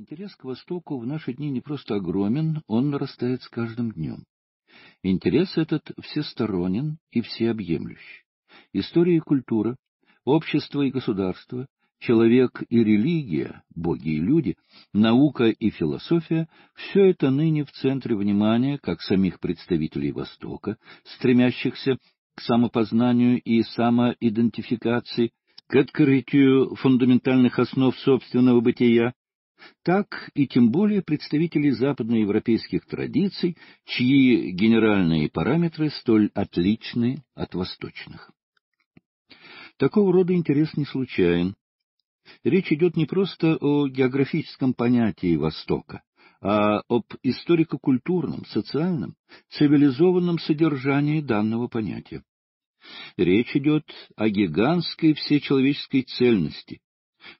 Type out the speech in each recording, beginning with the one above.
Интерес к Востоку в наши дни не просто огромен, он нарастает с каждым днем. Интерес этот всесторонен и всеобъемлющ. История и культура, общество и государство, человек и религия, боги и люди, наука и философия — все это ныне в центре внимания как самих представителей Востока, стремящихся к самопознанию и самоидентификации, к открытию фундаментальных основ собственного бытия, так и тем более представители западноевропейских традиций, чьи генеральные параметры столь отличны от восточных. Такого рода интерес не случайен. Речь идет не просто о географическом понятии Востока, а об историко-культурном, социальном, цивилизованном содержании данного понятия. Речь идет о гигантской всечеловеческой цельности,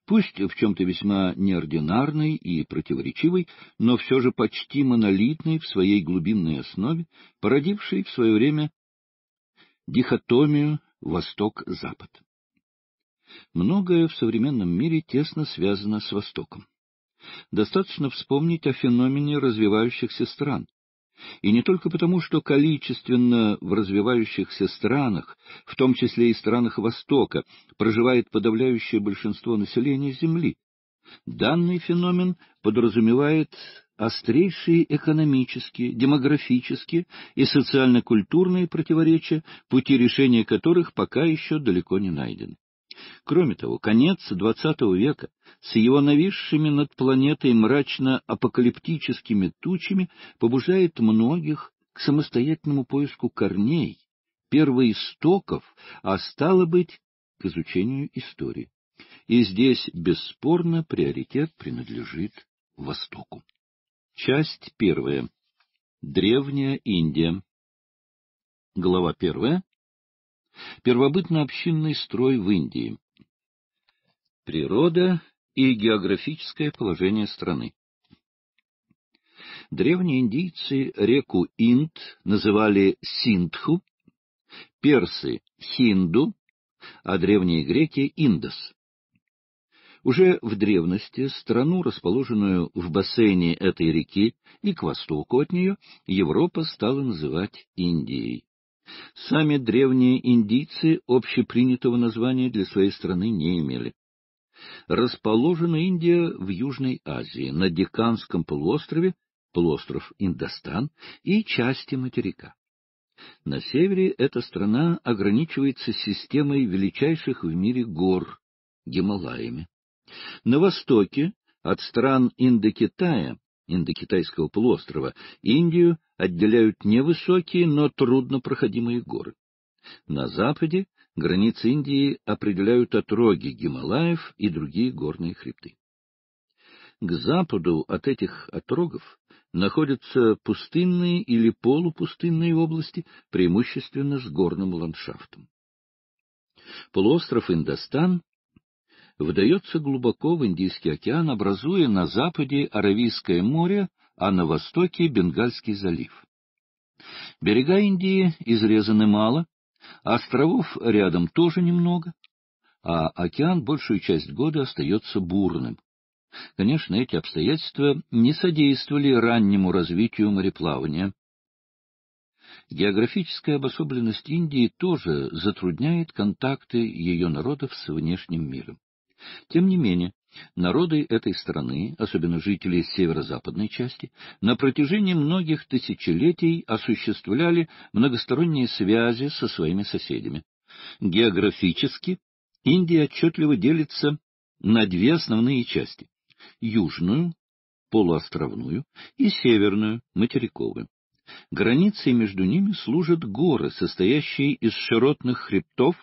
Пусть в чем-то весьма неординарный и противоречивый, но все же почти монолитный в своей глубинной основе, породивший в свое время дихотомию Восток-Запад. Многое в современном мире тесно связано с Востоком. Достаточно вспомнить о феномене развивающихся стран, и не только потому, что количественно в развивающихся странах, в том числе и странах Востока, проживает подавляющее большинство населения Земли. Данный феномен подразумевает острейшие экономические, демографические и социально-культурные противоречия, пути решения которых пока еще далеко не найдены. Кроме того, конец XX века с его нависшими над планетой мрачно-апокалиптическими тучами побуждает многих к самостоятельному поиску корней, первоистоков, а стало быть, к изучению истории. И здесь бесспорно приоритет принадлежит Востоку. Часть первая. Древняя Индия. Глава первая первобытно-общинный строй в Индии. Природа и географическое положение страны. Древние индийцы реку Инд называли Синдху, персы — Хинду, а древние греки — Индос. Уже в древности страну, расположенную в бассейне этой реки и к востоку от нее, Европа стала называть Индией. Сами древние индийцы общепринятого названия для своей страны не имели. Расположена Индия в Южной Азии, на Деканском полуострове, полуостров Индостан и части материка. На севере эта страна ограничивается системой величайших в мире гор — Гималаями. На востоке, от стран Индокитая, Индокитайского полуострова, Индию отделяют невысокие, но труднопроходимые горы. На западе границы Индии определяют отроги Гималаев и другие горные хребты. К западу от этих отрогов находятся пустынные или полупустынные области, преимущественно с горным ландшафтом. Полуостров Индостан вдается глубоко в Индийский океан, образуя на западе Аравийское море, а на востоке Бенгальский залив. Берега Индии изрезаны мало, островов рядом тоже немного, а океан большую часть года остается бурным. Конечно, эти обстоятельства не содействовали раннему развитию мореплавания. Географическая обособленность Индии тоже затрудняет контакты ее народов с внешним миром. Тем не менее, народы этой страны, особенно жители северо-западной части, на протяжении многих тысячелетий осуществляли многосторонние связи со своими соседями. Географически Индия отчетливо делится на две основные части — южную, полуостровную, и северную, материковую. Границей между ними служат горы, состоящие из широтных хребтов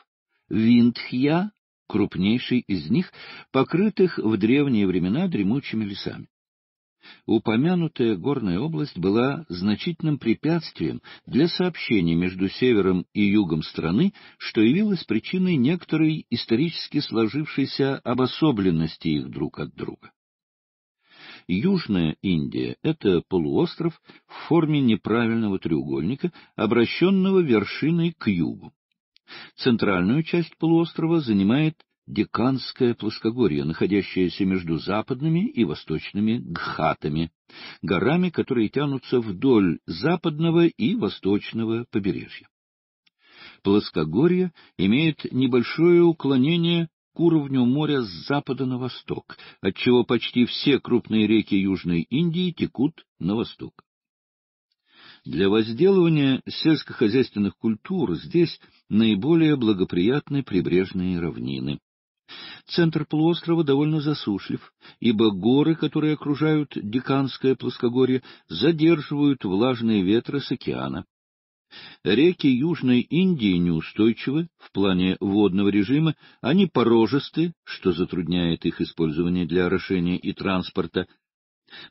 Виндхья крупнейший из них, покрытых в древние времена дремучими лесами. Упомянутая горная область была значительным препятствием для сообщения между севером и югом страны, что явилось причиной некоторой исторически сложившейся обособленности их друг от друга. Южная Индия — это полуостров в форме неправильного треугольника, обращенного вершиной к югу. Центральную часть полуострова занимает Деканское плоскогорье, находящееся между западными и восточными гхатами, горами, которые тянутся вдоль западного и восточного побережья. Плоскогорье имеет небольшое уклонение к уровню моря с запада на восток, отчего почти все крупные реки Южной Индии текут на восток. Для возделывания сельскохозяйственных культур здесь наиболее благоприятны прибрежные равнины. Центр полуострова довольно засушлив, ибо горы, которые окружают Диканское плоскогорье, задерживают влажные ветры с океана. Реки Южной Индии неустойчивы в плане водного режима, они порожисты, что затрудняет их использование для орошения и транспорта.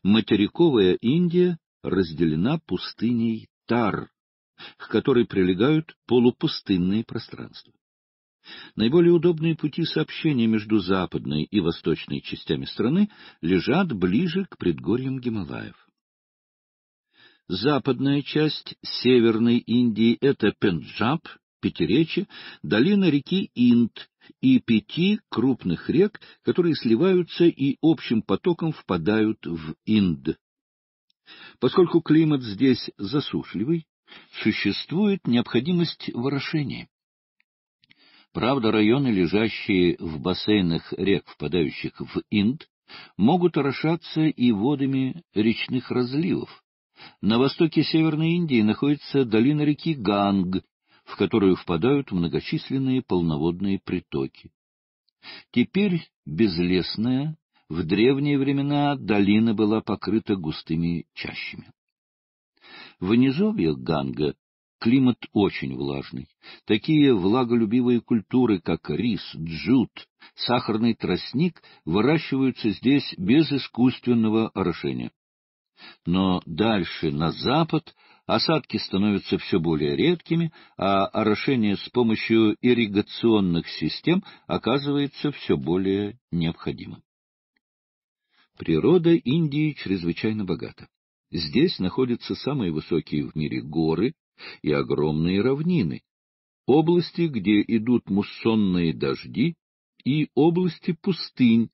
Материковая Индия разделена пустыней Тар, к которой прилегают полупустынные пространства. Наиболее удобные пути сообщения между западной и восточной частями страны лежат ближе к предгорьям Гималаев. Западная часть Северной Индии — это Пенджаб, Пятиречи, долина реки Инд и пяти крупных рек, которые сливаются и общим потоком впадают в Инд. Поскольку климат здесь засушливый, существует необходимость в орошении. Правда, районы, лежащие в бассейнах рек, впадающих в Инд, могут орошаться и водами речных разливов. На востоке Северной Индии находится долина реки Ганг, в которую впадают многочисленные полноводные притоки. Теперь безлесная, в древние времена долина была покрыта густыми чащами. В низовьях Ганга климат очень влажный. Такие влаголюбивые культуры, как рис, джут, сахарный тростник, выращиваются здесь без искусственного орошения. Но дальше, на запад, осадки становятся все более редкими, а орошение с помощью ирригационных систем оказывается все более необходимым. Природа Индии чрезвычайно богата. Здесь находятся самые высокие в мире горы и огромные равнины, области, где идут муссонные дожди, и области пустынь,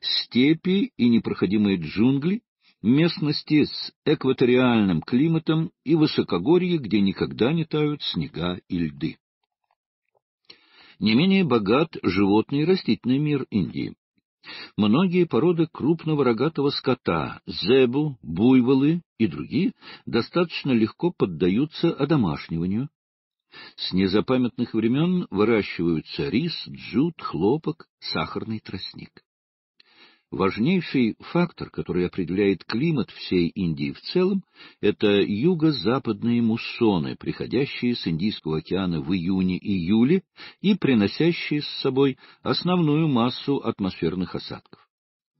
степи и непроходимые джунгли, местности с экваториальным климатом и высокогорье, где никогда не тают снега и льды. Не менее богат животный и растительный мир Индии. Многие породы крупного рогатого скота, зебу, буйволы и другие, достаточно легко поддаются одомашниванию. С незапамятных времен выращиваются рис, джут, хлопок, сахарный тростник. Важнейший фактор, который определяет климат всей Индии в целом, это юго-западные муссоны, приходящие с Индийского океана в июне-июле и и приносящие с собой основную массу атмосферных осадков.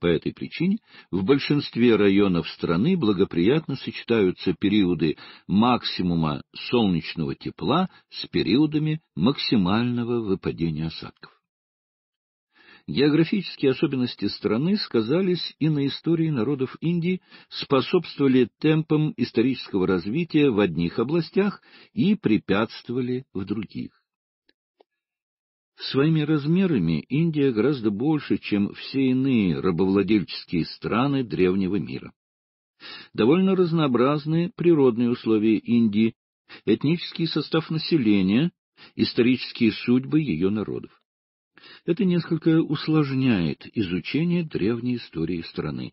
По этой причине в большинстве районов страны благоприятно сочетаются периоды максимума солнечного тепла с периодами максимального выпадения осадков. Географические особенности страны сказались и на истории народов Индии, способствовали темпам исторического развития в одних областях и препятствовали в других. Своими размерами Индия гораздо больше, чем все иные рабовладельческие страны древнего мира. Довольно разнообразны природные условия Индии, этнический состав населения, исторические судьбы ее народов. Это несколько усложняет изучение древней истории страны.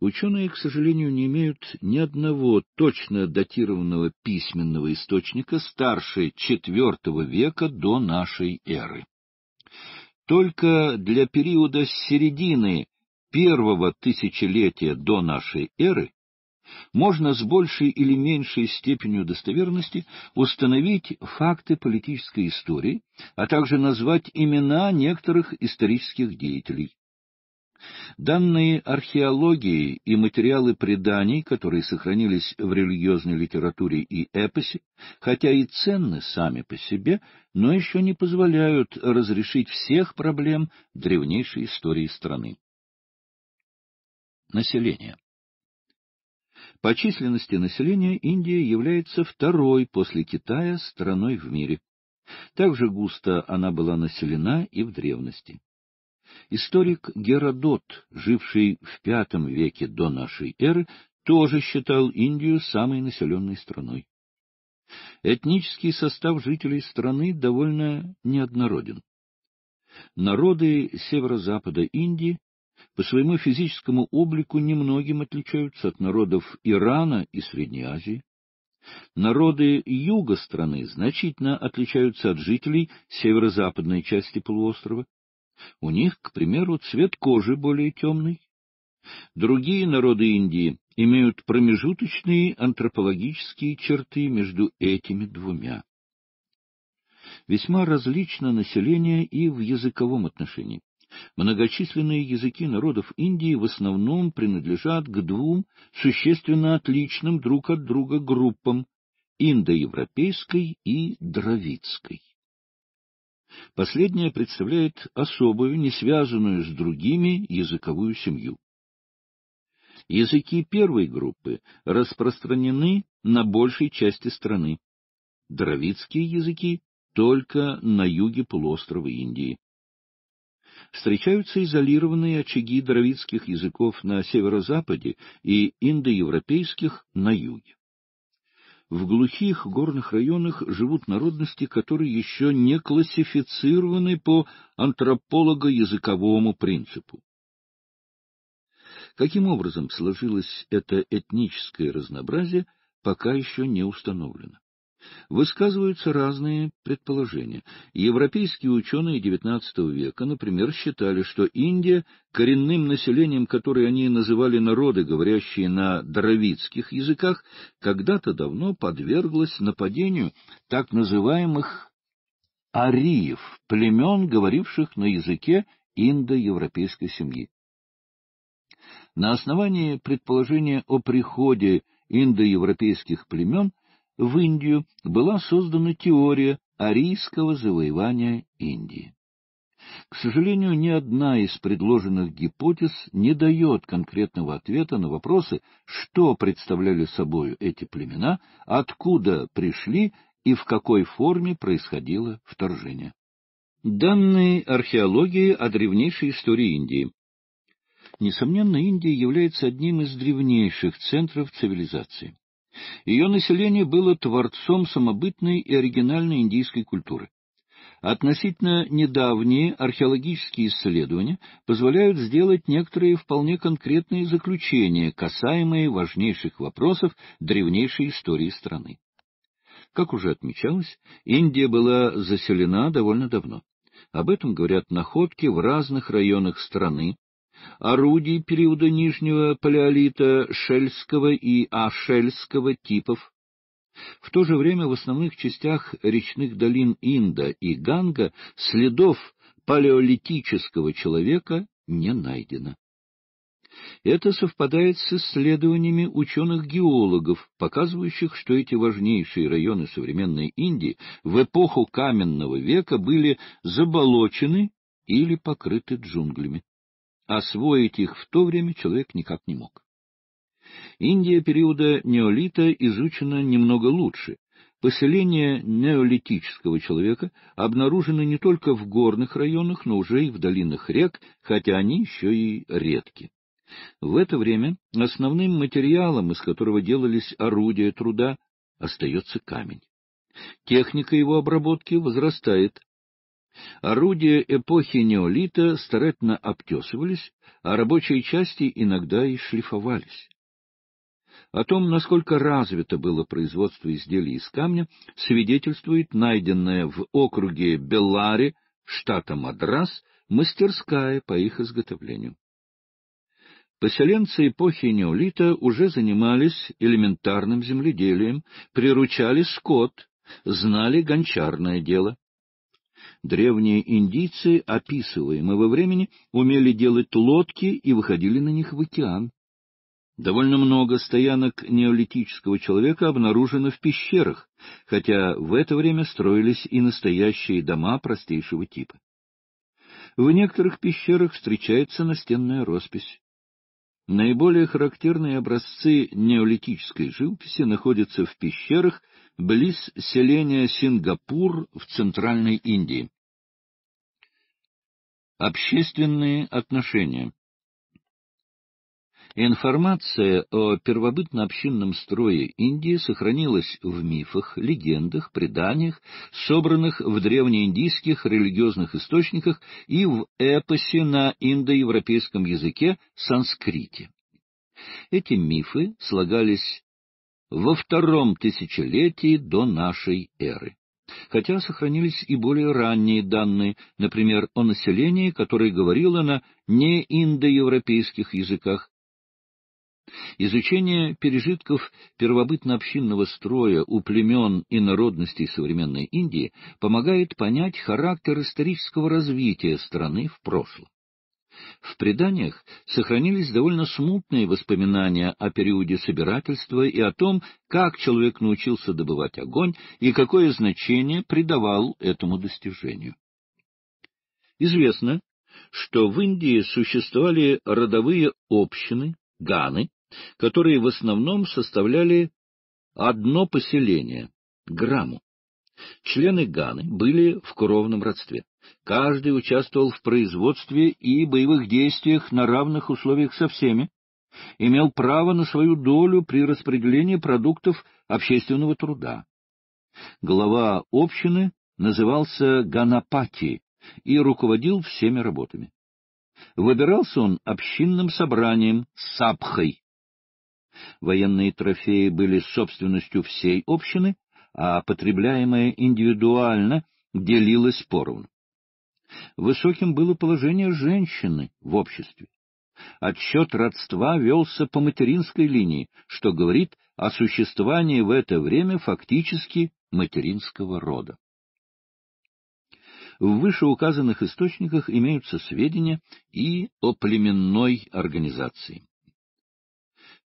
Ученые, к сожалению, не имеют ни одного точно датированного письменного источника старше IV века до нашей эры. Только для периода середины первого тысячелетия до нашей эры можно с большей или меньшей степенью достоверности установить факты политической истории, а также назвать имена некоторых исторических деятелей. Данные археологии и материалы преданий, которые сохранились в религиозной литературе и эпосе, хотя и ценны сами по себе, но еще не позволяют разрешить всех проблем древнейшей истории страны. Население по численности населения Индия является второй после Китая страной в мире. Также густо она была населена и в древности. Историк Геродот, живший в V веке до нашей эры, тоже считал Индию самой населенной страной. Этнический состав жителей страны довольно неоднороден. Народы северо-запада Индии по своему физическому облику немногим отличаются от народов Ирана и Средней Азии. Народы юга страны значительно отличаются от жителей северо-западной части полуострова. У них, к примеру, цвет кожи более темный. Другие народы Индии имеют промежуточные антропологические черты между этими двумя. Весьма различно население и в языковом отношении. Многочисленные языки народов Индии в основном принадлежат к двум существенно отличным друг от друга группам – индоевропейской и дравидской. Последняя представляет особую, не связанную с другими, языковую семью. Языки первой группы распространены на большей части страны. Дравидские языки только на юге полуострова Индии встречаются изолированные очаги дравидских языков на северо-западе и индоевропейских на юге. В глухих горных районах живут народности, которые еще не классифицированы по антрополого-языковому принципу. Каким образом сложилось это этническое разнообразие, пока еще не установлено. Высказываются разные предположения. Европейские ученые XIX века, например, считали, что Индия коренным населением, которое они называли народы, говорящие на дравидских языках, когда-то давно подверглась нападению так называемых ариев, племен, говоривших на языке индоевропейской семьи. На основании предположения о приходе индоевропейских племен – в Индию была создана теория арийского завоевания Индии. К сожалению, ни одна из предложенных гипотез не дает конкретного ответа на вопросы, что представляли собой эти племена, откуда пришли и в какой форме происходило вторжение. Данные археологии о древнейшей истории Индии. Несомненно, Индия является одним из древнейших центров цивилизации. Ее население было творцом самобытной и оригинальной индийской культуры. Относительно недавние археологические исследования позволяют сделать некоторые вполне конкретные заключения, касаемые важнейших вопросов древнейшей истории страны. Как уже отмечалось, Индия была заселена довольно давно. Об этом говорят находки в разных районах страны, орудий периода Нижнего Палеолита шельского и ашельского типов. В то же время в основных частях речных долин Инда и Ганга следов палеолитического человека не найдено. Это совпадает с исследованиями ученых-геологов, показывающих, что эти важнейшие районы современной Индии в эпоху каменного века были заболочены или покрыты джунглями. Освоить их в то время человек никак не мог. Индия периода неолита изучена немного лучше. Поселения неолитического человека обнаружены не только в горных районах, но уже и в долинах рек, хотя они еще и редки. В это время основным материалом, из которого делались орудия труда, остается камень. Техника его обработки возрастает, Орудия эпохи неолита старательно обтесывались, а рабочие части иногда и шлифовались. О том, насколько развито было производство изделий из камня, свидетельствует найденная в округе Беллари, штата Мадрас, мастерская по их изготовлению. Поселенцы эпохи неолита уже занимались элементарным земледелием, приручали скот, знали гончарное дело. Древние индийцы описываемого времени умели делать лодки и выходили на них в океан. Довольно много стоянок неолитического человека обнаружено в пещерах, хотя в это время строились и настоящие дома простейшего типа. В некоторых пещерах встречается настенная роспись. Наиболее характерные образцы неолитической живописи находятся в пещерах близ селения Сингапур в Центральной Индии. Общественные отношения Информация о первобытно-общинном строе Индии сохранилась в мифах, легендах, преданиях, собранных в древнеиндийских религиозных источниках и в эпосе на индоевропейском языке санскрите. Эти мифы слагались во втором тысячелетии до нашей эры. Хотя сохранились и более ранние данные, например, о населении, которое говорило на неиндоевропейских языках, Изучение пережитков первобытно-общинного строя у племен и народностей современной Индии помогает понять характер исторического развития страны в прошлом. В преданиях сохранились довольно смутные воспоминания о периоде собирательства и о том, как человек научился добывать огонь и какое значение придавал этому достижению. Известно, что в Индии существовали родовые общины, ганы, которые в основном составляли одно поселение — граму. Члены ганы были в кровном родстве. Каждый участвовал в производстве и боевых действиях на равных условиях со всеми, имел право на свою долю при распределении продуктов общественного труда. Глава общины назывался Ганапати и руководил всеми работами. Выбирался он общинным собранием Сапхой. Военные трофеи были собственностью всей общины, а потребляемое индивидуально делилось поровну высоким было положение женщины в обществе. Отсчет родства велся по материнской линии, что говорит о существовании в это время фактически материнского рода. В вышеуказанных источниках имеются сведения и о племенной организации.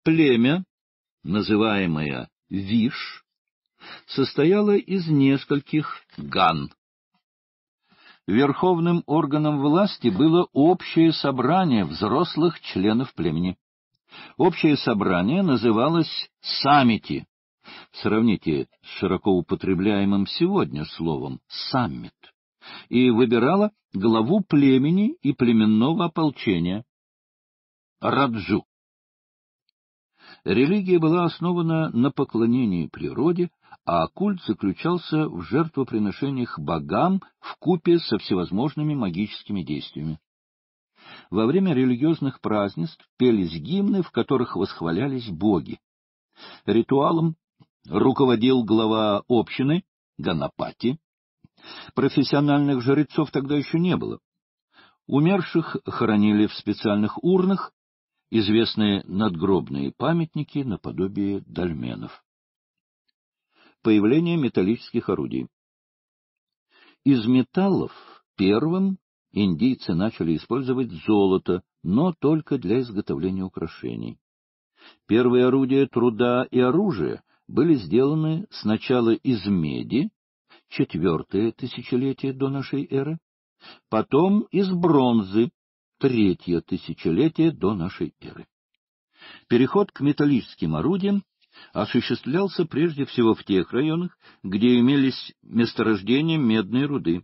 Племя, называемое Виш, состояло из нескольких ган, верховным органом власти было общее собрание взрослых членов племени. Общее собрание называлось саммити. Сравните с широко употребляемым сегодня словом «саммит» и выбирала главу племени и племенного ополчения — Раджу. Религия была основана на поклонении природе, а культ заключался в жертвоприношениях богам в купе со всевозможными магическими действиями. Во время религиозных празднеств пелись гимны, в которых восхвалялись боги. Ритуалом руководил глава общины Ганапати. Профессиональных жрецов тогда еще не было. Умерших хоронили в специальных урнах, известные надгробные памятники наподобие дольменов появление металлических орудий. Из металлов первым индийцы начали использовать золото, но только для изготовления украшений. Первые орудия труда и оружия были сделаны сначала из меди, четвертое тысячелетие до нашей эры, потом из бронзы, третье тысячелетие до нашей эры. Переход к металлическим орудиям осуществлялся прежде всего в тех районах, где имелись месторождения медной руды.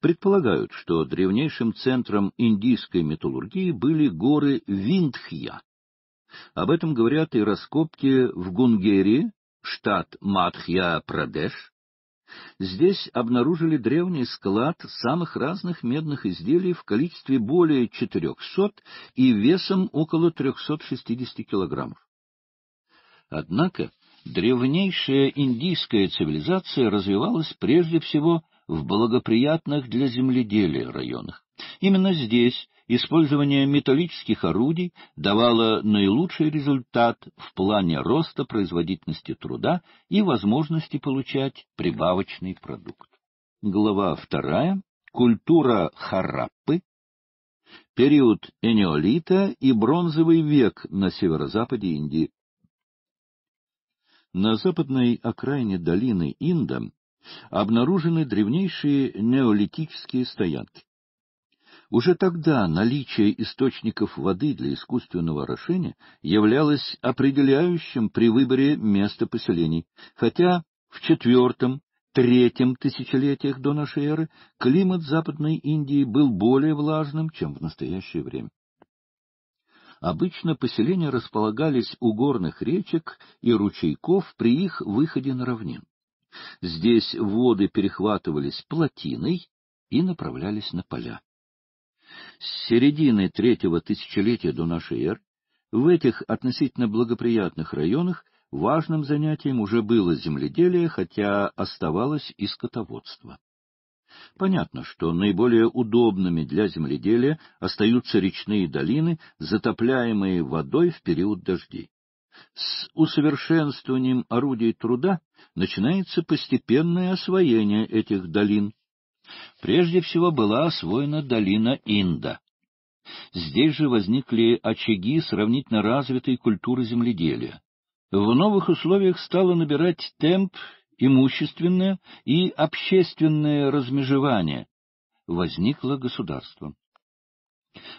Предполагают, что древнейшим центром индийской металлургии были горы Виндхья. Об этом говорят и раскопки в Гунгерии, штат Мадхья-Прадеш. Здесь обнаружили древний склад самых разных медных изделий в количестве более 400 и весом около 360 килограммов. Однако древнейшая индийская цивилизация развивалась прежде всего в благоприятных для земледелия районах. Именно здесь использование металлических орудий давало наилучший результат в плане роста производительности труда и возможности получать прибавочный продукт. Глава вторая. Культура Хараппы. Период энеолита и бронзовый век на северо-западе Индии. На западной окраине долины Инда обнаружены древнейшие неолитические стоянки. Уже тогда наличие источников воды для искусственного орошения являлось определяющим при выборе места поселений, хотя в четвертом, третьем тысячелетиях до нашей эры климат Западной Индии был более влажным, чем в настоящее время. Обычно поселения располагались у горных речек и ручейков при их выходе на равнин. Здесь воды перехватывались плотиной и направлялись на поля. С середины третьего тысячелетия до нашей эры в этих относительно благоприятных районах важным занятием уже было земледелие, хотя оставалось и скотоводство. Понятно, что наиболее удобными для земледелия остаются речные долины, затопляемые водой в период дождей. С усовершенствованием орудий труда начинается постепенное освоение этих долин. Прежде всего была освоена долина Инда. Здесь же возникли очаги сравнительно развитой культуры земледелия. В новых условиях стало набирать темп имущественное и общественное размежевание, возникло государство.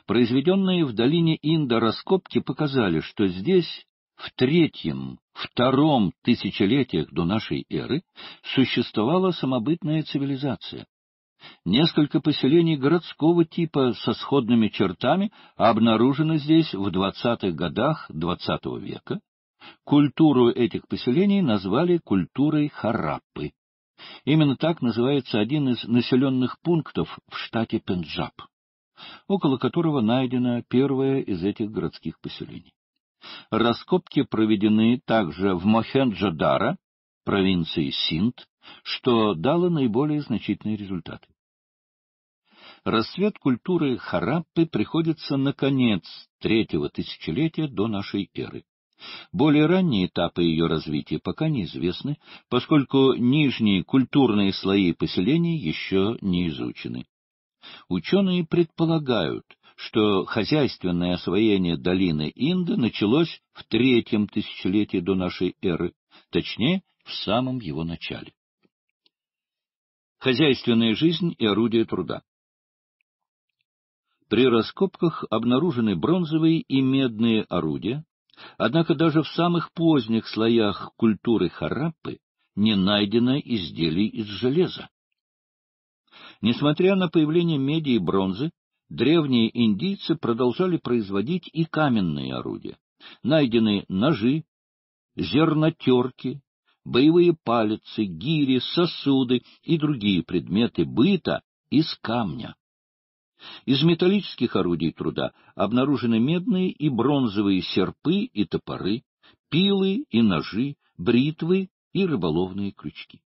Произведенные в долине Инда раскопки показали, что здесь в третьем, втором тысячелетиях до нашей эры существовала самобытная цивилизация. Несколько поселений городского типа со сходными чертами обнаружено здесь в 20-х годах XX века, Культуру этих поселений назвали культурой Хараппы. Именно так называется один из населенных пунктов в штате Пенджаб, около которого найдено первое из этих городских поселений. Раскопки проведены также в мохенджо провинции Синд, что дало наиболее значительные результаты. Расцвет культуры Хараппы приходится на конец третьего тысячелетия до нашей эры. Более ранние этапы ее развития пока неизвестны, поскольку нижние культурные слои поселений еще не изучены. Ученые предполагают, что хозяйственное освоение долины Инда началось в третьем тысячелетии до нашей эры, точнее, в самом его начале. Хозяйственная жизнь и орудие труда При раскопках обнаружены бронзовые и медные орудия, Однако даже в самых поздних слоях культуры Хараппы не найдено изделий из железа. Несмотря на появление меди и бронзы, древние индийцы продолжали производить и каменные орудия. Найдены ножи, зернотерки, боевые палицы, гири, сосуды и другие предметы быта из камня. Из металлических орудий труда обнаружены медные и бронзовые серпы и топоры, пилы и ножи, бритвы и рыболовные крючки.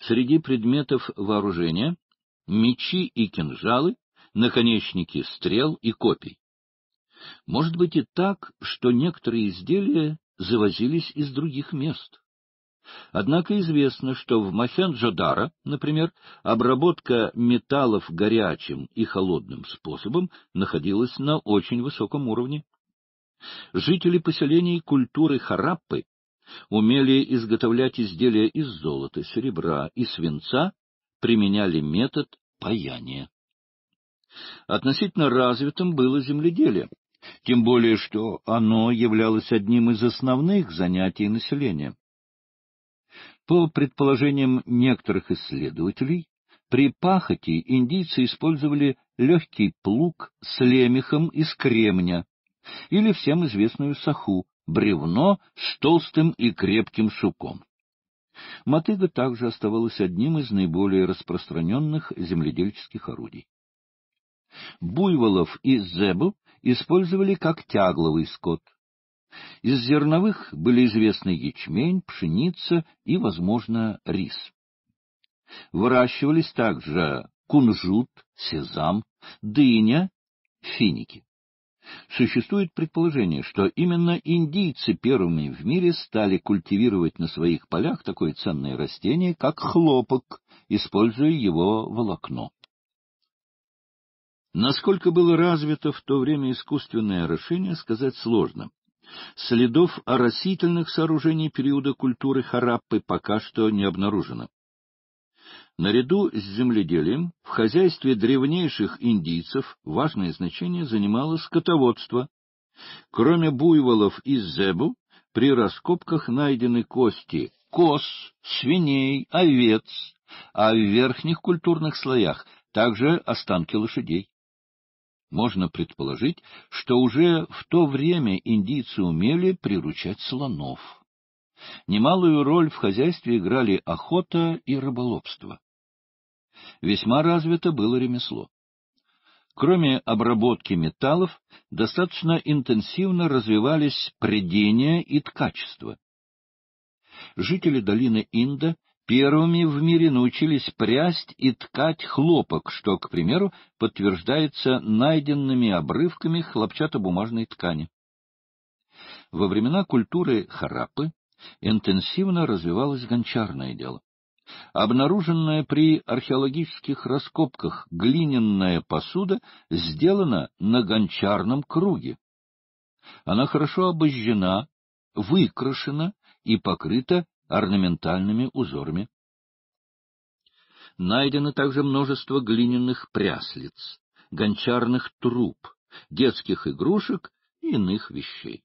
Среди предметов вооружения — мечи и кинжалы, наконечники стрел и копий. Может быть и так, что некоторые изделия завозились из других мест. Однако известно, что в Махенджо-Дара, например, обработка металлов горячим и холодным способом находилась на очень высоком уровне. Жители поселений культуры Хараппы умели изготовлять изделия из золота, серебра и свинца, применяли метод паяния. Относительно развитым было земледелие, тем более что оно являлось одним из основных занятий населения. По предположениям некоторых исследователей, при пахоте индийцы использовали легкий плуг с лемехом из кремня или всем известную саху, бревно с толстым и крепким суком. Мотыга также оставалась одним из наиболее распространенных земледельческих орудий. Буйволов и зебу использовали как тягловый скот — из зерновых были известны ячмень, пшеница и, возможно, рис. Выращивались также кунжут, сезам, дыня, финики. Существует предположение, что именно индийцы первыми в мире стали культивировать на своих полях такое ценное растение, как хлопок, используя его волокно. Насколько было развито в то время искусственное орошение, сказать сложно. Следов растительных сооружений периода культуры Хараппы пока что не обнаружено. Наряду с земледелием в хозяйстве древнейших индийцев важное значение занимало скотоводство. Кроме буйволов и зебу, при раскопках найдены кости коз, свиней, овец, а в верхних культурных слоях также останки лошадей. Можно предположить, что уже в то время индийцы умели приручать слонов. Немалую роль в хозяйстве играли охота и рыболовство. Весьма развито было ремесло. Кроме обработки металлов, достаточно интенсивно развивались прядение и ткачество. Жители долины Инда Первыми в мире научились прясть и ткать хлопок, что, к примеру, подтверждается найденными обрывками хлопчатобумажной ткани. Во времена культуры Харапы интенсивно развивалось гончарное дело. Обнаруженная при археологических раскопках глиняная посуда сделана на гончарном круге. Она хорошо обожжена, выкрашена и покрыта орнаментальными узорами. Найдено также множество глиняных пряслиц, гончарных труб, детских игрушек и иных вещей.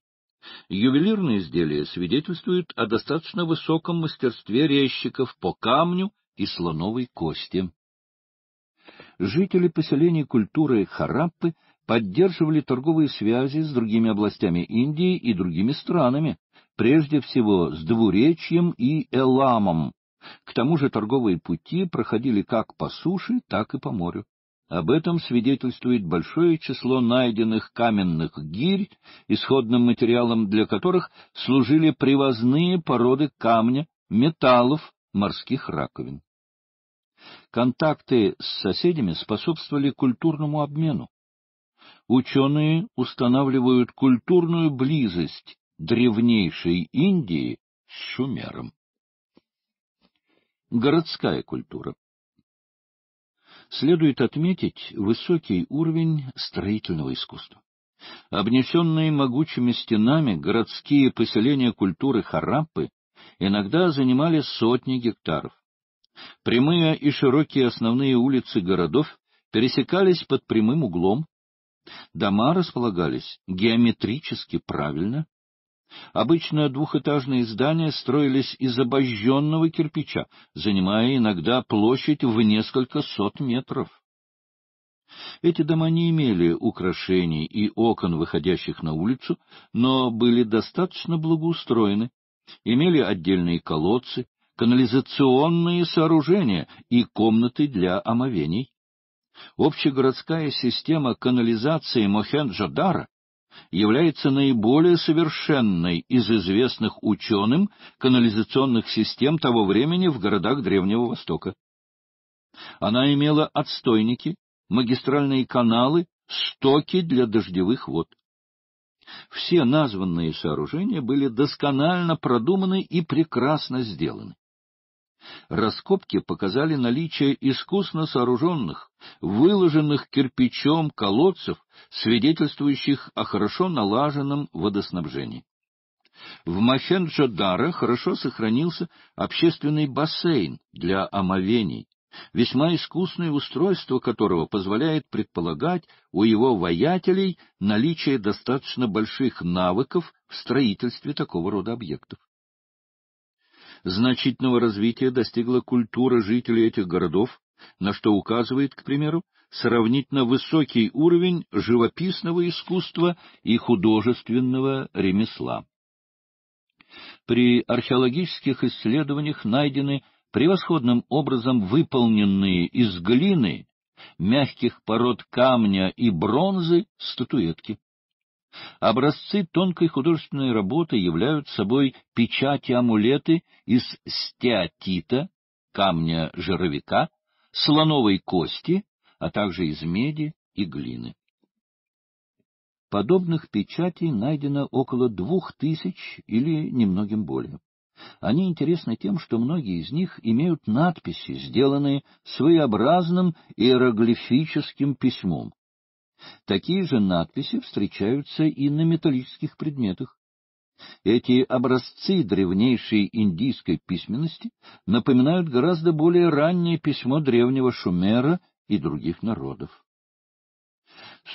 Ювелирные изделия свидетельствуют о достаточно высоком мастерстве резчиков по камню и слоновой кости. Жители поселений культуры Хараппы поддерживали торговые связи с другими областями Индии и другими странами, прежде всего с Двуречьем и Эламом. К тому же торговые пути проходили как по суше, так и по морю. Об этом свидетельствует большое число найденных каменных гирь, исходным материалом для которых служили привозные породы камня, металлов, морских раковин. Контакты с соседями способствовали культурному обмену. Ученые устанавливают культурную близость древнейшей Индии с шумером. Городская культура Следует отметить высокий уровень строительного искусства. Обнесенные могучими стенами городские поселения культуры Хараппы иногда занимали сотни гектаров. Прямые и широкие основные улицы городов пересекались под прямым углом, дома располагались геометрически правильно, Обычно двухэтажные здания строились из обожженного кирпича, занимая иногда площадь в несколько сот метров. Эти дома не имели украшений и окон, выходящих на улицу, но были достаточно благоустроены, имели отдельные колодцы, канализационные сооружения и комнаты для омовений. Общегородская система канализации мохенджо является наиболее совершенной из известных ученым канализационных систем того времени в городах Древнего Востока. Она имела отстойники, магистральные каналы, стоки для дождевых вод. Все названные сооружения были досконально продуманы и прекрасно сделаны. Раскопки показали наличие искусно сооруженных, выложенных кирпичом колодцев, свидетельствующих о хорошо налаженном водоснабжении. В Махенджо-Дара хорошо сохранился общественный бассейн для омовений, весьма искусное устройство которого позволяет предполагать у его воятелей наличие достаточно больших навыков в строительстве такого рода объектов. Значительного развития достигла культура жителей этих городов, на что указывает, к примеру, сравнительно высокий уровень живописного искусства и художественного ремесла. При археологических исследованиях найдены превосходным образом выполненные из глины, мягких пород камня и бронзы статуэтки. Образцы тонкой художественной работы являют собой печати-амулеты из стеатита, камня жировика, слоновой кости, а также из меди и глины. Подобных печатей найдено около двух тысяч или немногим более. Они интересны тем, что многие из них имеют надписи, сделанные своеобразным иероглифическим письмом. Такие же надписи встречаются и на металлических предметах. Эти образцы древнейшей индийской письменности напоминают гораздо более раннее письмо древнего Шумера и других народов.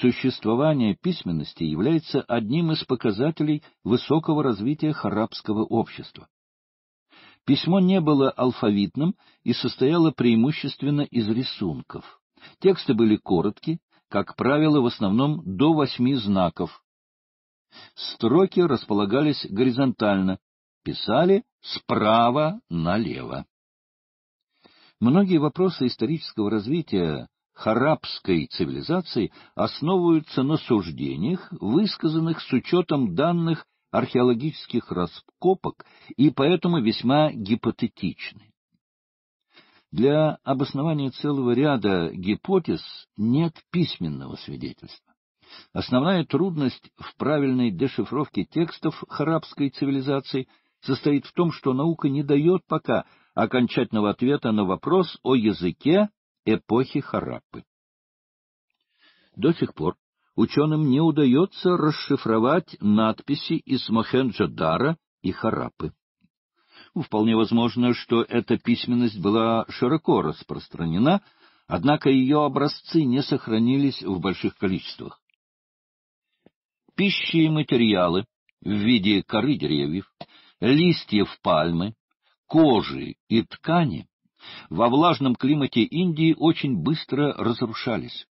Существование письменности является одним из показателей высокого развития арабского общества. Письмо не было алфавитным и состояло преимущественно из рисунков. Тексты были короткие, как правило, в основном до восьми знаков. Строки располагались горизонтально, писали справа налево. Многие вопросы исторического развития харабской цивилизации основываются на суждениях, высказанных с учетом данных археологических раскопок и поэтому весьма гипотетичны. Для обоснования целого ряда гипотез нет письменного свидетельства. Основная трудность в правильной дешифровке текстов харабской цивилизации состоит в том, что наука не дает пока окончательного ответа на вопрос о языке эпохи Хараппы. До сих пор ученым не удается расшифровать надписи из Мохенджо-Дара и Хараппы. Вполне возможно, что эта письменность была широко распространена, однако ее образцы не сохранились в больших количествах. Пищи и материалы в виде коры деревьев, листьев пальмы, кожи и ткани во влажном климате Индии очень быстро разрушались.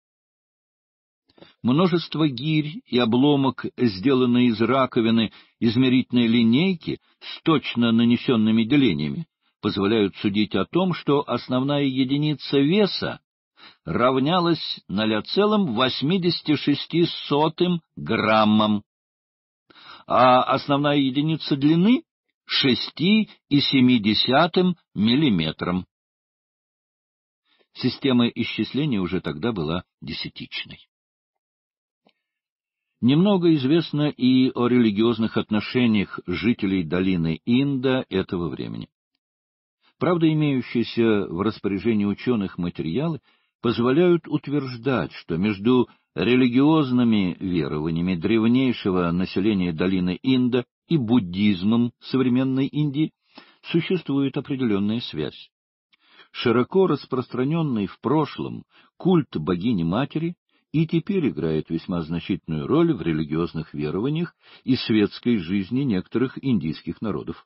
Множество гирь и обломок, сделанные из раковины измерительной линейки с точно нанесенными делениями, позволяют судить о том, что основная единица веса равнялась 0,86 граммам, а основная единица длины — 6,7 миллиметрам. Система исчисления уже тогда была десятичной. Немного известно и о религиозных отношениях жителей долины Инда этого времени. Правда, имеющиеся в распоряжении ученых материалы позволяют утверждать, что между религиозными верованиями древнейшего населения долины Инда и буддизмом современной Индии существует определенная связь. Широко распространенный в прошлом культ богини-матери и теперь играет весьма значительную роль в религиозных верованиях и светской жизни некоторых индийских народов.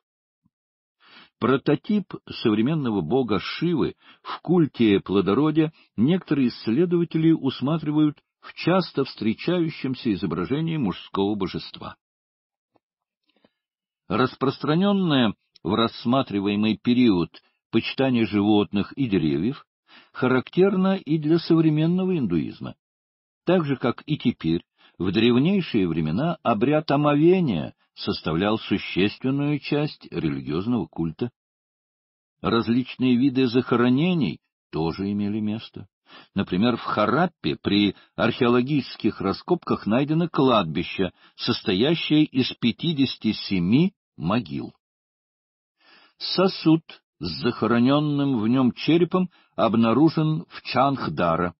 Прототип современного бога Шивы в культе плодородия некоторые исследователи усматривают в часто встречающемся изображении мужского божества. Распространенное в рассматриваемый период почитание животных и деревьев характерно и для современного индуизма. Так же, как и теперь, в древнейшие времена обряд омовения составлял существенную часть религиозного культа. Различные виды захоронений тоже имели место. Например, в Хараппе при археологических раскопках найдено кладбище, состоящее из 57 могил. Сосуд с захороненным в нем черепом обнаружен в Чанхдара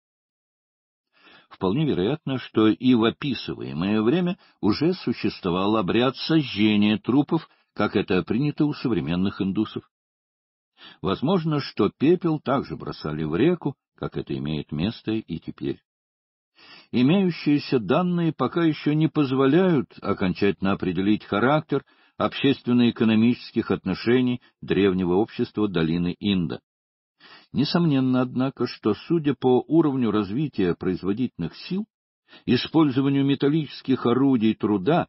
вполне вероятно, что и в описываемое время уже существовал обряд сожжения трупов, как это принято у современных индусов. Возможно, что пепел также бросали в реку, как это имеет место и теперь. Имеющиеся данные пока еще не позволяют окончательно определить характер общественно-экономических отношений древнего общества долины Инда. Несомненно, однако, что, судя по уровню развития производительных сил, использованию металлических орудий труда,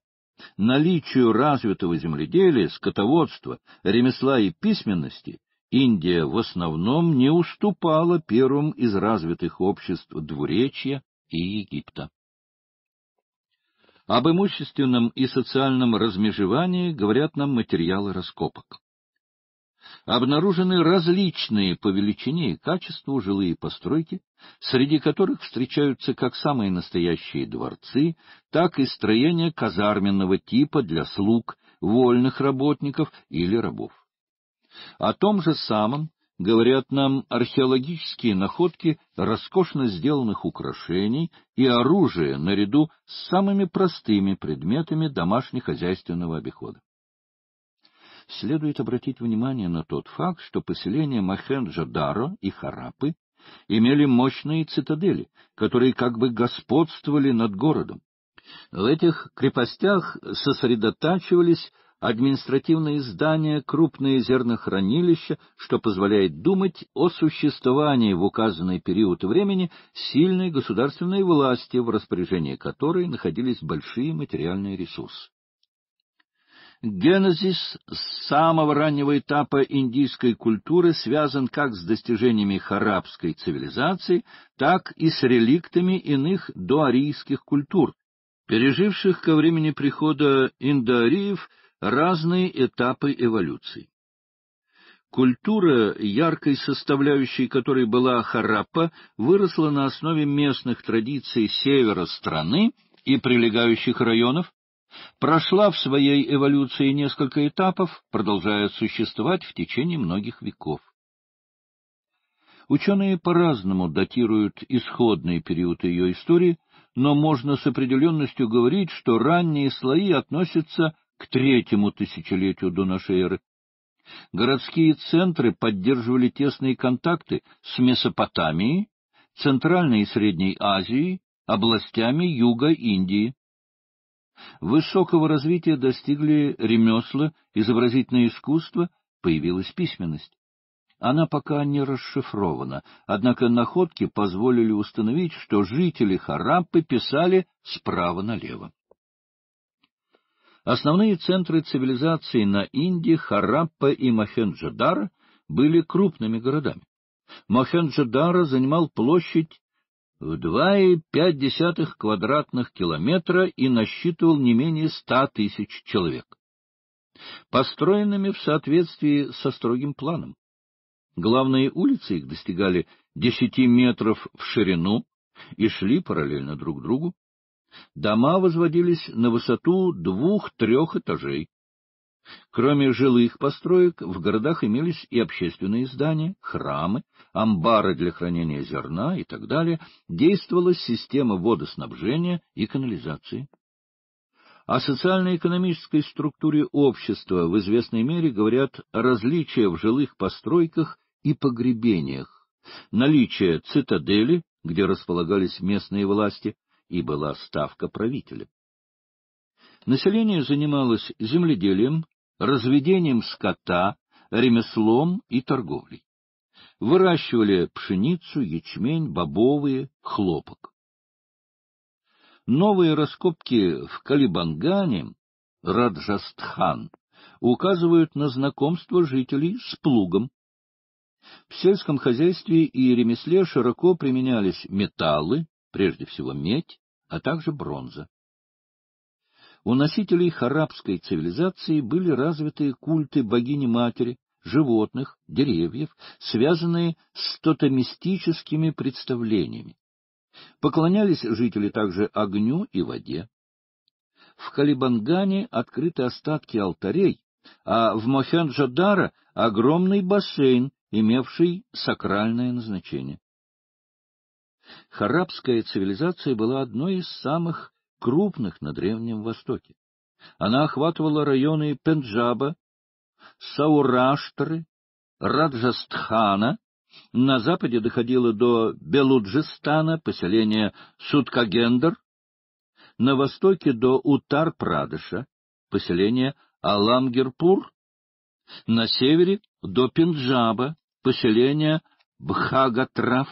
наличию развитого земледелия, скотоводства, ремесла и письменности, Индия в основном не уступала первым из развитых обществ Двуречья и Египта. Об имущественном и социальном размежевании говорят нам материалы раскопок обнаружены различные по величине и качеству жилые постройки, среди которых встречаются как самые настоящие дворцы, так и строения казарменного типа для слуг, вольных работников или рабов. О том же самом говорят нам археологические находки роскошно сделанных украшений и оружия наряду с самыми простыми предметами домашнехозяйственного обихода следует обратить внимание на тот факт, что поселения Махенджа-Даро и Харапы имели мощные цитадели, которые как бы господствовали над городом. В этих крепостях сосредотачивались административные здания, крупные зернохранилища, что позволяет думать о существовании в указанный период времени сильной государственной власти, в распоряжении которой находились большие материальные ресурсы. Генезис с самого раннего этапа индийской культуры связан как с достижениями харабской цивилизации, так и с реликтами иных доарийских культур, переживших ко времени прихода индоариев разные этапы эволюции. Культура, яркой составляющей которой была Хараппа, выросла на основе местных традиций севера страны и прилегающих районов, прошла в своей эволюции несколько этапов, продолжая существовать в течение многих веков. Ученые по-разному датируют исходный период ее истории, но можно с определенностью говорить, что ранние слои относятся к третьему тысячелетию до нашей эры. Городские центры поддерживали тесные контакты с Месопотамией, Центральной и Средней Азией, областями Юга Индии. Высокого развития достигли ремесла, изобразительное искусство, появилась письменность. Она пока не расшифрована, однако находки позволили установить, что жители Хараппы писали справа налево. Основные центры цивилизации на Индии, Хараппа и Махенджадара были крупными городами. Махенджадара занимал площадь в 2,5 квадратных километра и насчитывал не менее 100 тысяч человек, построенными в соответствии со строгим планом. Главные улицы их достигали 10 метров в ширину и шли параллельно друг другу. Дома возводились на высоту двух-трех этажей. Кроме жилых построек, в городах имелись и общественные здания, храмы, амбары для хранения зерна и так далее, действовала система водоснабжения и канализации. О социально-экономической структуре общества в известной мере говорят различия в жилых постройках и погребениях, наличие цитадели, где располагались местные власти, и была ставка правителя. Население занималось земледелием, разведением скота, ремеслом и торговлей. Выращивали пшеницу, ячмень, бобовые, хлопок. Новые раскопки в Калибангане, Раджастхан, указывают на знакомство жителей с плугом. В сельском хозяйстве и ремесле широко применялись металлы, прежде всего медь, а также бронза. У носителей харабской цивилизации были развиты культы богини-матери, животных, деревьев, связанные с тотемистическими представлениями. Поклонялись жители также огню и воде. В Калибангане открыты остатки алтарей, а в мохенджо огромный бассейн, имевший сакральное назначение. Харабская цивилизация была одной из самых крупных на Древнем Востоке. Она охватывала районы Пенджаба, Саураштры, Раджастхана, на западе доходила до Белуджистана, поселения Суткагендер, на востоке до Утар-Прадыша, поселение Аламгирпур, на севере до Пенджаба, поселение Бхагатрав,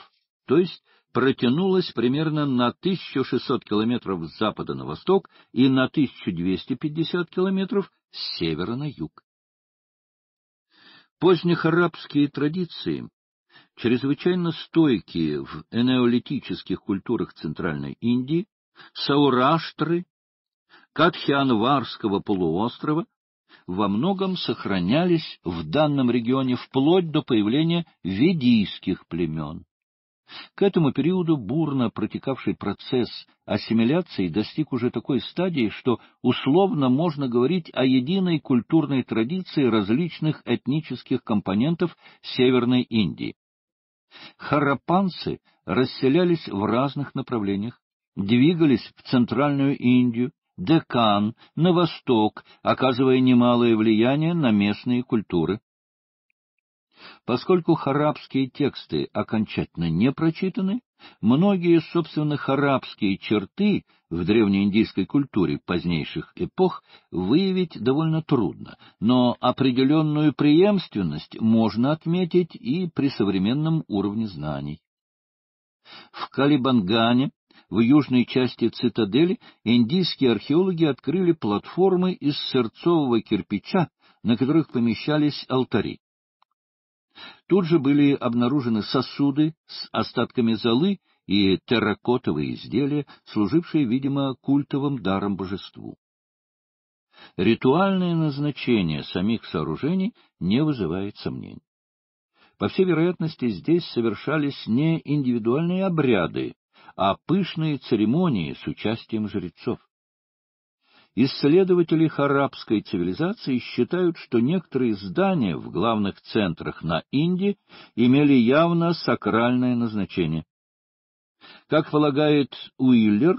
то есть протянулась примерно на 1600 километров с запада на восток и на 1250 километров с севера на юг. Поздних арабские традиции, чрезвычайно стойкие в энеолитических культурах Центральной Индии, саураштры, Катхианварского полуострова, во многом сохранялись в данном регионе вплоть до появления ведийских племен. К этому периоду бурно протекавший процесс ассимиляции достиг уже такой стадии, что условно можно говорить о единой культурной традиции различных этнических компонентов Северной Индии. Харапанцы расселялись в разных направлениях, двигались в Центральную Индию, Декан, на восток, оказывая немалое влияние на местные культуры. Поскольку харабские тексты окончательно не прочитаны, многие, собственно, харабские черты в древнеиндийской культуре позднейших эпох выявить довольно трудно, но определенную преемственность можно отметить и при современном уровне знаний. В Калибангане, в южной части цитадели, индийские археологи открыли платформы из сырцового кирпича, на которых помещались алтари. Тут же были обнаружены сосуды с остатками золы и терракотовые изделия, служившие, видимо, культовым даром божеству. Ритуальное назначение самих сооружений не вызывает сомнений. По всей вероятности, здесь совершались не индивидуальные обряды, а пышные церемонии с участием жрецов. Исследователи арабской цивилизации считают, что некоторые здания в главных центрах на Индии имели явно сакральное назначение. Как полагает Уиллер,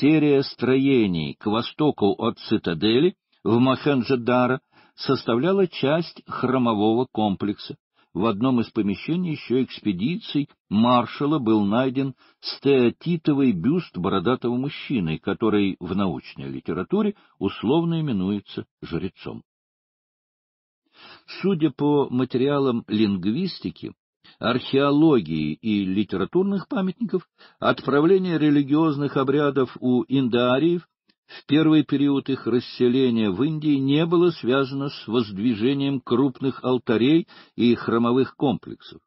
серия строений к востоку от цитадели в Махенджадара составляла часть храмового комплекса в одном из помещений еще экспедиций маршала был найден стеатитовый бюст бородатого мужчины, который в научной литературе условно именуется жрецом. Судя по материалам лингвистики, археологии и литературных памятников, отправление религиозных обрядов у индоариев в первый период их расселения в Индии не было связано с воздвижением крупных алтарей и храмовых комплексов.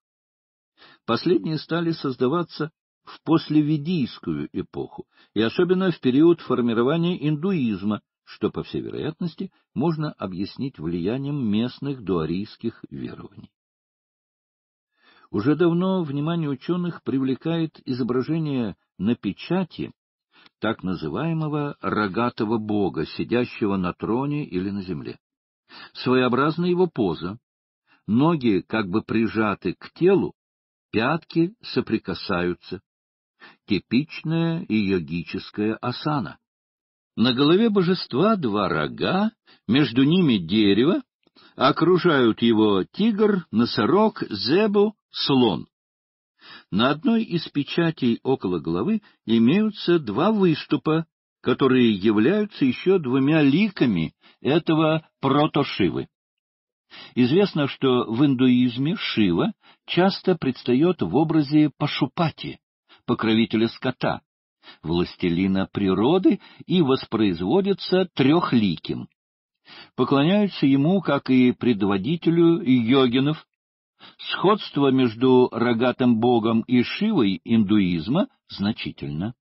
Последние стали создаваться в послеведийскую эпоху, и особенно в период формирования индуизма, что, по всей вероятности, можно объяснить влиянием местных дуарийских верований. Уже давно внимание ученых привлекает изображение на печати так называемого рогатого бога, сидящего на троне или на земле. Своеобразна его поза. Ноги как бы прижаты к телу, пятки соприкасаются. Типичная и йогическая асана. На голове божества два рога, между ними дерево, окружают его тигр, носорог, зебу, слон. На одной из печатей около головы имеются два выступа, которые являются еще двумя ликами этого протошивы. Известно, что в индуизме Шива часто предстает в образе Пашупати, покровителя скота, властелина природы и воспроизводится трехликим. Поклоняются ему, как и предводителю йогинов, Сходство между рогатым богом и Шивой индуизма значительно.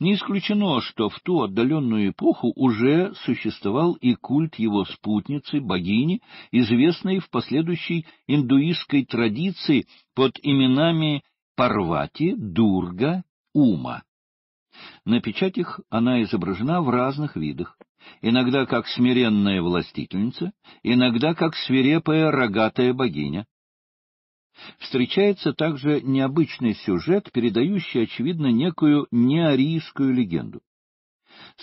Не исключено, что в ту отдаленную эпоху уже существовал и культ его спутницы, богини, известной в последующей индуистской традиции под именами Парвати, Дурга, Ума. На печатях она изображена в разных видах, иногда как смиренная властительница, иногда как свирепая рогатая богиня. Встречается также необычный сюжет, передающий, очевидно, некую неарийскую легенду.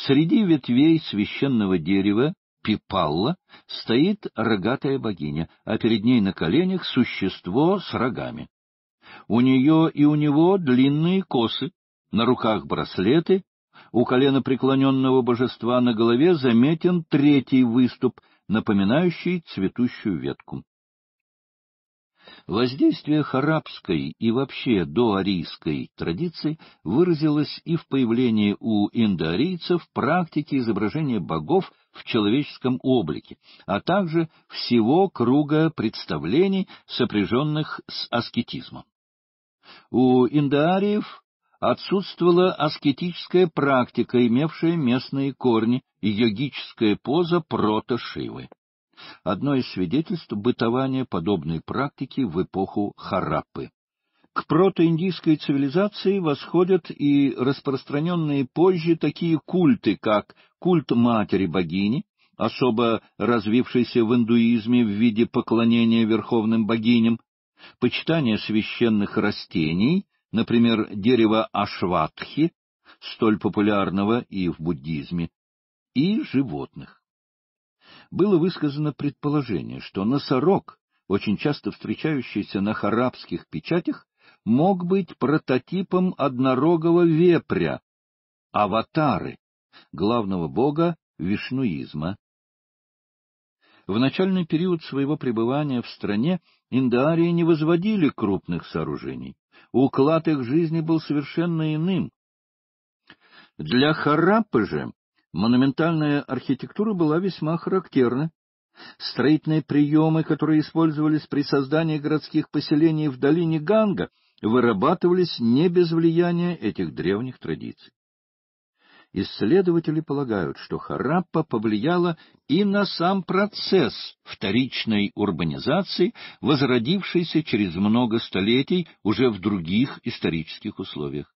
Среди ветвей священного дерева Пипалла стоит рогатая богиня, а перед ней на коленях существо с рогами. У нее и у него длинные косы, на руках браслеты, у колена преклоненного божества на голове заметен третий выступ, напоминающий цветущую ветку. Воздействие харабской и вообще доарийской традиции выразилось и в появлении у индоарийцев практики изображения богов в человеческом облике, а также всего круга представлений, сопряженных с аскетизмом. У индоариев отсутствовала аскетическая практика, имевшая местные корни, и йогическая поза протошивы. Одно из свидетельств — бытования подобной практики в эпоху Хараппы. К протоиндийской цивилизации восходят и распространенные позже такие культы, как культ матери-богини, особо развившийся в индуизме в виде поклонения верховным богиням, почитание священных растений например, дерево ашватхи, столь популярного и в буддизме, и животных. Было высказано предположение, что носорог, очень часто встречающийся на харабских печатях, мог быть прототипом однорогого вепря, аватары, главного бога вишнуизма. В начальный период своего пребывания в стране индарии не возводили крупных сооружений уклад их жизни был совершенно иным. Для Хараппы же монументальная архитектура была весьма характерна. Строительные приемы, которые использовались при создании городских поселений в долине Ганга, вырабатывались не без влияния этих древних традиций. Исследователи полагают, что Хараппа повлияла и на сам процесс вторичной урбанизации, возродившейся через много столетий уже в других исторических условиях.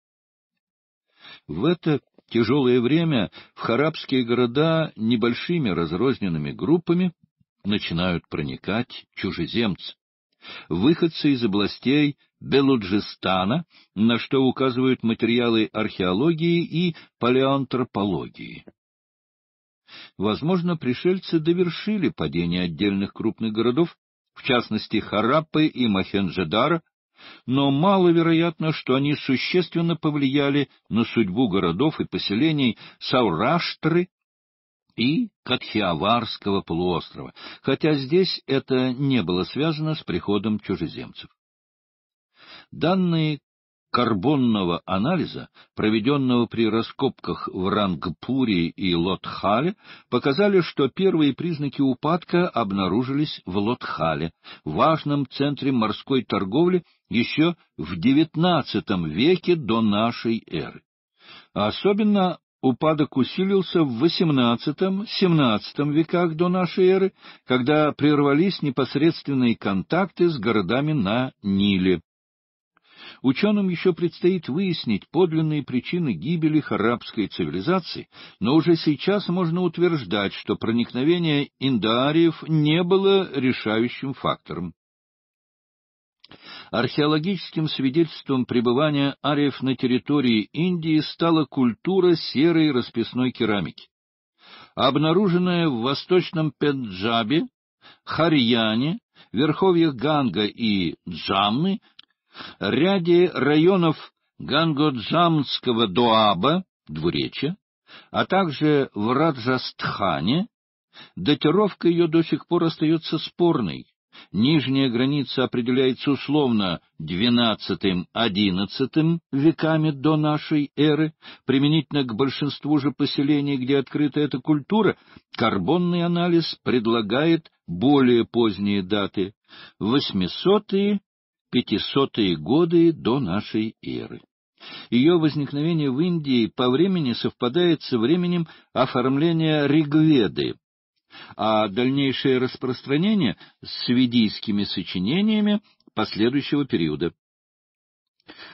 В это тяжелое время в харабские города небольшими разрозненными группами начинают проникать чужеземцы, выходцы из областей Белуджистана, на что указывают материалы археологии и палеантропологии. Возможно, пришельцы довершили падение отдельных крупных городов, в частности Хараппы и Махенджедара, но маловероятно, что они существенно повлияли на судьбу городов и поселений Саураштры и Катхиаварского полуострова, хотя здесь это не было связано с приходом чужеземцев. Данные карбонного анализа, проведенного при раскопках в Рангпуре и Лотхале, показали, что первые признаки упадка обнаружились в Лотхале, важном центре морской торговли еще в XIX веке до нашей эры. Особенно упадок усилился в XVIII-XVII веках до нашей эры, когда прервались непосредственные контакты с городами на Ниле. Ученым еще предстоит выяснить подлинные причины гибели харабской цивилизации, но уже сейчас можно утверждать, что проникновение индаариев не было решающим фактором. Археологическим свидетельством пребывания ариев на территории Индии стала культура серой расписной керамики. Обнаруженная в восточном Пенджабе, Харьяне, верховьях Ганга и Джамны ряде районов Гангоджамского Доаба, двуречья, а также в Раджастхане, датировка ее до сих пор остается спорной. Нижняя граница определяется условно XII-XI веками до нашей эры, применительно к большинству же поселений, где открыта эта культура, карбонный анализ предлагает более поздние даты — 800-е пятисотые годы до нашей эры. Ее возникновение в Индии по времени совпадает со временем оформления Ригведы, а дальнейшее распространение с ведийскими сочинениями последующего периода.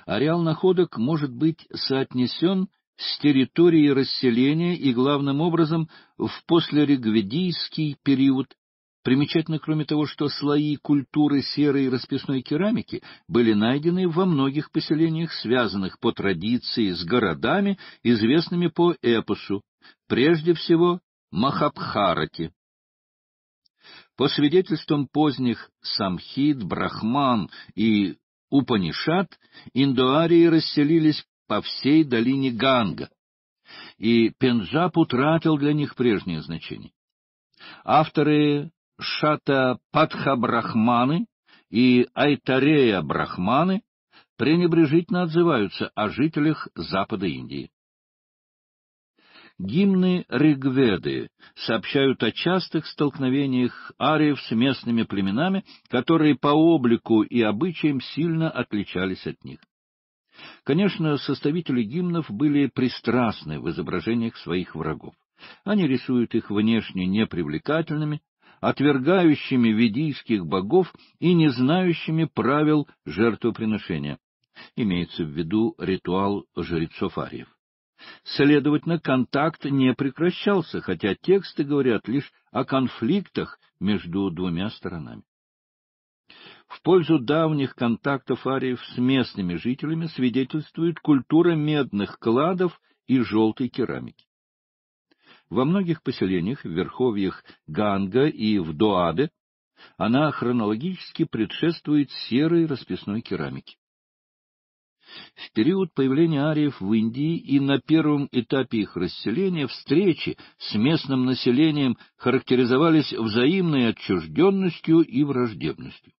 Ареал находок может быть соотнесен с территорией расселения и, главным образом, в послерегведийский период Примечательно, кроме того, что слои культуры серой расписной керамики были найдены во многих поселениях, связанных по традиции с городами, известными по эпосу, прежде всего Махабхарате. По свидетельствам поздних Самхид, Брахман и Упанишат, индуарии расселились по всей долине Ганга, и Пенджаб утратил для них прежнее значение. Авторы Шата Падха-брахманы и Айтарея-брахманы пренебрежительно отзываются о жителях Запада Индии. Гимны Ригведы сообщают о частых столкновениях ариев с местными племенами, которые по облику и обычаям сильно отличались от них. Конечно, составители гимнов были пристрастны в изображениях своих врагов. Они рисуют их внешне непривлекательными, отвергающими ведийских богов и не знающими правил жертвоприношения. Имеется в виду ритуал жрецов ариев. Следовательно, контакт не прекращался, хотя тексты говорят лишь о конфликтах между двумя сторонами. В пользу давних контактов ариев с местными жителями свидетельствует культура медных кладов и желтой керамики. Во многих поселениях в верховьях Ганга и в Доабе она хронологически предшествует серой расписной керамике. В период появления ариев в Индии и на первом этапе их расселения встречи с местным населением характеризовались взаимной отчужденностью и враждебностью.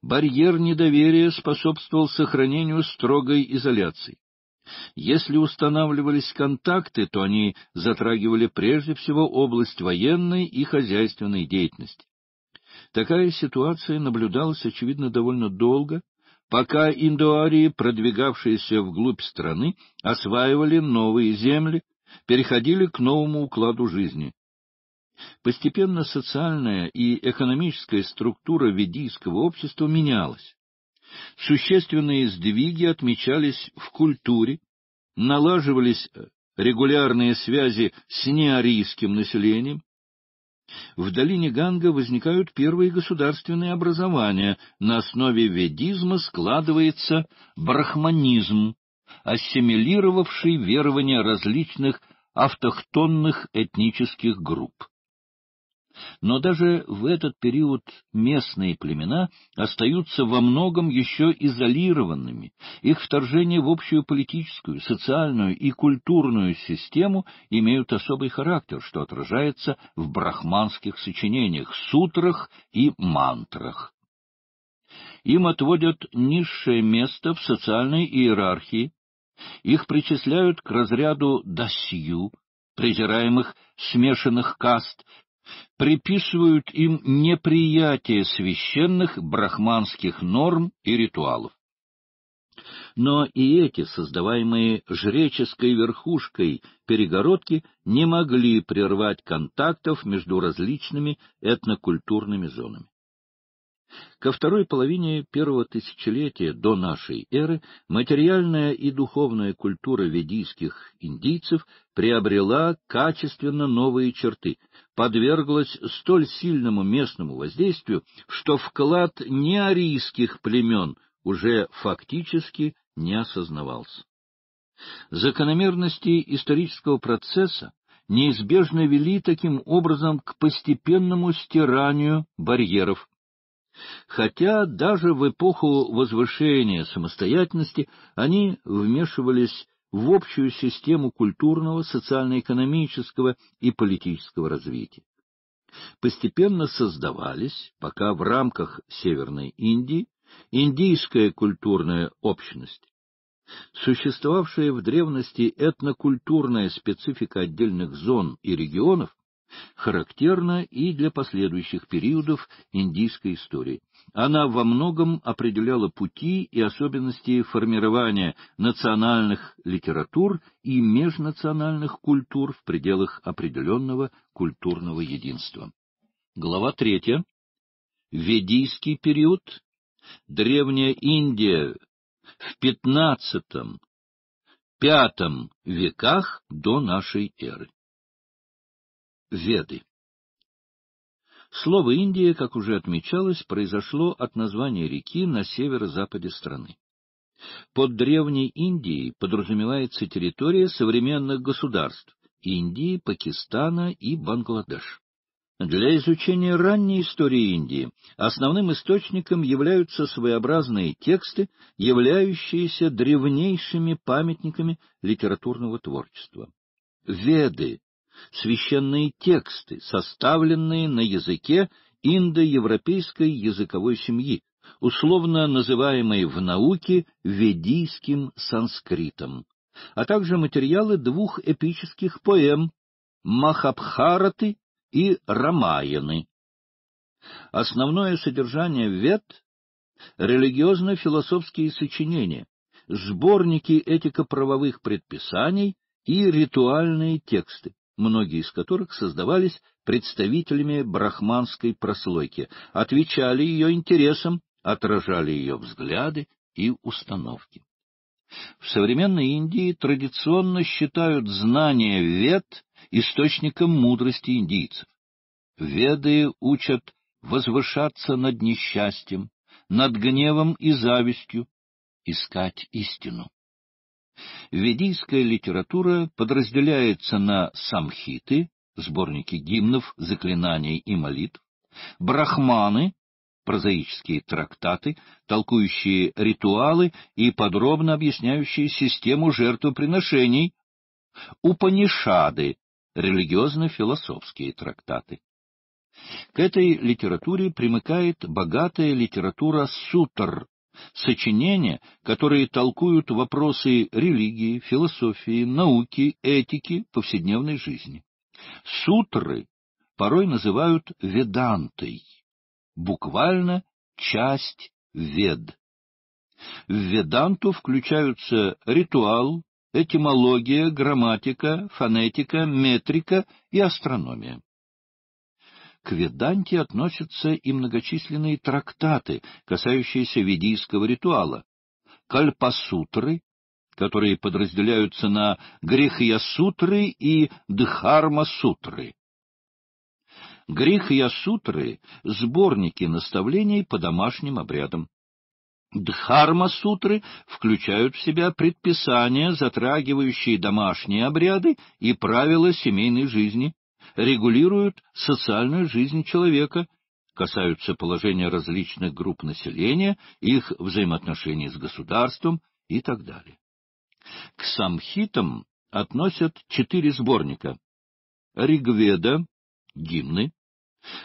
Барьер недоверия способствовал сохранению строгой изоляции. Если устанавливались контакты, то они затрагивали прежде всего область военной и хозяйственной деятельности. Такая ситуация наблюдалась, очевидно, довольно долго, пока индуарии, продвигавшиеся вглубь страны, осваивали новые земли, переходили к новому укладу жизни. Постепенно социальная и экономическая структура ведийского общества менялась. Существенные сдвиги отмечались в культуре, налаживались э, регулярные связи с неарийским населением. В долине Ганга возникают первые государственные образования, на основе ведизма складывается брахманизм, ассимилировавший верования различных автохтонных этнических групп. Но даже в этот период местные племена остаются во многом еще изолированными. Их вторжения в общую политическую, социальную и культурную систему имеют особый характер, что отражается в брахманских сочинениях, сутрах и мантрах. Им отводят низшее место в социальной иерархии, их причисляют к разряду досью, презираемых смешанных каст, приписывают им неприятие священных брахманских норм и ритуалов. Но и эти, создаваемые жреческой верхушкой перегородки, не могли прервать контактов между различными этнокультурными зонами. Ко второй половине первого тысячелетия до нашей эры материальная и духовная культура ведийских индийцев приобрела качественно новые черты, подверглась столь сильному местному воздействию, что вклад неарийских племен уже фактически не осознавался. Закономерности исторического процесса неизбежно вели таким образом к постепенному стиранию барьеров, хотя даже в эпоху возвышения самостоятельности они вмешивались в общую систему культурного, социально-экономического и политического развития. Постепенно создавались, пока в рамках Северной Индии, индийская культурная общность. Существовавшая в древности этнокультурная специфика отдельных зон и регионов характерна и для последующих периодов индийской истории. Она во многом определяла пути и особенности формирования национальных литератур и межнациональных культур в пределах определенного культурного единства. Глава третья. Ведийский период. Древняя Индия в XV-V веках до нашей эры. Веды. Слово «Индия», как уже отмечалось, произошло от названия реки на северо-западе страны. Под Древней Индией подразумевается территория современных государств Индии, Пакистана и Бангладеш. Для изучения ранней истории Индии основным источником являются своеобразные тексты, являющиеся древнейшими памятниками литературного творчества. Веды священные тексты, составленные на языке индоевропейской языковой семьи, условно называемой в науке ведийским санскритом, а также материалы двух эпических поэм «Махабхараты» и «Рамаяны». Основное содержание вет — религиозно-философские сочинения, сборники этико-правовых предписаний и ритуальные тексты, многие из которых создавались представителями брахманской прослойки, отвечали ее интересам, отражали ее взгляды и установки. В современной Индии традиционно считают знание вед источником мудрости индийцев. Веды учат возвышаться над несчастьем, над гневом и завистью, искать истину. Ведийская литература подразделяется на самхиты, сборники гимнов, заклинаний и молитв, брахманы, прозаические трактаты, толкующие ритуалы и подробно объясняющие систему жертвоприношений, упанишады, религиозно-философские трактаты. К этой литературе примыкает богатая литература сутр, сочинения, которые толкуют вопросы религии, философии, науки, этики, повседневной жизни. Сутры порой называют ведантой, буквально часть вед. В веданту включаются ритуал, этимология, грамматика, фонетика, метрика и астрономия. К Веданте относятся и многочисленные трактаты, касающиеся ведийского ритуала, кальпасутры, которые подразделяются на Грихи-я-сутры и Дхарма-сутры. дхармасутры. – сборники наставлений по домашним обрядам. Дхарма-сутры включают в себя предписания, затрагивающие домашние обряды и правила семейной жизни регулируют социальную жизнь человека, касаются положения различных групп населения, их взаимоотношений с государством и так далее. К самхитам относят четыре сборника. Ригведа — гимны,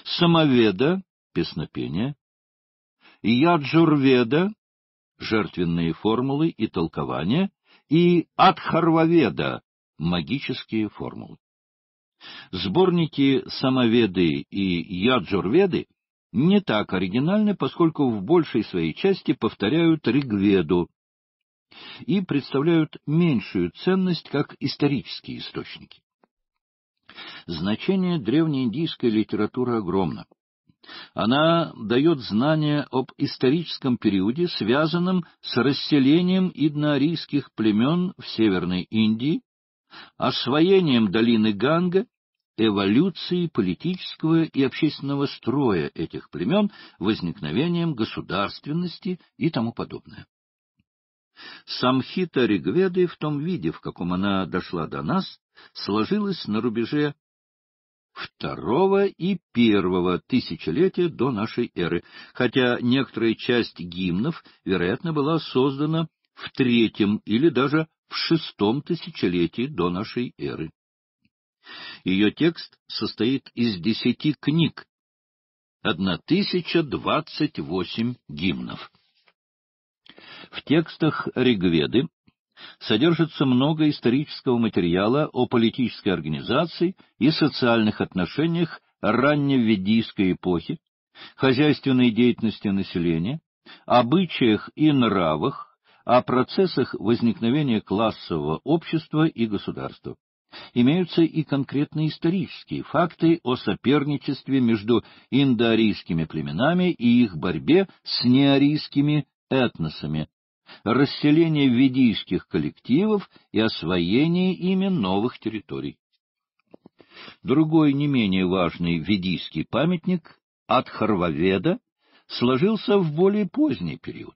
Самоведа — песнопения, Яджурведа — жертвенные формулы и толкования, и Адхарваведа — магические формулы. Сборники «Самоведы» и «Яджурведы» не так оригинальны, поскольку в большей своей части повторяют Ригведу и представляют меньшую ценность как исторические источники. Значение древнеиндийской литературы огромно. Она дает знания об историческом периоде, связанном с расселением идноарийских племен в Северной Индии, освоением долины Ганга, эволюцией политического и общественного строя этих племен, возникновением государственности и тому подобное. Самхита Ригведы в том виде, в каком она дошла до нас, сложилась на рубеже второго и первого тысячелетия до нашей эры, хотя некоторая часть гимнов, вероятно, была создана в третьем или даже в шестом тысячелетии до нашей эры. Ее текст состоит из десяти книг, 1028 гимнов. В текстах Ригведы содержится много исторического материала о политической организации и социальных отношениях ранневедийской эпохи, хозяйственной деятельности населения, обычаях и нравах, о процессах возникновения классового общества и государства. Имеются и конкретные исторические факты о соперничестве между индоарийскими племенами и их борьбе с неарийскими этносами, расселение ведийских коллективов и освоение ими новых территорий. Другой не менее важный ведийский памятник от Харваведа сложился в более поздний период.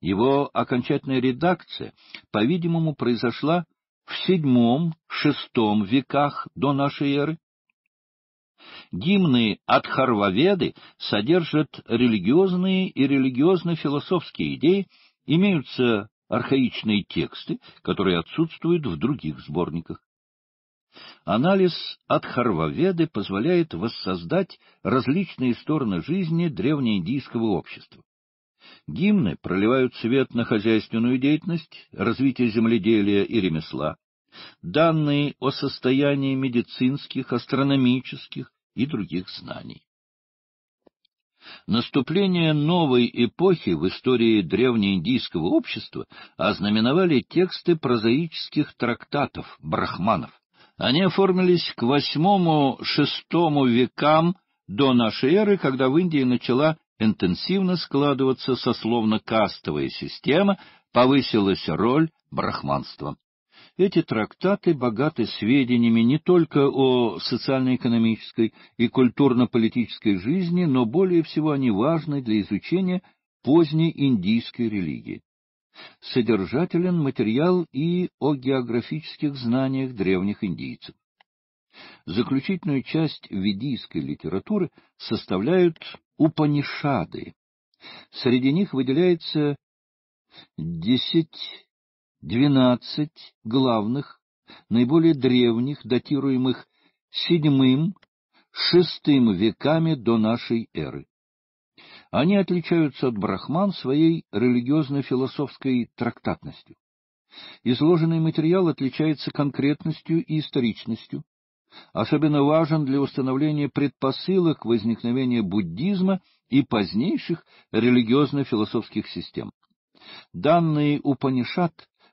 Его окончательная редакция, по-видимому, произошла в VII-VI веках до нашей эры. Гимны от Харваведы содержат религиозные и религиозно-философские идеи, имеются архаичные тексты, которые отсутствуют в других сборниках. Анализ от Харваведы позволяет воссоздать различные стороны жизни древнеиндийского общества. Гимны проливают свет на хозяйственную деятельность, развитие земледелия и ремесла. Данные о состоянии медицинских, астрономических и других знаний. Наступление новой эпохи в истории древнеиндийского общества ознаменовали тексты прозаических трактатов брахманов. Они оформились к восьмому-шестому векам до нашей эры, когда в Индии начала интенсивно складываться сословно-кастовая система, повысилась роль брахманства. Эти трактаты богаты сведениями не только о социально-экономической и культурно-политической жизни, но более всего они важны для изучения поздней индийской религии. Содержателен материал и о географических знаниях древних индийцев. Заключительную часть ведийской литературы составляют Упанишады. Среди них выделяется 10-12 главных, наиболее древних, датируемых VII-VI веками до нашей эры. Они отличаются от брахман своей религиозно-философской трактатностью. Изложенный материал отличается конкретностью и историчностью, особенно важен для установления предпосылок возникновения буддизма и позднейших религиозно-философских систем. Данные Упанишат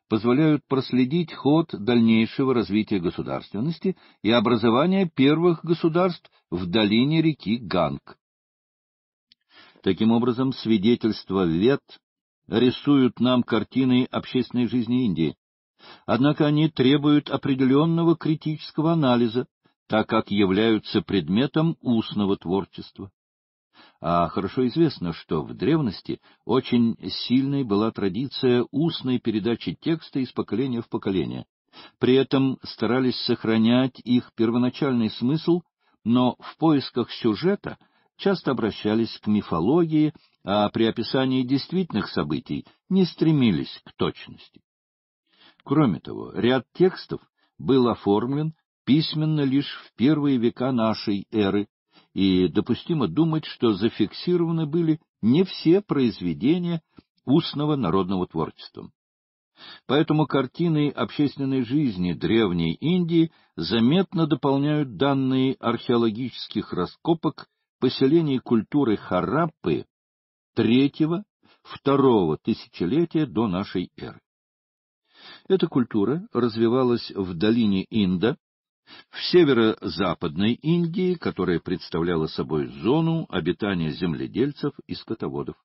позволяют проследить ход дальнейшего развития государственности и образования первых государств в долине реки Ганг. Таким образом, свидетельства Вет рисуют нам картины общественной жизни Индии, Однако они требуют определенного критического анализа, так как являются предметом устного творчества. А хорошо известно, что в древности очень сильной была традиция устной передачи текста из поколения в поколение. При этом старались сохранять их первоначальный смысл, но в поисках сюжета часто обращались к мифологии, а при описании действительных событий не стремились к точности. Кроме того, ряд текстов был оформлен письменно лишь в первые века нашей эры, и допустимо думать, что зафиксированы были не все произведения устного народного творчества. Поэтому картины общественной жизни Древней Индии заметно дополняют данные археологических раскопок поселений культуры Хараппы третьего-второго тысячелетия до нашей эры. Эта культура развивалась в долине Инда, в северо-западной Индии, которая представляла собой зону обитания земледельцев и скотоводов.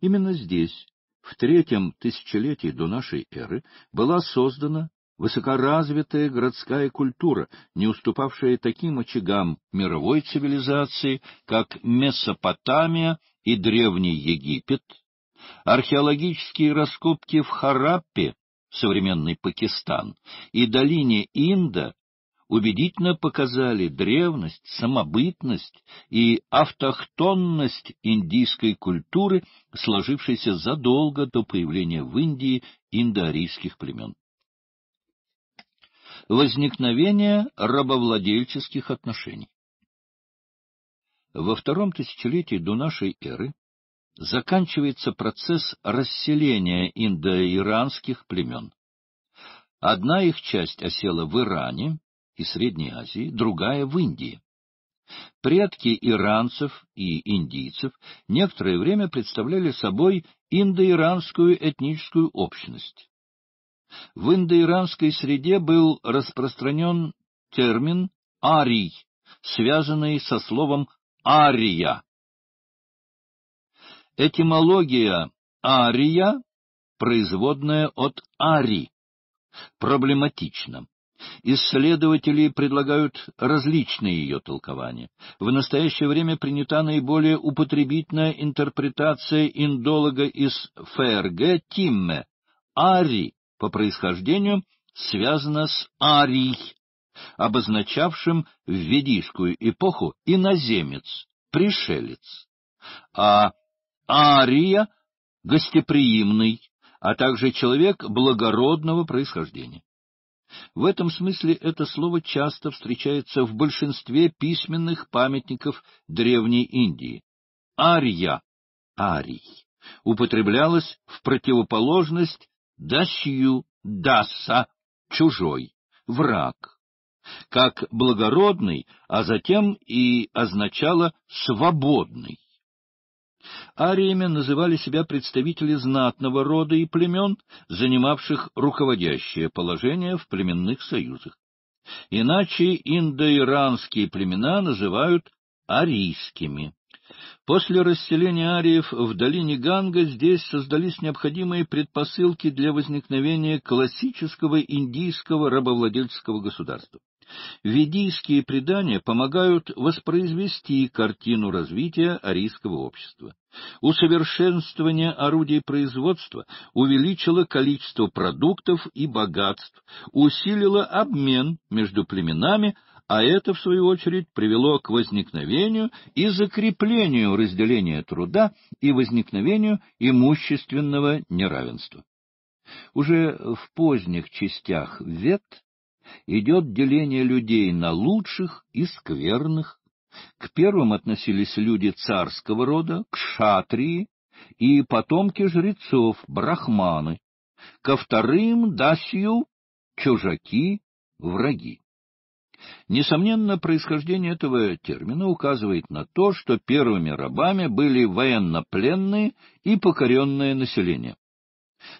Именно здесь, в третьем тысячелетии до нашей эры, была создана высокоразвитая городская культура, не уступавшая таким очагам мировой цивилизации, как Месопотамия и Древний Египет. Археологические раскопки в Хараппе современный Пакистан, и долине Инда убедительно показали древность, самобытность и автохтонность индийской культуры, сложившейся задолго до появления в Индии индоарийских племен. Возникновение рабовладельческих отношений Во втором тысячелетии до нашей эры заканчивается процесс расселения индоиранских племен. Одна их часть осела в Иране и Средней Азии, другая — в Индии. Предки иранцев и индийцев некоторое время представляли собой индоиранскую этническую общность. В индоиранской среде был распространен термин «арий», связанный со словом «ария» Этимология «ария» производная от «ари». Проблематична. Исследователи предлагают различные ее толкования. В настоящее время принята наиболее употребительная интерпретация индолога из ФРГ Тимме. Ари по происхождению связана с Арий, обозначавшим в ведийскую эпоху иноземец, пришелец. А Ария — гостеприимный, а также человек благородного происхождения. В этом смысле это слово часто встречается в большинстве письменных памятников Древней Индии. Арья, арий, употреблялось в противоположность дасью, даса, чужой, враг, как благородный, а затем и означало свободный. Ариями называли себя представители знатного рода и племен, занимавших руководящее положение в племенных союзах. Иначе индоиранские племена называют арийскими. После расселения ариев в долине Ганга здесь создались необходимые предпосылки для возникновения классического индийского рабовладельческого государства. Ведийские предания помогают воспроизвести картину развития арийского общества. Усовершенствование орудий производства увеличило количество продуктов и богатств, усилило обмен между племенами, а это, в свою очередь, привело к возникновению и закреплению разделения труда и возникновению имущественного неравенства. Уже в поздних частях вет идет деление людей на лучших и скверных. К первым относились люди царского рода, к шатрии и потомки жрецов, брахманы, ко вторым дасью чужаки, враги. Несомненно, происхождение этого термина указывает на то, что первыми рабами были военнопленные и покоренное население.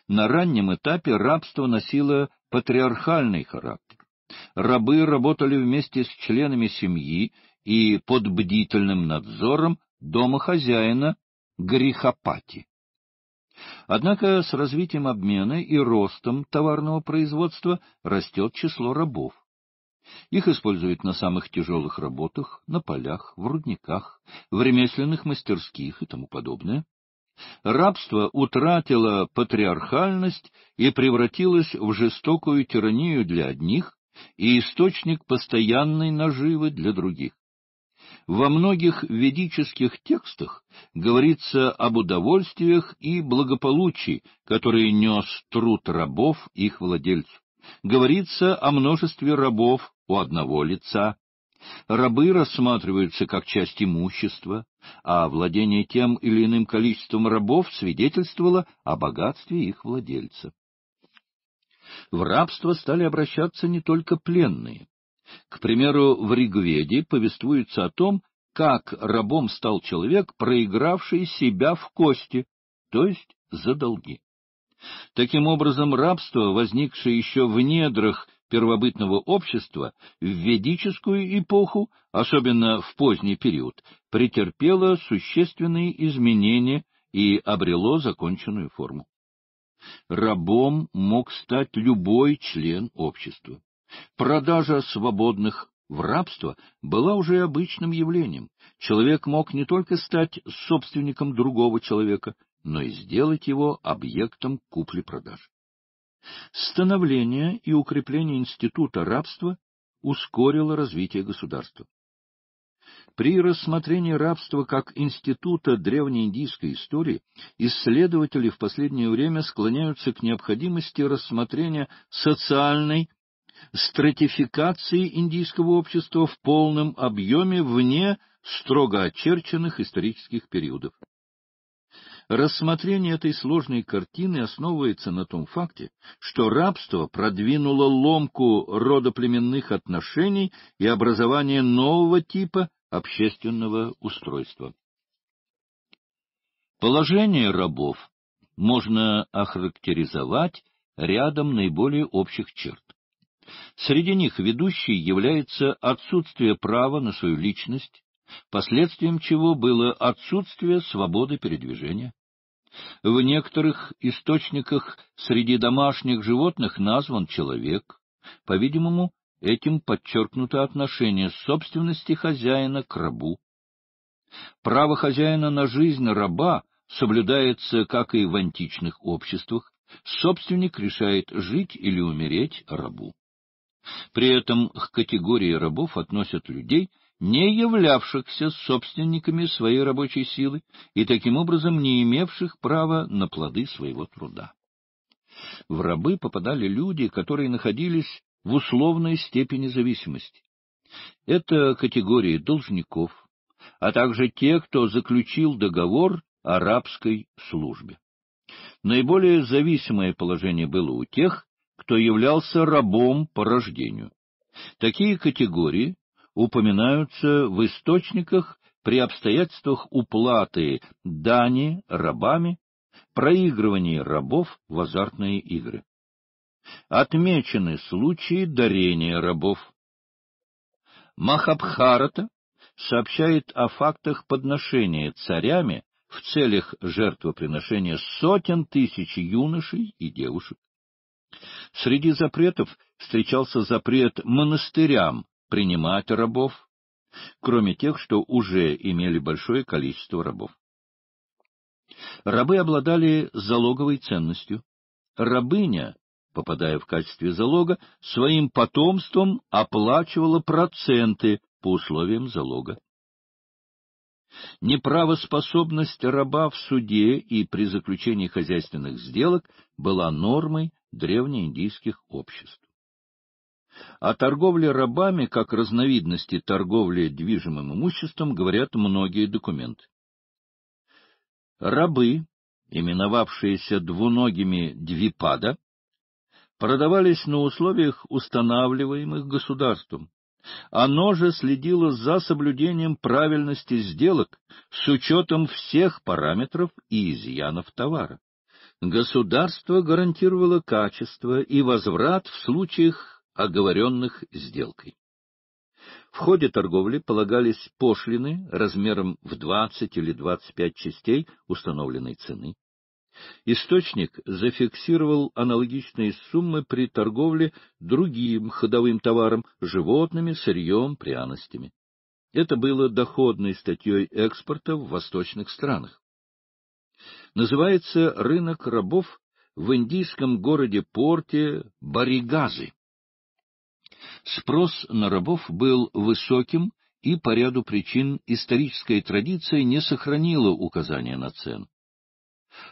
На раннем этапе рабство носило патриархальный характер. Рабы работали вместе с членами семьи и под бдительным надзором дома хозяина грехопати. Однако с развитием обмена и ростом товарного производства растет число рабов. Их используют на самых тяжелых работах, на полях, в рудниках, в ремесленных мастерских и тому подобное. Рабство утратило патриархальность и превратилось в жестокую тиранию для одних и источник постоянной наживы для других. Во многих ведических текстах говорится об удовольствиях и благополучии, которые нес труд рабов их владельцу. Говорится о множестве рабов у одного лица. Рабы рассматриваются как часть имущества, а владение тем или иным количеством рабов свидетельствовало о богатстве их владельца. В рабство стали обращаться не только пленные. К примеру, в Ригведе повествуется о том, как рабом стал человек, проигравший себя в кости, то есть за долги. Таким образом, рабство, возникшее еще в недрах первобытного общества, в ведическую эпоху, особенно в поздний период, претерпело существенные изменения и обрело законченную форму. Рабом мог стать любой член общества. Продажа свободных в рабство была уже обычным явлением. Человек мог не только стать собственником другого человека, но и сделать его объектом купли-продажи. Становление и укрепление института рабства ускорило развитие государства. При рассмотрении рабства как института древнеиндийской истории исследователи в последнее время склоняются к необходимости рассмотрения социальной стратификации индийского общества в полном объеме вне строго очерченных исторических периодов. Рассмотрение этой сложной картины основывается на том факте, что рабство продвинуло ломку родоплеменных отношений и образование нового типа общественного устройства. Положение рабов можно охарактеризовать рядом наиболее общих черт. Среди них ведущей является отсутствие права на свою личность, последствием чего было отсутствие свободы передвижения. В некоторых источниках среди домашних животных назван человек, по-видимому, Этим подчеркнуто отношение собственности хозяина к рабу. Право хозяина на жизнь раба соблюдается, как и в античных обществах. Собственник решает жить или умереть рабу. При этом к категории рабов относят людей, не являвшихся собственниками своей рабочей силы и таким образом не имевших права на плоды своего труда. В рабы попадали люди, которые находились в условной степени зависимости. Это категории должников, а также те, кто заключил договор о рабской службе. Наиболее зависимое положение было у тех, кто являлся рабом по рождению. Такие категории упоминаются в источниках при обстоятельствах уплаты дани рабами, проигрывании рабов в азартные игры отмечены случаи дарения рабов. Махабхарата сообщает о фактах подношения царями в целях жертвоприношения сотен тысяч юношей и девушек. Среди запретов встречался запрет монастырям принимать рабов, кроме тех, что уже имели большое количество рабов. Рабы обладали залоговой ценностью. Рабыня попадая в качестве залога, своим потомством оплачивала проценты по условиям залога. Неправоспособность раба в суде и при заключении хозяйственных сделок была нормой древнеиндийских обществ. О торговле рабами как разновидности торговли движимым имуществом говорят многие документы. Рабы, именовавшиеся двуногими двипада, продавались на условиях, устанавливаемых государством. Оно же следило за соблюдением правильности сделок с учетом всех параметров и изъянов товара. Государство гарантировало качество и возврат в случаях, оговоренных сделкой. В ходе торговли полагались пошлины размером в 20 или 25 частей установленной цены, Источник зафиксировал аналогичные суммы при торговле другим ходовым товаром — животными, сырьем, пряностями. Это было доходной статьей экспорта в восточных странах. Называется рынок рабов в индийском городе-порте Баригазы. Спрос на рабов был высоким, и по ряду причин историческая традиция не сохранила указания на цену.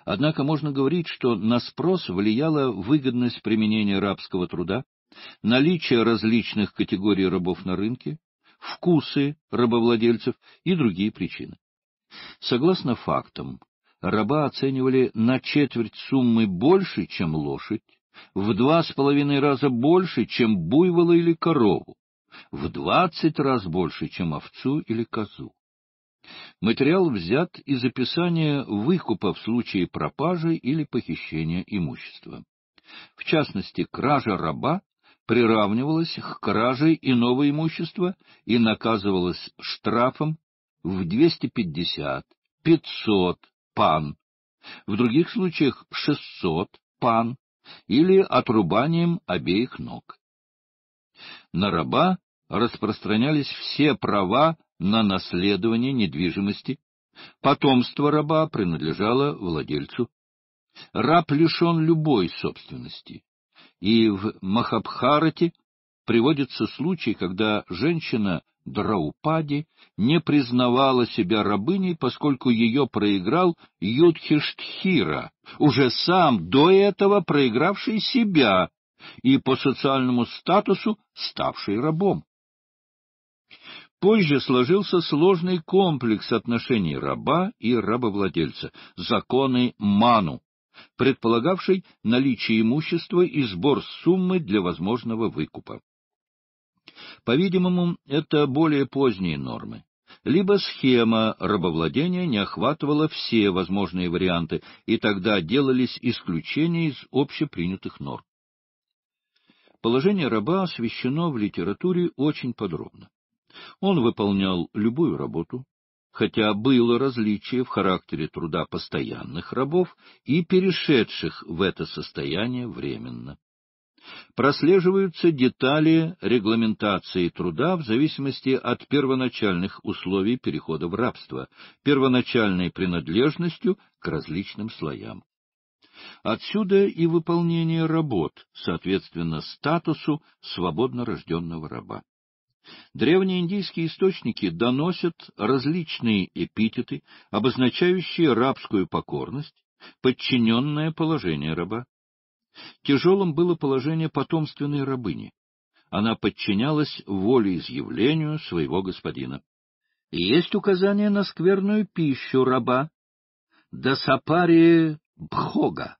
Однако можно говорить, что на спрос влияла выгодность применения рабского труда, наличие различных категорий рабов на рынке, вкусы рабовладельцев и другие причины. Согласно фактам, раба оценивали на четверть суммы больше, чем лошадь, в два с половиной раза больше, чем буйвола или корову, в двадцать раз больше, чем овцу или козу. Материал взят из описания выкупа в случае пропажи или похищения имущества. В частности, кража раба приравнивалась к краже иного имущества и наказывалась штрафом в 250, 500 пан, в других случаях 600 пан или отрубанием обеих ног. На раба распространялись все права на наследование недвижимости. Потомство раба принадлежало владельцу. Раб лишен любой собственности. И в Махабхарате приводится случай, когда женщина Драупади не признавала себя рабыней, поскольку ее проиграл Юдхиштхира, уже сам до этого проигравший себя и по социальному статусу ставший рабом. Позже сложился сложный комплекс отношений раба и рабовладельца, законы ману, предполагавший наличие имущества и сбор суммы для возможного выкупа. По-видимому, это более поздние нормы. Либо схема рабовладения не охватывала все возможные варианты, и тогда делались исключения из общепринятых норм. Положение раба освещено в литературе очень подробно. Он выполнял любую работу, хотя было различие в характере труда постоянных рабов и перешедших в это состояние временно. Прослеживаются детали регламентации труда в зависимости от первоначальных условий перехода в рабство, первоначальной принадлежностью к различным слоям. Отсюда и выполнение работ, соответственно, статусу свободно рожденного раба. Древние индийские источники доносят различные эпитеты, обозначающие рабскую покорность, подчиненное положение раба. Тяжелым было положение потомственной рабыни. Она подчинялась волеизъявлению своего господина. Есть указание на скверную пищу раба, досапарии бхога.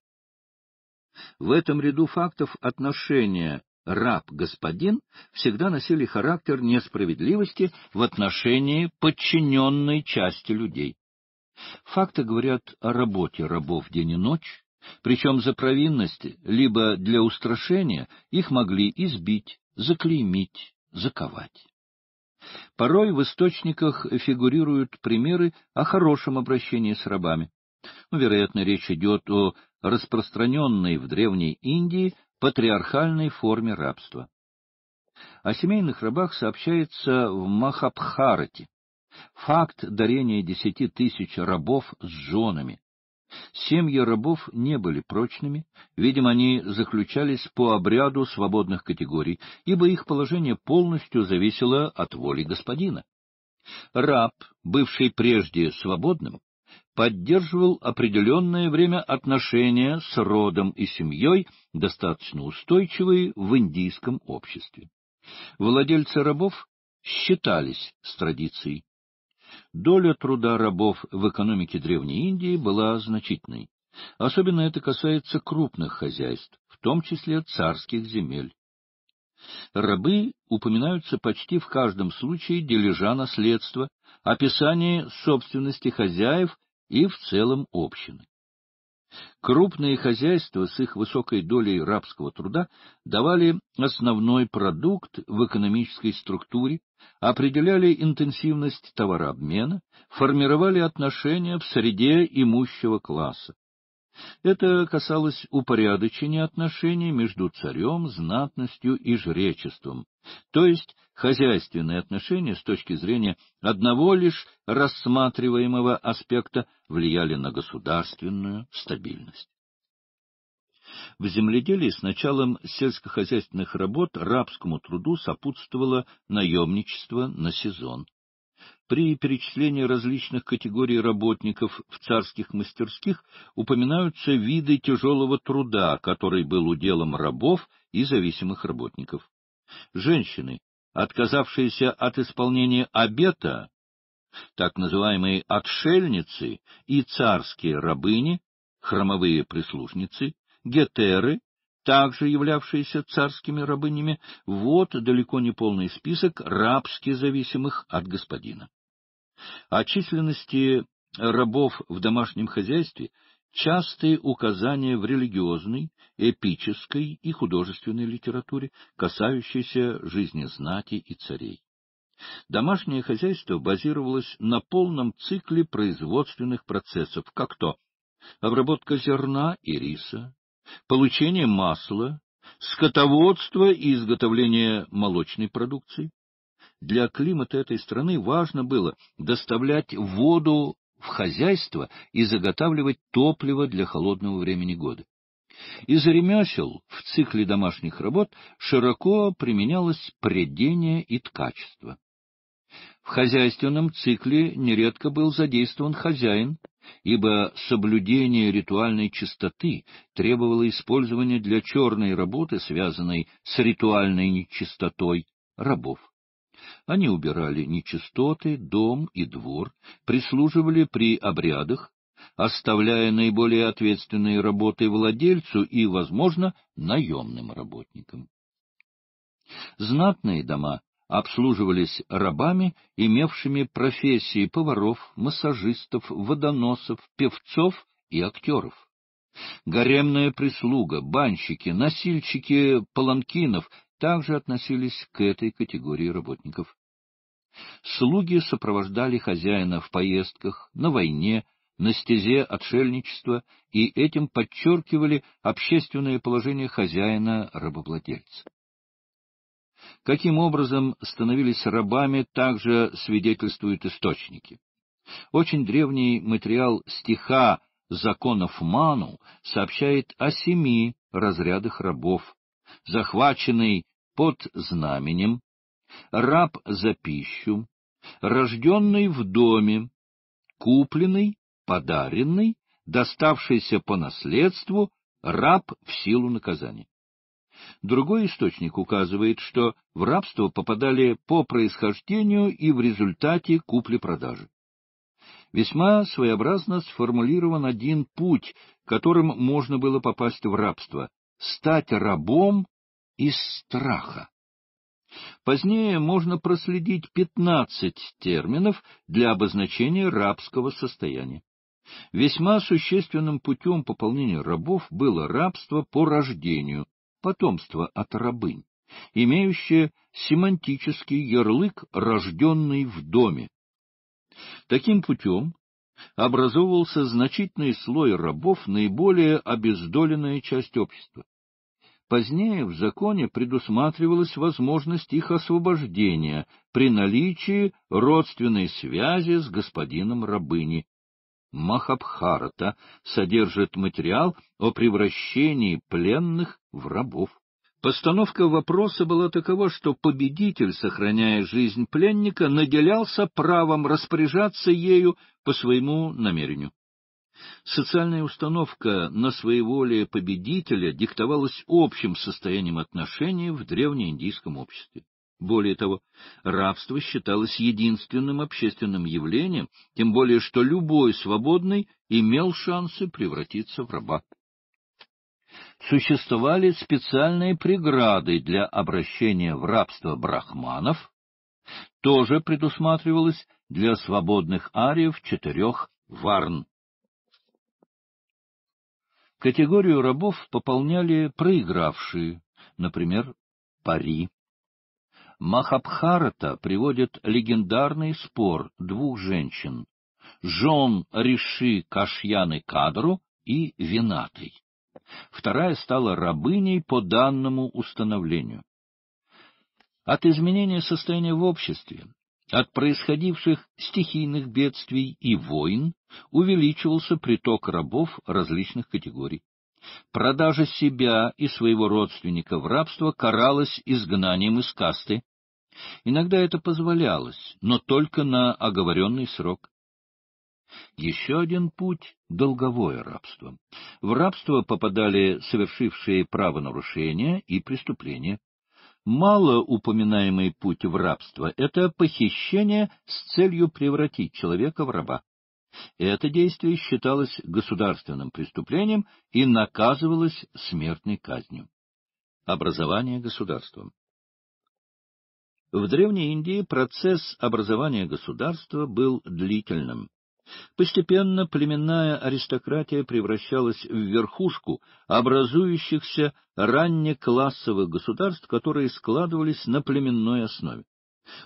В этом ряду фактов отношения раб-господин всегда носили характер несправедливости в отношении подчиненной части людей. Факты говорят о работе рабов день и ночь, причем за провинности либо для устрашения, их могли избить, заклеймить, заковать. Порой в источниках фигурируют примеры о хорошем обращении с рабами. Ну, вероятно, речь идет о распространенной в Древней Индии патриархальной форме рабства. О семейных рабах сообщается в Махабхарате. Факт дарения десяти тысяч рабов с женами. Семьи рабов не были прочными, видимо, они заключались по обряду свободных категорий, ибо их положение полностью зависело от воли господина. Раб, бывший прежде свободным, поддерживал определенное время отношения с родом и семьей, достаточно устойчивые в индийском обществе. Владельцы рабов считались с традицией. Доля труда рабов в экономике Древней Индии была значительной. Особенно это касается крупных хозяйств, в том числе царских земель. Рабы упоминаются почти в каждом случае дележа наследства, описании собственности хозяев и в целом общины. Крупные хозяйства с их высокой долей рабского труда давали основной продукт в экономической структуре, определяли интенсивность товарообмена, формировали отношения в среде имущего класса. Это касалось упорядочения отношений между царем, знатностью и жречеством, то есть хозяйственные отношения с точки зрения одного лишь рассматриваемого аспекта влияли на государственную стабильность. В земледелии с началом сельскохозяйственных работ рабскому труду сопутствовало наемничество на сезон. При перечислении различных категорий работников в царских мастерских упоминаются виды тяжелого труда, который был уделом рабов и зависимых работников. Женщины, отказавшиеся от исполнения обета, так называемые отшельницы и царские рабыни, хромовые прислужницы, гетеры, также являвшиеся царскими рабынями, вот далеко не полный список рабски зависимых от господина. О численности рабов в домашнем хозяйстве частые указания в религиозной, эпической и художественной литературе, касающейся жизни знати и царей. Домашнее хозяйство базировалось на полном цикле производственных процессов, как то обработка зерна и риса, получение масла, скотоводство и изготовление молочной продукции, для климата этой страны важно было доставлять воду в хозяйство и заготавливать топливо для холодного времени года. Из ремесел в цикле домашних работ широко применялось предение и ткачество. В хозяйственном цикле нередко был задействован хозяин, ибо соблюдение ритуальной чистоты требовало использования для черной работы, связанной с ритуальной нечистотой, рабов. Они убирали нечистоты, дом и двор, прислуживали при обрядах, оставляя наиболее ответственные работы владельцу и, возможно, наемным работникам. Знатные дома обслуживались рабами, имевшими профессии поваров, массажистов, водоносов, певцов и актеров. Гаремная прислуга, банщики, носильщики паланкинов также относились к этой категории работников. Слуги сопровождали хозяина в поездках, на войне, на стезе отшельничества и этим подчеркивали общественное положение хозяина-рабовладельца. Каким образом становились рабами, также свидетельствуют источники. Очень древний материал стиха законов Ману сообщает о семи разрядах рабов, захваченный под знаменем, раб за пищу, рожденный в доме, купленный, подаренный, доставшийся по наследству, раб в силу наказания. Другой источник указывает, что в рабство попадали по происхождению и в результате купли-продажи. Весьма своеобразно сформулирован один путь, которым можно было попасть в рабство стать рабом из страха. Позднее можно проследить 15 терминов для обозначения рабского состояния. Весьма существенным путем пополнения рабов было рабство по рождению, потомство от рабынь, имеющее семантический ярлык «рожденный в доме». Таким путем образовывался значительный слой рабов, наиболее обездоленная часть общества. Позднее в законе предусматривалась возможность их освобождения при наличии родственной связи с господином рабыни. Махабхарата содержит материал о превращении пленных в рабов. Постановка вопроса была такова, что победитель, сохраняя жизнь пленника, наделялся правом распоряжаться ею по своему намерению. Социальная установка на своеволие победителя диктовалась общим состоянием отношений в древнеиндийском обществе. Более того, рабство считалось единственным общественным явлением, тем более что любой свободный имел шансы превратиться в раба существовали специальные преграды для обращения в рабство брахманов, тоже предусматривалось для свободных ариев четырех варн. Категорию рабов пополняли проигравшие, например, пари. Махабхарата приводит легендарный спор двух женщин — жен Риши Кашьяны Кадру и Винатой вторая стала рабыней по данному установлению. От изменения состояния в обществе, от происходивших стихийных бедствий и войн увеличивался приток рабов различных категорий. Продажа себя и своего родственника в рабство каралась изгнанием из касты. Иногда это позволялось, но только на оговоренный срок. Еще один путь долговое рабство. В рабство попадали совершившие правонарушения и преступления. Мало упоминаемый путь в рабство — это похищение с целью превратить человека в раба. Это действие считалось государственным преступлением и наказывалось смертной казнью. Образование государства. В Древней Индии процесс образования государства был длительным. Постепенно племенная аристократия превращалась в верхушку образующихся раннеклассовых государств, которые складывались на племенной основе.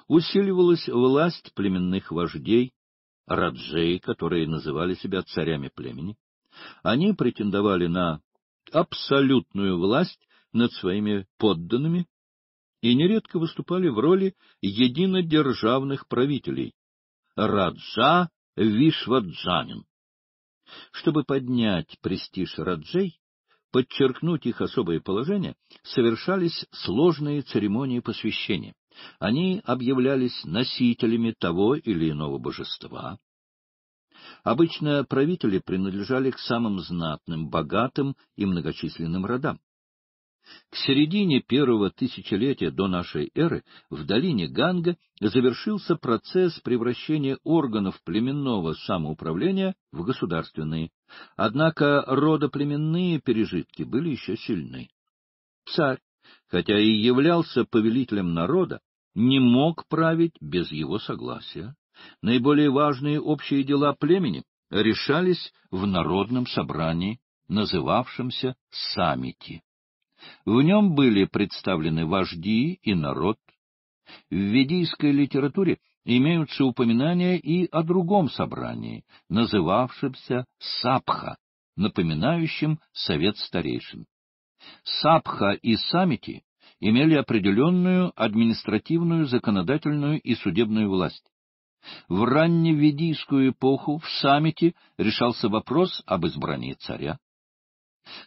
Усиливалась власть племенных вождей, раджей, которые называли себя царями племени. Они претендовали на абсолютную власть над своими подданными и нередко выступали в роли единодержавных правителей — раджа Вишваджанин. Чтобы поднять престиж Раджей, подчеркнуть их особое положение, совершались сложные церемонии посвящения. Они объявлялись носителями того или иного божества. Обычно правители принадлежали к самым знатным, богатым и многочисленным родам. К середине первого тысячелетия до нашей эры в долине Ганга завершился процесс превращения органов племенного самоуправления в государственные. Однако родоплеменные пережитки были еще сильны. Царь, хотя и являлся повелителем народа, не мог править без его согласия. Наиболее важные общие дела племени решались в народном собрании, называвшемся саммити. В нем были представлены вожди и народ. В ведийской литературе имеются упоминания и о другом собрании, называвшемся Сапха, напоминающем совет старейшин. Сапха и Самити имели определенную административную, законодательную и судебную власть. В ранневедийскую эпоху в самити решался вопрос об избрании царя.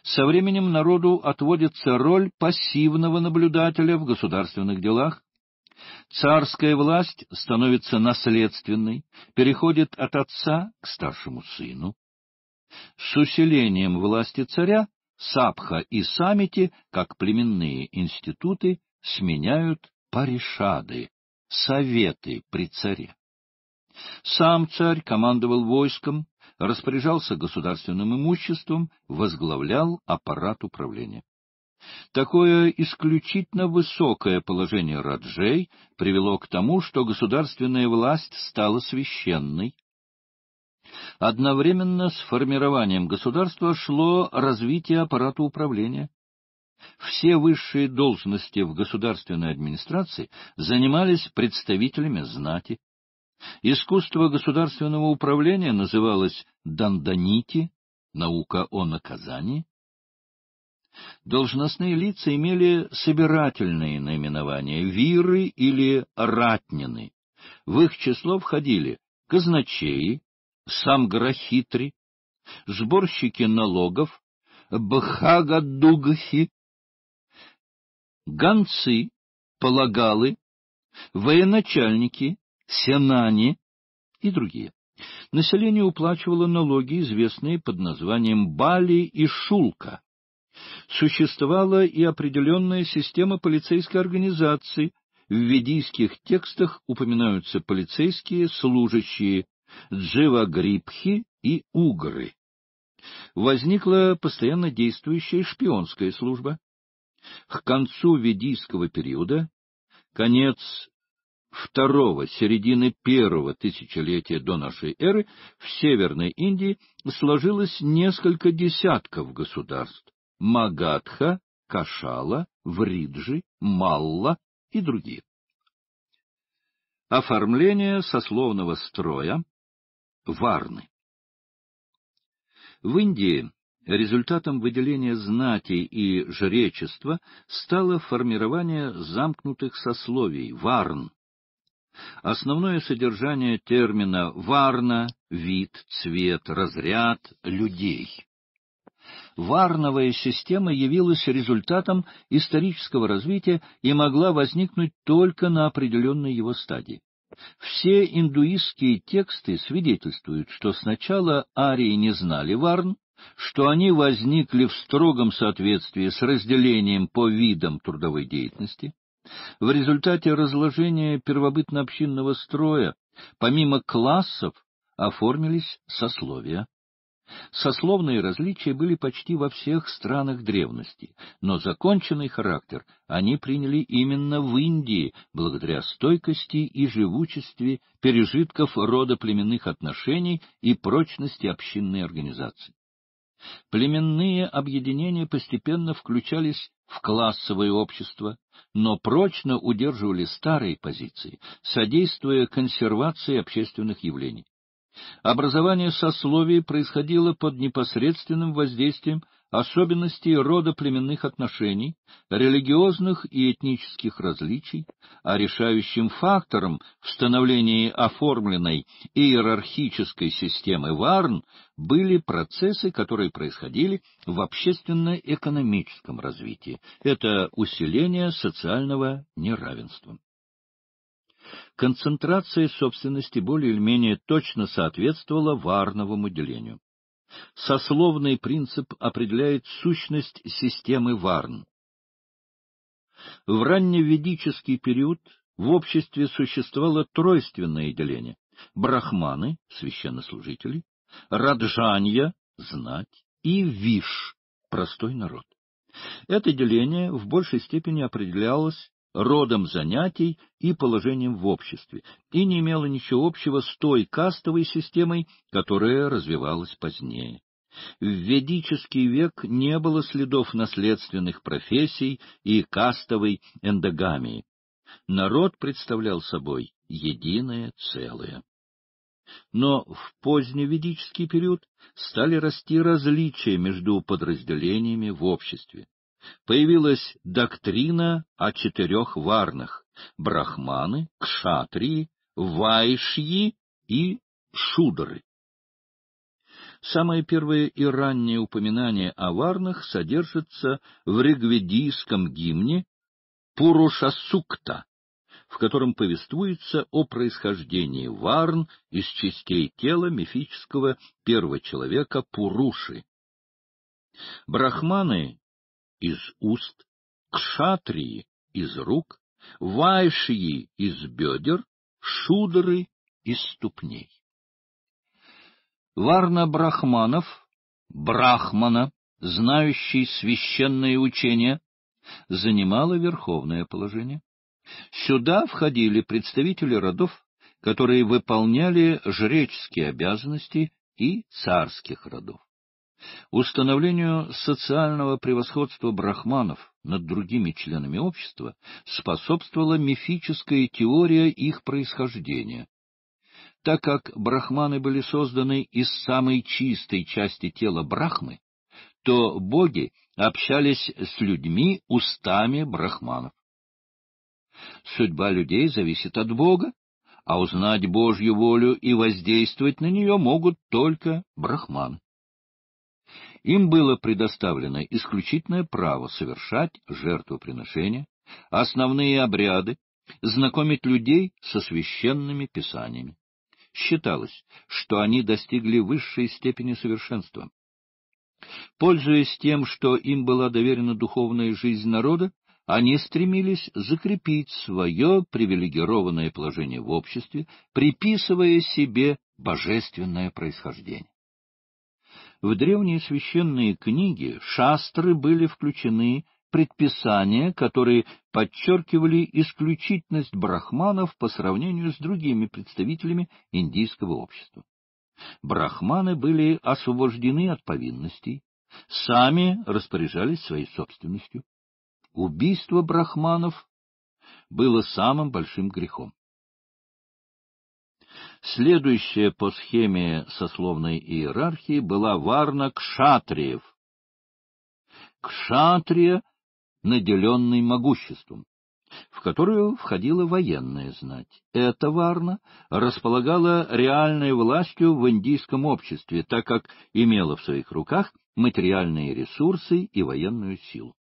Со временем народу отводится роль пассивного наблюдателя в государственных делах. Царская власть становится наследственной, переходит от отца к старшему сыну. С усилением власти царя Сапха и Самити, как племенные институты, сменяют паришады, советы при царе. Сам царь командовал войском, распоряжался государственным имуществом, возглавлял аппарат управления. Такое исключительно высокое положение Раджей привело к тому, что государственная власть стала священной. Одновременно с формированием государства шло развитие аппарата управления. Все высшие должности в государственной администрации занимались представителями знати. Искусство государственного управления называлось «дандонити», «наука о наказании». Должностные лица имели собирательные наименования — виры или ратнины. В их число входили казначеи, самграхитри, сборщики налогов, бхагадугхи, гонцы, полагалы, военачальники, сенани и другие. Население уплачивало налоги, известные под названием бали и шулка. Существовала и определенная система полицейской организации. В ведийских текстах упоминаются полицейские служащие дживагрипхи и угры. Возникла постоянно действующая шпионская служба. К концу ведийского периода, конец второго середины первого тысячелетия до нашей эры в Северной Индии сложилось несколько десятков государств — Магадха, Кашала, Вриджи, Малла и другие. Оформление сословного строя Варны В Индии результатом выделения знати и жречества стало формирование замкнутых сословий Варн, Основное содержание термина «варна» — вид, цвет, разряд людей. Варновая система явилась результатом исторического развития и могла возникнуть только на определенной его стадии. Все индуистские тексты свидетельствуют, что сначала арии не знали варн, что они возникли в строгом соответствии с разделением по видам трудовой деятельности, в результате разложения первобытно-общинного строя, помимо классов, оформились сословия. Сословные различия были почти во всех странах древности, но законченный характер они приняли именно в Индии благодаря стойкости и живучести пережитков рода племенных отношений и прочности общинной организации. Племенные объединения постепенно включались в классовое общество, но прочно удерживали старые позиции, содействуя консервации общественных явлений. Образование сословий происходило под непосредственным воздействием особенностей рода племенных отношений, религиозных и этнических различий, а решающим фактором в становлении оформленной иерархической системы Варн были процессы, которые происходили в общественно-экономическом развитии. Это усиление социального неравенства. Концентрация собственности более или менее точно соответствовала варновому делению. Сословный принцип определяет сущность системы варн. В ранневедический период в обществе существовало тройственное деление — брахманы, священнослужители, раджанья, знать, и виш, простой народ. Это деление в большей степени определялось родом занятий и положением в обществе, и не имела ничего общего с той кастовой системой, которая развивалась позднее. В ведический век не было следов наследственных профессий и кастовой эндогамии. Народ представлял собой единое целое. Но в поздневедический период стали расти различия между подразделениями в обществе появилась доктрина о четырех варнах — брахманы, кшатрии, вайшьи и шудры. Самое первое и раннее упоминание о варнах содержится в ригведийском гимне Пурушасукта, в котором повествуется о происхождении варн из частей тела мифического первого человека Пуруши. Брахманы из уст, кшатрии из рук, вайшии из бедер, шудры из ступней. Варна Брахманов, Брахмана, знающий священное учение, занимала верховное положение. Сюда входили представители родов, которые выполняли жреческие обязанности и царских родов. Установлению социального превосходства брахманов над другими членами общества способствовала мифическая теория их происхождения. Так как брахманы были созданы из самой чистой части тела брахмы, то боги общались с людьми устами брахманов. Судьба людей зависит от Бога, а узнать Божью волю и воздействовать на нее могут только брахманы. Им было предоставлено исключительное право совершать жертвоприношения, основные обряды, знакомить людей со священными писаниями. Считалось, что они достигли высшей степени совершенства. Пользуясь тем, что им была доверена духовная жизнь народа, они стремились закрепить свое привилегированное положение в обществе, приписывая себе божественное происхождение. В древние священные книги шастры были включены предписания, которые подчеркивали исключительность брахманов по сравнению с другими представителями индийского общества. Брахманы были освобождены от повинностей, сами распоряжались своей собственностью. Убийство брахманов было самым большим грехом. Следующая по схеме сословной иерархии была варна кшатриев. Кшатрия, наделенный могуществом, в которую входила военная знать. Эта варна располагала реальной властью в индийском обществе, так как имела в своих руках материальные ресурсы и военную силу.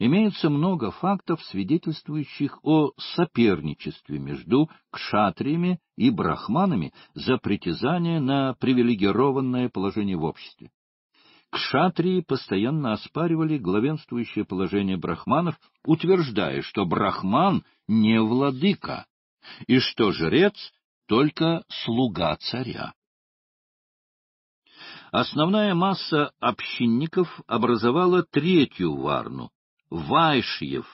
Имеется много фактов, свидетельствующих о соперничестве между кшатриями и брахманами за притязание на привилегированное положение в обществе. Кшатрии постоянно оспаривали главенствующее положение брахманов, утверждая, что брахман не владыка, и что жрец только слуга царя. Основная масса общинников образовала третью варну, вайшьев,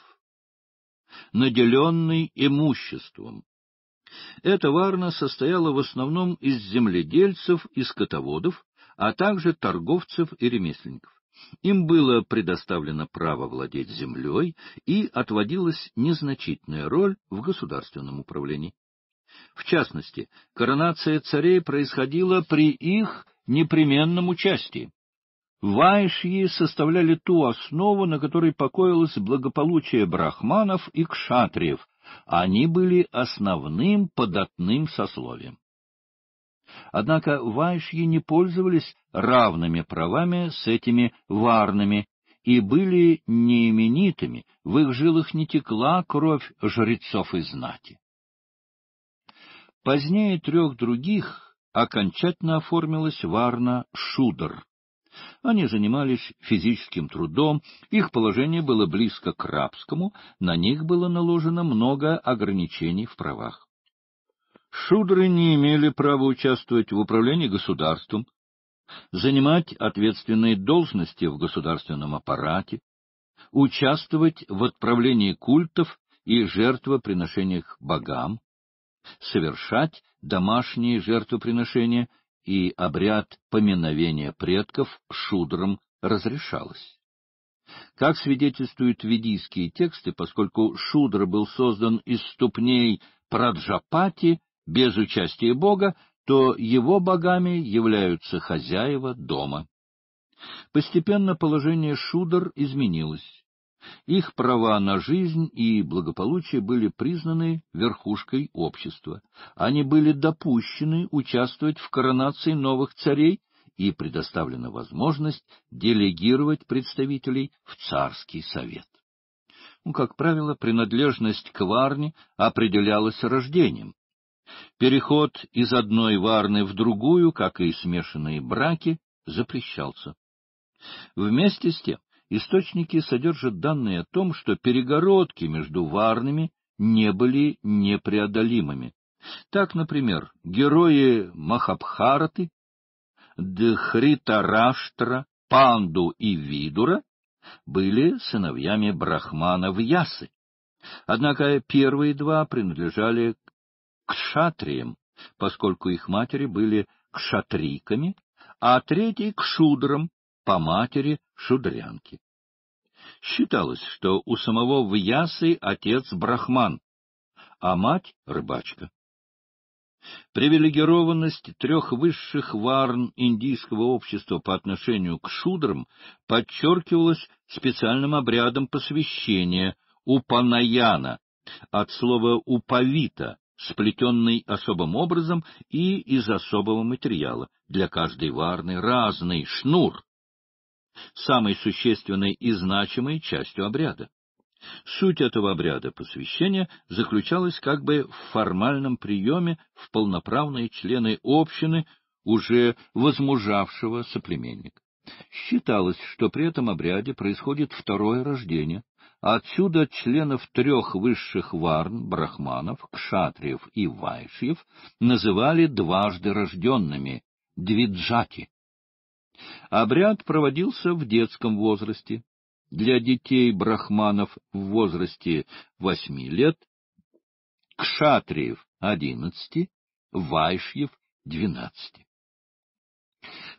наделенный имуществом. Эта варна состояла в основном из земледельцев и скотоводов, а также торговцев и ремесленников. Им было предоставлено право владеть землей и отводилась незначительная роль в государственном управлении. В частности, коронация царей происходила при их непременном участии. Вайшьи составляли ту основу, на которой покоилось благополучие брахманов и кшатриев. Они были основным податным сословием. Однако вайшьи не пользовались равными правами с этими варными и были неименитыми, в их жилах не текла кровь жрецов и знати. Позднее трех других окончательно оформилась варна Шудр. Они занимались физическим трудом, их положение было близко к рабскому, на них было наложено много ограничений в правах. Шудры не имели права участвовать в управлении государством, занимать ответственные должности в государственном аппарате, участвовать в отправлении культов и жертвоприношениях богам, совершать домашние жертвоприношения — и обряд поминовения предков шудрам разрешалось. Как свидетельствуют ведийские тексты, поскольку шудра был создан из ступней Праджапати без участия бога, то его богами являются хозяева дома. Постепенно положение шудр изменилось. Их права на жизнь и благополучие были признаны верхушкой общества. Они были допущены участвовать в коронации новых царей и предоставлена возможность делегировать представителей в царский совет. Ну, как правило, принадлежность к варне определялась рождением. Переход из одной варны в другую, как и смешанные браки, запрещался. Вместе с тем Источники содержат данные о том, что перегородки между варнами не были непреодолимыми. Так, например, герои Махабхараты, Дхритараштра, Панду и Видура были сыновьями брахманов Ясы. Однако первые два принадлежали к шатриям, поскольку их матери были кшатриками, а третий — к шудрам, по матери шудрянки. Считалось, что у самого Вьясы отец брахман, а мать — рыбачка. Привилегированность трех высших варн индийского общества по отношению к шудрам подчеркивалась специальным обрядом посвящения упанаяна от слова уповита, сплетенный особым образом и из особого материала, для каждой варны разный шнур, самой существенной и значимой частью обряда. Суть этого обряда посвящения заключалась как бы в формальном приеме в полноправные члены общины уже возмужавшего соплеменника. Считалось, что при этом обряде происходит второе рождение, а отсюда членов трех высших варн, брахманов, кшатриев и вайшьев, называли дважды рожденными, двиджати. Обряд проводился в детском возрасте. Для детей брахманов в возрасте восьми лет, кшатриев — одиннадцати, вайшьев — двенадцати.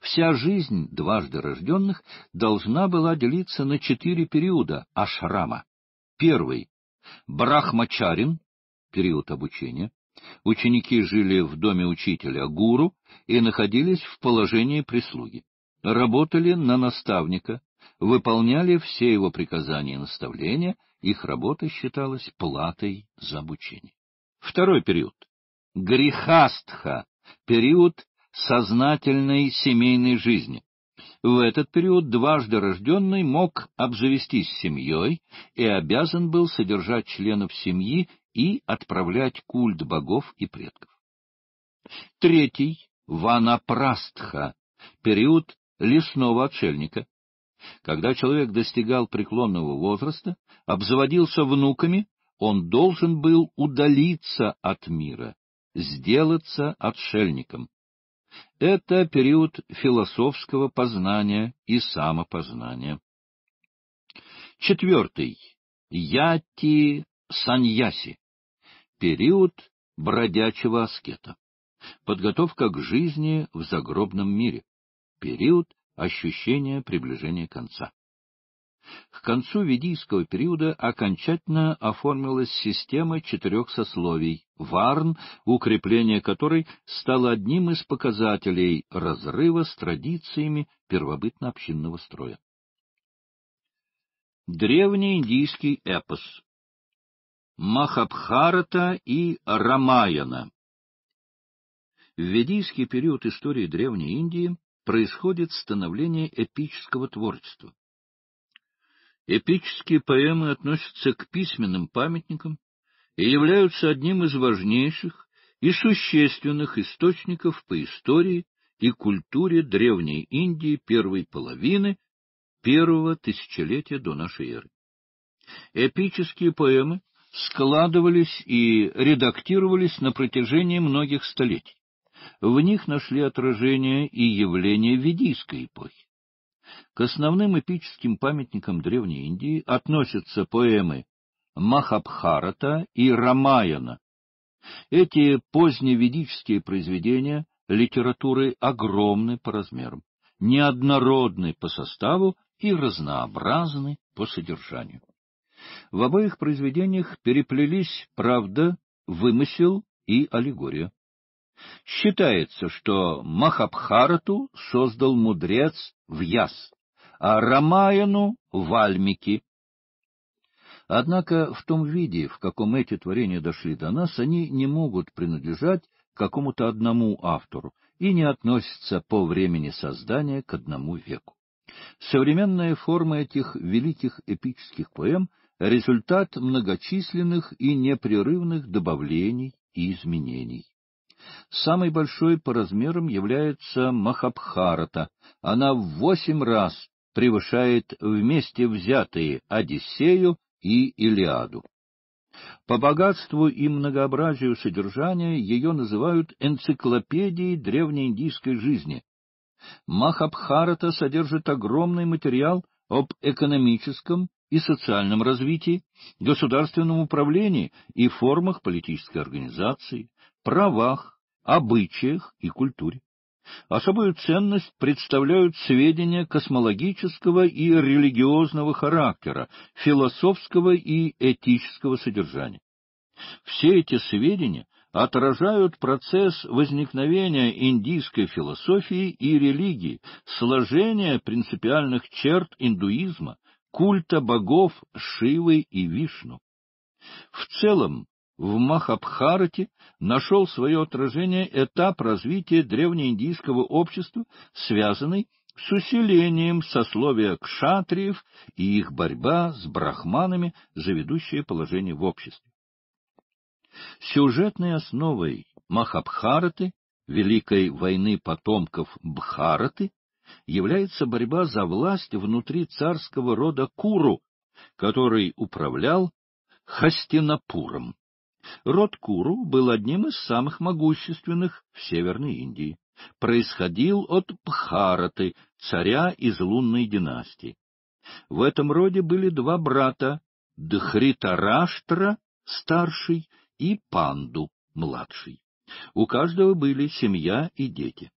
Вся жизнь дважды рожденных должна была делиться на четыре периода ашрама. Первый — брахмачарин, период обучения. Ученики жили в доме учителя гуру и находились в положении прислуги работали на наставника, выполняли все его приказания и наставления, их работа считалась платой за обучение. Второй период. грихастха период сознательной семейной жизни. В этот период дважды рожденный мог обзавестись семьей и обязан был содержать членов семьи и отправлять культ богов и предков. Третий — ванапрастха, период лесного отшельника. Когда человек достигал преклонного возраста, обзаводился внуками, он должен был удалиться от мира, сделаться отшельником. Это период философского познания и самопознания. Четвертый. Яти Саньяси. Период бродячего аскета. Подготовка к жизни в загробном мире период ощущения приближения конца. К концу ведийского периода окончательно оформилась система четырех сословий, варн, укрепление которой стало одним из показателей разрыва с традициями первобытно-общинного строя. Древнеиндийский эпос Махабхарата и Рамаяна В ведийский период истории Древней Индии происходит становление эпического творчества. Эпические поэмы относятся к письменным памятникам и являются одним из важнейших и существенных источников по истории и культуре Древней Индии первой половины первого тысячелетия до нашей эры. Эпические поэмы складывались и редактировались на протяжении многих столетий. В них нашли отражение и явления ведийской эпохи. К основным эпическим памятникам Древней Индии относятся поэмы Махабхарата и Рамаяна. Эти поздневедические произведения литературы огромны по размерам, неоднородны по составу и разнообразны по содержанию. В обоих произведениях переплелись правда, вымысел и аллегория. Считается, что Махабхарату создал мудрец Вьяс, а Рамаяну — Вальмики. Однако в том виде, в каком эти творения дошли до нас, они не могут принадлежать какому-то одному автору и не относятся по времени создания к одному веку. Современная форма этих великих эпических поэм — результат многочисленных и непрерывных добавлений и изменений. Самой большой по размерам является Махабхарата. Она в восемь раз превышает вместе взятые Одиссею и Илиаду. По богатству и многообразию содержания ее называют энциклопедией древнеиндийской жизни. Махабхарата содержит огромный материал об экономическом и социальном развитии, государственном управлении и формах политической организации, правах, обычаях и культуре. Особую ценность представляют сведения космологического и религиозного характера, философского и этического содержания. Все эти сведения отражают процесс возникновения индийской философии и религии, сложения принципиальных черт индуизма, культа богов Шивы и Вишну. В целом, в Махабхарате нашел свое отражение этап развития древнеиндийского общества, связанный с усилением сословия кшатриев и их борьба с брахманами за ведущее положение в обществе. Сюжетной основой Махабхараты, Великой войны потомков Бхараты, является борьба за власть внутри царского рода Куру, который управлял Хастинапуром. Род Куру был одним из самых могущественных в Северной Индии. Происходил от Пхараты, царя из лунной династии. В этом роде были два брата — Дхритараштра, старший, и Панду, младший. У каждого были семья и дети.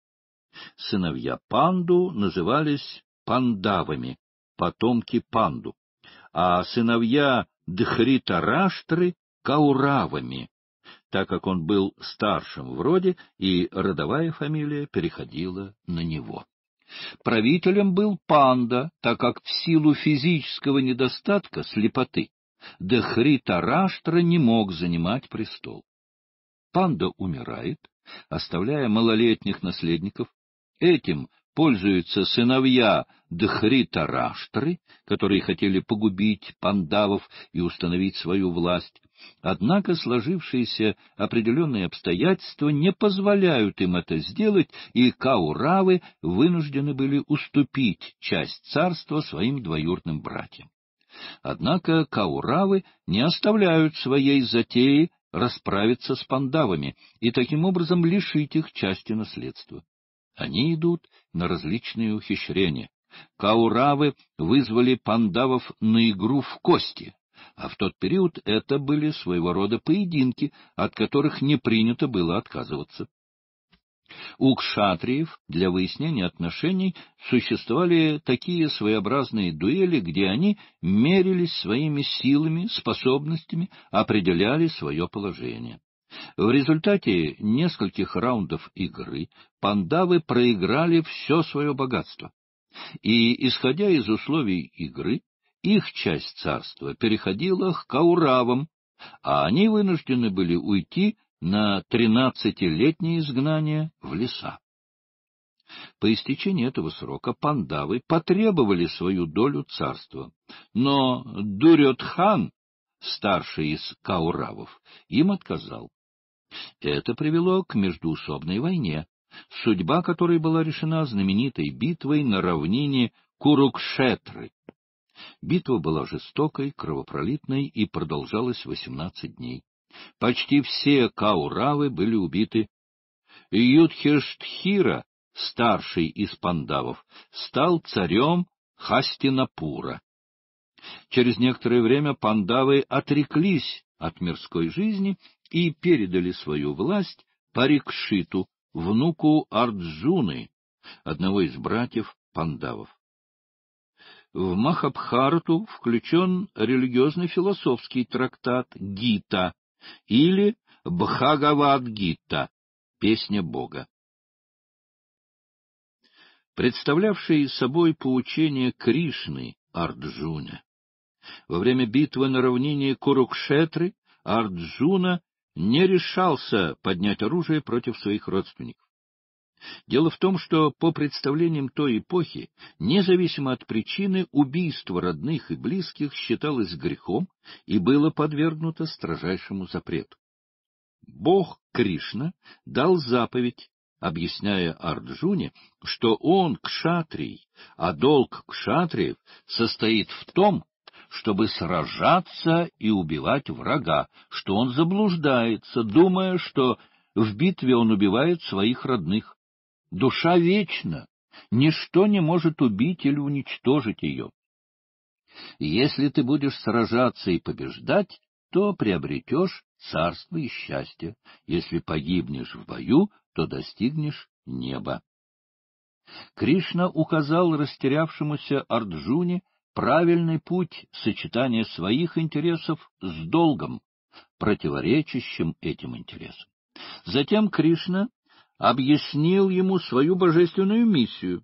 Сыновья Панду назывались пандавами, потомки Панду, а сыновья Дхритараштры Кауравами, так как он был старшим в роде, и родовая фамилия переходила на него. Правителем был Панда, так как в силу физического недостатка слепоты Дехритараштра не мог занимать престол. Панда умирает, оставляя малолетних наследников. Этим пользуются сыновья Дхритараштры, которые хотели погубить пандавов и установить свою власть. Однако сложившиеся определенные обстоятельства не позволяют им это сделать, и Кауравы вынуждены были уступить часть царства своим двоюродным братьям. Однако Кауравы не оставляют своей затеи расправиться с пандавами и таким образом лишить их части наследства. Они идут на различные ухищрения. Кауравы вызвали пандавов на игру в кости а в тот период это были своего рода поединки, от которых не принято было отказываться. У кшатриев для выяснения отношений существовали такие своеобразные дуэли, где они мерились своими силами, способностями, определяли свое положение. В результате нескольких раундов игры пандавы проиграли все свое богатство. И, исходя из условий игры, их часть царства переходила к Кауравам, а они вынуждены были уйти на тринадцатилетнее изгнание в леса. По истечении этого срока пандавы потребовали свою долю царства, но Дурет-хан, старший из Кауравов, им отказал. Это привело к междуусобной войне, судьба которой была решена знаменитой битвой на равнине Курукшетры. Битва была жестокой, кровопролитной и продолжалась 18 дней. Почти все кауравы были убиты. Юдхештхира, старший из пандавов, стал царем Хастинапура. Через некоторое время пандавы отреклись от мирской жизни и передали свою власть Парикшиту, внуку Арджуны, одного из братьев пандавов в Махабхарату включен религиозно-философский трактат «Гита» или «Бхагавад-гита» — «Песня Бога». Представлявший собой поучение Кришны Арджуна. Во время битвы на равнине Курукшетры Арджуна не решался поднять оружие против своих родственников. Дело в том, что по представлениям той эпохи, независимо от причины, убийство родных и близких считалось грехом и было подвергнуто строжайшему запрету. Бог Кришна дал заповедь, объясняя Арджуне, что он кшатрий, а долг кшатриев состоит в том, чтобы сражаться и убивать врага, что он заблуждается, думая, что в битве он убивает своих родных, Душа вечна, ничто не может убить или уничтожить ее. Если ты будешь сражаться и побеждать, то приобретешь царство и счастье. Если погибнешь в бою, то достигнешь неба. Кришна указал растерявшемуся Арджуне правильный путь сочетания своих интересов с долгом, противоречащим этим интересам. Затем Кришна объяснил ему свою божественную миссию.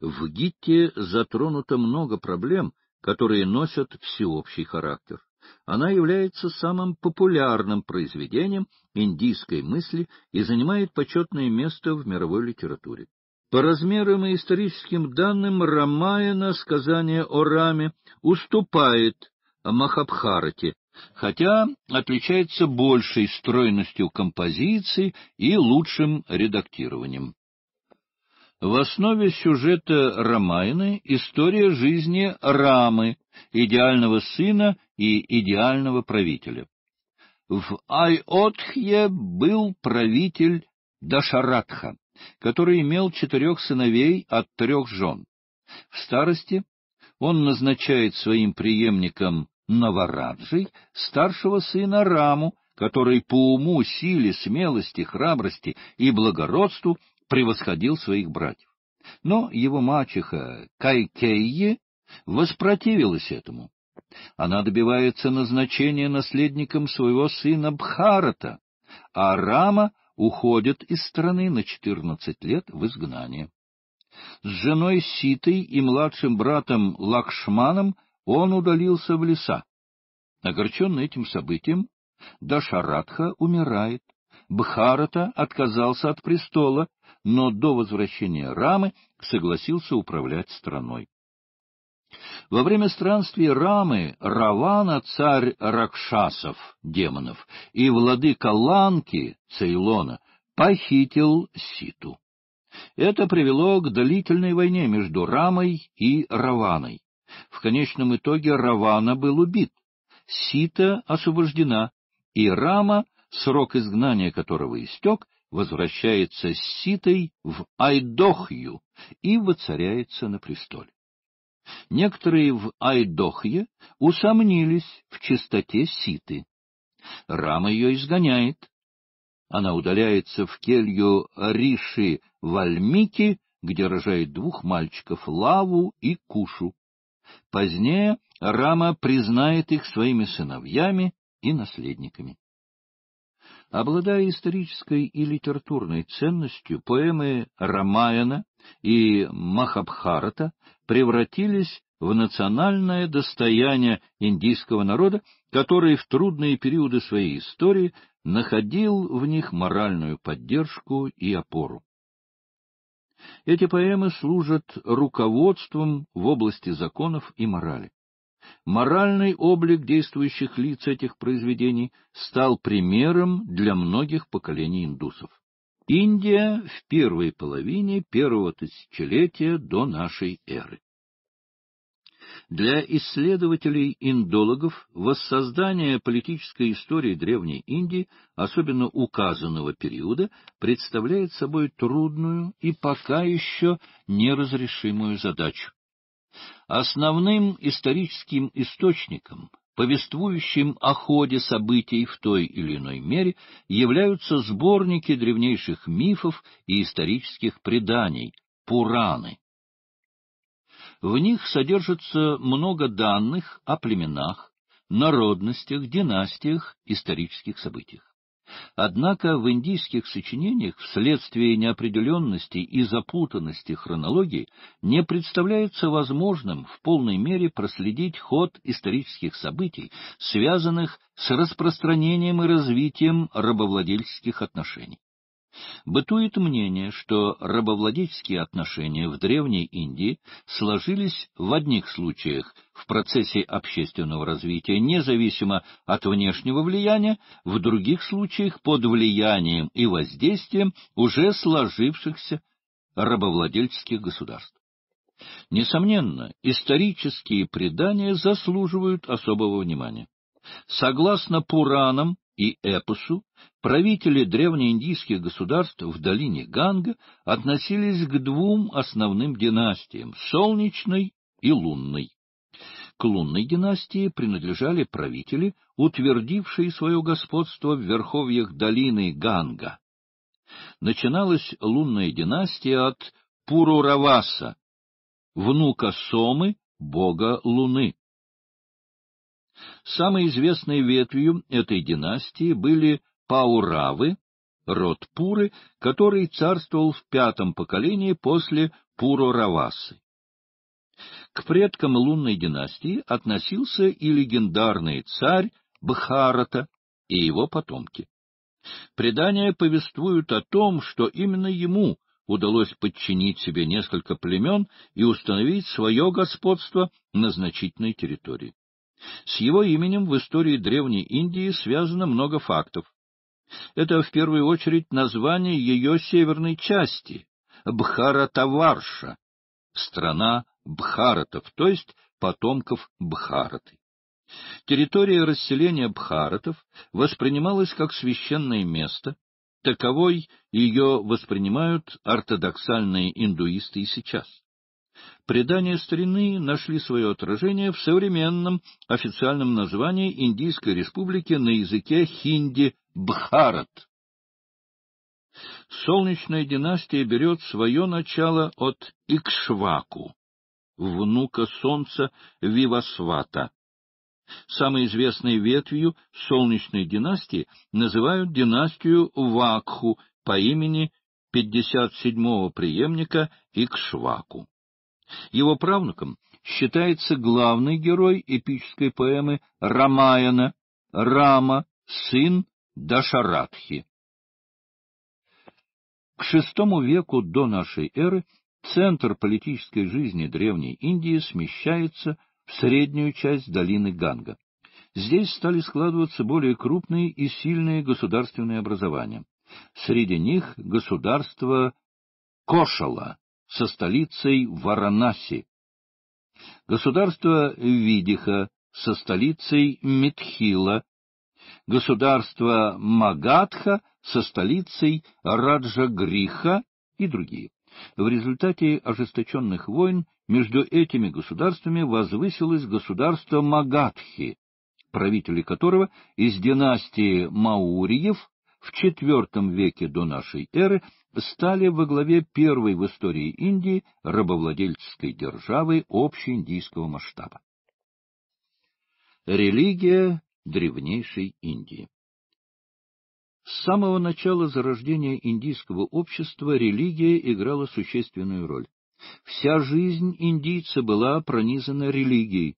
В Гитте затронуто много проблем, которые носят всеобщий характер. Она является самым популярным произведением индийской мысли и занимает почетное место в мировой литературе. По размерам и историческим данным Рамаяна сказание о Раме уступает Махабхарате, хотя отличается большей стройностью композиции и лучшим редактированием. В основе сюжета Ромайны история жизни Рамы, идеального сына и идеального правителя. В Айотхе был правитель Дашаратха, который имел четырех сыновей от трех жен. В старости он назначает своим преемником Навараджей, старшего сына Раму, который по уму, силе, смелости, храбрости и благородству превосходил своих братьев. Но его мачеха Кайкейе воспротивилась этому. Она добивается назначения наследником своего сына Бхарата, а Рама уходит из страны на четырнадцать лет в изгнание. С женой Ситой и младшим братом Лакшманом он удалился в леса. Огорченный этим событием, Дашаратха умирает, Бхарата отказался от престола, но до возвращения Рамы согласился управлять страной. Во время странствий Рамы Равана, царь Ракшасов, демонов, и владыка Ланки, Цейлона, похитил Ситу. Это привело к длительной войне между Рамой и Раваной. В конечном итоге Равана был убит, Сита освобождена, и Рама, срок изгнания которого истек, возвращается с Ситой в Айдохью и воцаряется на престоле. Некоторые в Айдохье усомнились в чистоте Ситы. Рама ее изгоняет. Она удаляется в келью Риши Вальмики, где рожает двух мальчиков — Лаву и Кушу. Позднее Рама признает их своими сыновьями и наследниками. Обладая исторической и литературной ценностью, поэмы Рамаяна и Махабхарата превратились в национальное достояние индийского народа, который в трудные периоды своей истории находил в них моральную поддержку и опору. Эти поэмы служат руководством в области законов и морали. Моральный облик действующих лиц этих произведений стал примером для многих поколений индусов. Индия в первой половине первого тысячелетия до нашей эры. Для исследователей-индологов воссоздание политической истории Древней Индии, особенно указанного периода, представляет собой трудную и пока еще неразрешимую задачу. Основным историческим источником, повествующим о ходе событий в той или иной мере, являются сборники древнейших мифов и исторических преданий, Пураны в них содержится много данных о племенах, народностях, династиях, исторических событиях. Однако в индийских сочинениях вследствие неопределенности и запутанности хронологии не представляется возможным в полной мере проследить ход исторических событий, связанных с распространением и развитием рабовладельческих отношений. Бытует мнение, что рабовладельческие отношения в Древней Индии сложились в одних случаях в процессе общественного развития, независимо от внешнего влияния, в других случаях под влиянием и воздействием уже сложившихся рабовладельческих государств. Несомненно, исторические предания заслуживают особого внимания. Согласно Пуранам, и эпосу правители древнеиндийских государств в долине Ганга относились к двум основным династиям — солнечной и лунной. К лунной династии принадлежали правители, утвердившие свое господство в верховьях долины Ганга. Начиналась лунная династия от Пурураваса, внука Сомы, бога Луны. Самой известной ветвью этой династии были Пауравы, род Пуры, который царствовал в пятом поколении после Пуроравасы. К предкам лунной династии относился и легендарный царь Бхарата и его потомки. Предания повествуют о том, что именно ему удалось подчинить себе несколько племен и установить свое господство на значительной территории. С его именем в истории Древней Индии связано много фактов. Это в первую очередь название ее северной части — Бхаратаварша, страна Бхаратов, то есть потомков Бхараты. Территория расселения Бхаратов воспринималась как священное место, таковой ее воспринимают ортодоксальные индуисты и сейчас. Предания старины нашли свое отражение в современном официальном названии Индийской республики на языке хинди «Бхарат». Солнечная династия берет свое начало от Икшваку, внука солнца Вивасвата. Самой известной ветвью солнечной династии называют династию Вакху по имени 57-го преемника Икшваку. Его правнуком считается главный герой эпической поэмы Рамаяна, Рама, сын Дашаратхи. К VI веку до нашей эры центр политической жизни Древней Индии смещается в среднюю часть долины Ганга. Здесь стали складываться более крупные и сильные государственные образования. Среди них государство Кошала, со столицей Варанаси, государство Видиха со столицей Митхила, государство Магадха со столицей Раджагриха и другие. В результате ожесточенных войн между этими государствами возвысилось государство Магадхи, правители которого из династии Маурьев в IV веке до нашей эры стали во главе первой в истории Индии рабовладельческой державы общеиндийского масштаба. Религия древнейшей Индии С самого начала зарождения индийского общества религия играла существенную роль. Вся жизнь индийца была пронизана религией.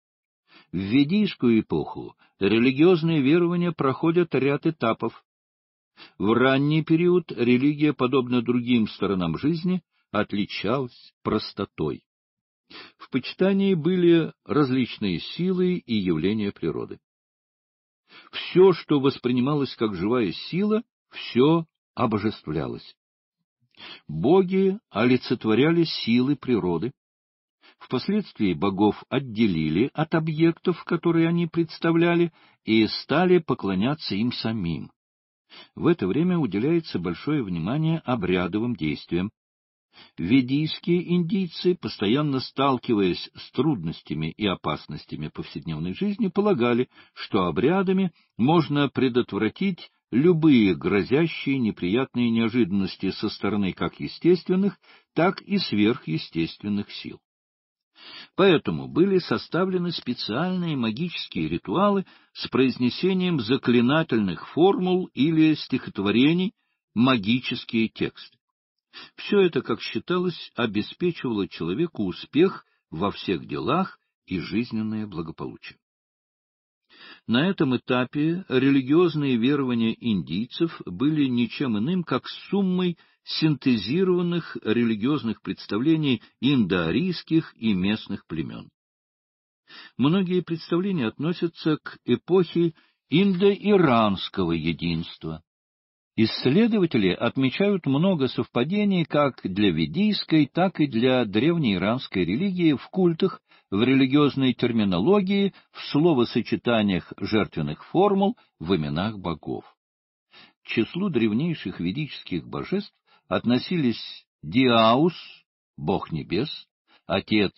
В ведийскую эпоху религиозные верования проходят ряд этапов в ранний период религия, подобно другим сторонам жизни, отличалась простотой. В почитании были различные силы и явления природы. Все, что воспринималось как живая сила, все обожествлялось. Боги олицетворяли силы природы. Впоследствии богов отделили от объектов, которые они представляли, и стали поклоняться им самим. В это время уделяется большое внимание обрядовым действиям. Ведийские индийцы, постоянно сталкиваясь с трудностями и опасностями повседневной жизни, полагали, что обрядами можно предотвратить любые грозящие неприятные неожиданности со стороны как естественных, так и сверхъестественных сил. Поэтому были составлены специальные магические ритуалы с произнесением заклинательных формул или стихотворений, магические тексты. Все это, как считалось, обеспечивало человеку успех во всех делах и жизненное благополучие. На этом этапе религиозные верования индийцев были ничем иным, как суммой синтезированных религиозных представлений индоарийских и местных племен. Многие представления относятся к эпохе индоиранского единства. Исследователи отмечают много совпадений как для ведийской, так и для древнеиранской религии в культах, в религиозной терминологии, в словосочетаниях жертвенных формул, в именах богов. К числу древнейших ведических божеств относились Диаус, бог небес, отец,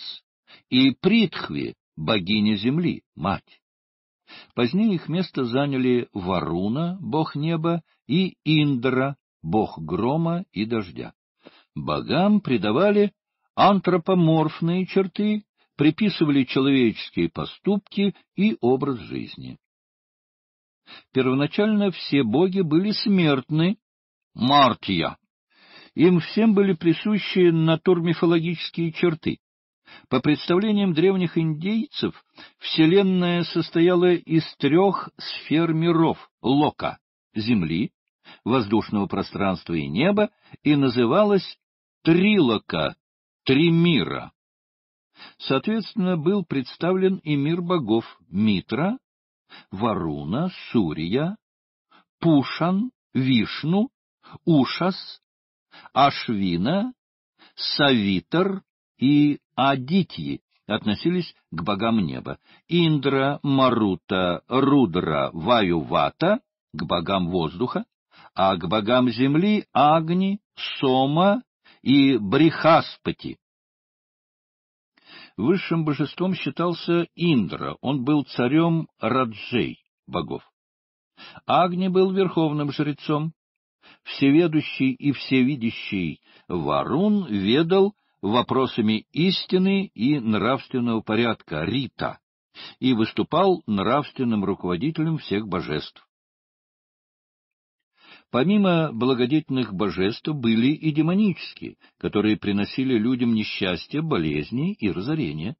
и Притхви, богиня земли, мать. Позднее их место заняли Варуна, бог неба, и Индра, бог грома и дождя. Богам придавали антропоморфные черты, приписывали человеческие поступки и образ жизни. Первоначально все боги были смертны, Мартия, им всем были присущи натурмифологические черты. По представлениям древних индейцев, Вселенная состояла из трех сфер миров — Лока, Земли, воздушного пространства и неба, и называлась Трилока, Три мира. Соответственно, был представлен и мир богов Митра, Варуна, Сурья, Пушан, Вишну, Ушас Ашвина, Савитр и Адитьи относились к богам неба, Индра, Марута, Рудра, Ваювата — к богам воздуха, а к богам земли — Агни, Сома и Брихаспати. Высшим божеством считался Индра, он был царем Раджей богов. Агни был верховным жрецом, всеведущий и всевидящий Варун ведал вопросами истины и нравственного порядка Рита и выступал нравственным руководителем всех божеств. Помимо благодетельных божеств были и демонические, которые приносили людям несчастье, болезни и разорение.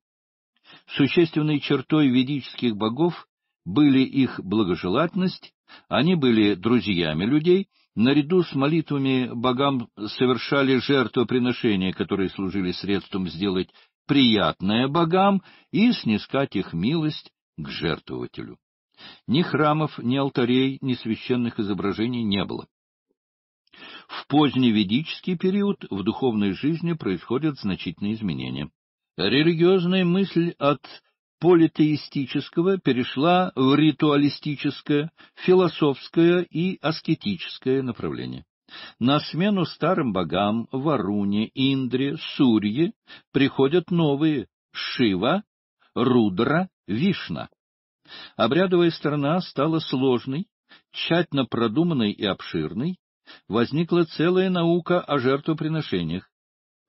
Существенной чертой ведических богов были их благожелательность, они были друзьями людей наряду с молитвами богам совершали жертвоприношения, которые служили средством сделать приятное богам и снискать их милость к жертвователю. Ни храмов, ни алтарей, ни священных изображений не было. В поздневедический период в духовной жизни происходят значительные изменения. Религиозная мысль от политеистического перешла в ритуалистическое, философское и аскетическое направление. На смену старым богам Варуне, Индре, Сурье приходят новые — Шива, Рудра, Вишна. Обрядовая сторона стала сложной, тщательно продуманной и обширной, возникла целая наука о жертвоприношениях.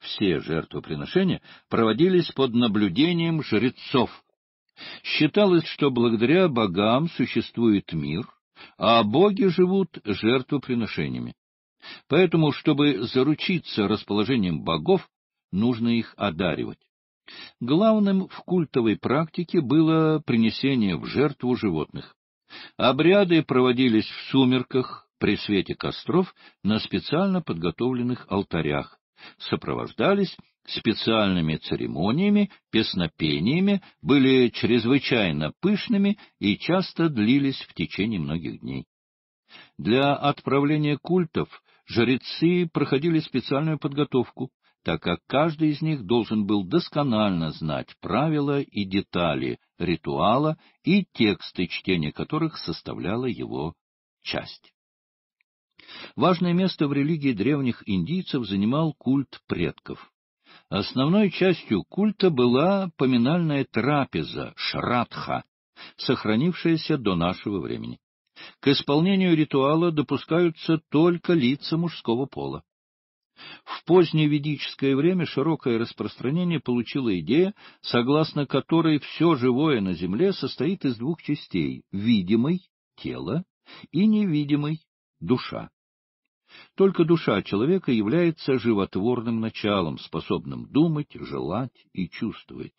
Все жертвоприношения проводились под наблюдением жрецов — Считалось, что благодаря богам существует мир, а боги живут жертвоприношениями. Поэтому, чтобы заручиться расположением богов, нужно их одаривать. Главным в культовой практике было принесение в жертву животных. Обряды проводились в сумерках при свете костров на специально подготовленных алтарях, сопровождались специальными церемониями, песнопениями, были чрезвычайно пышными и часто длились в течение многих дней. Для отправления культов жрецы проходили специальную подготовку, так как каждый из них должен был досконально знать правила и детали ритуала и тексты чтения которых составляла его часть. Важное место в религии древних индийцев занимал культ предков. Основной частью культа была поминальная трапеза Шрадха, сохранившаяся до нашего времени. К исполнению ритуала допускаются только лица мужского пола. В позднее ведическое время широкое распространение получила идея, согласно которой все живое на Земле состоит из двух частей — видимой — тело и невидимой — душа. Только душа человека является животворным началом, способным думать, желать и чувствовать.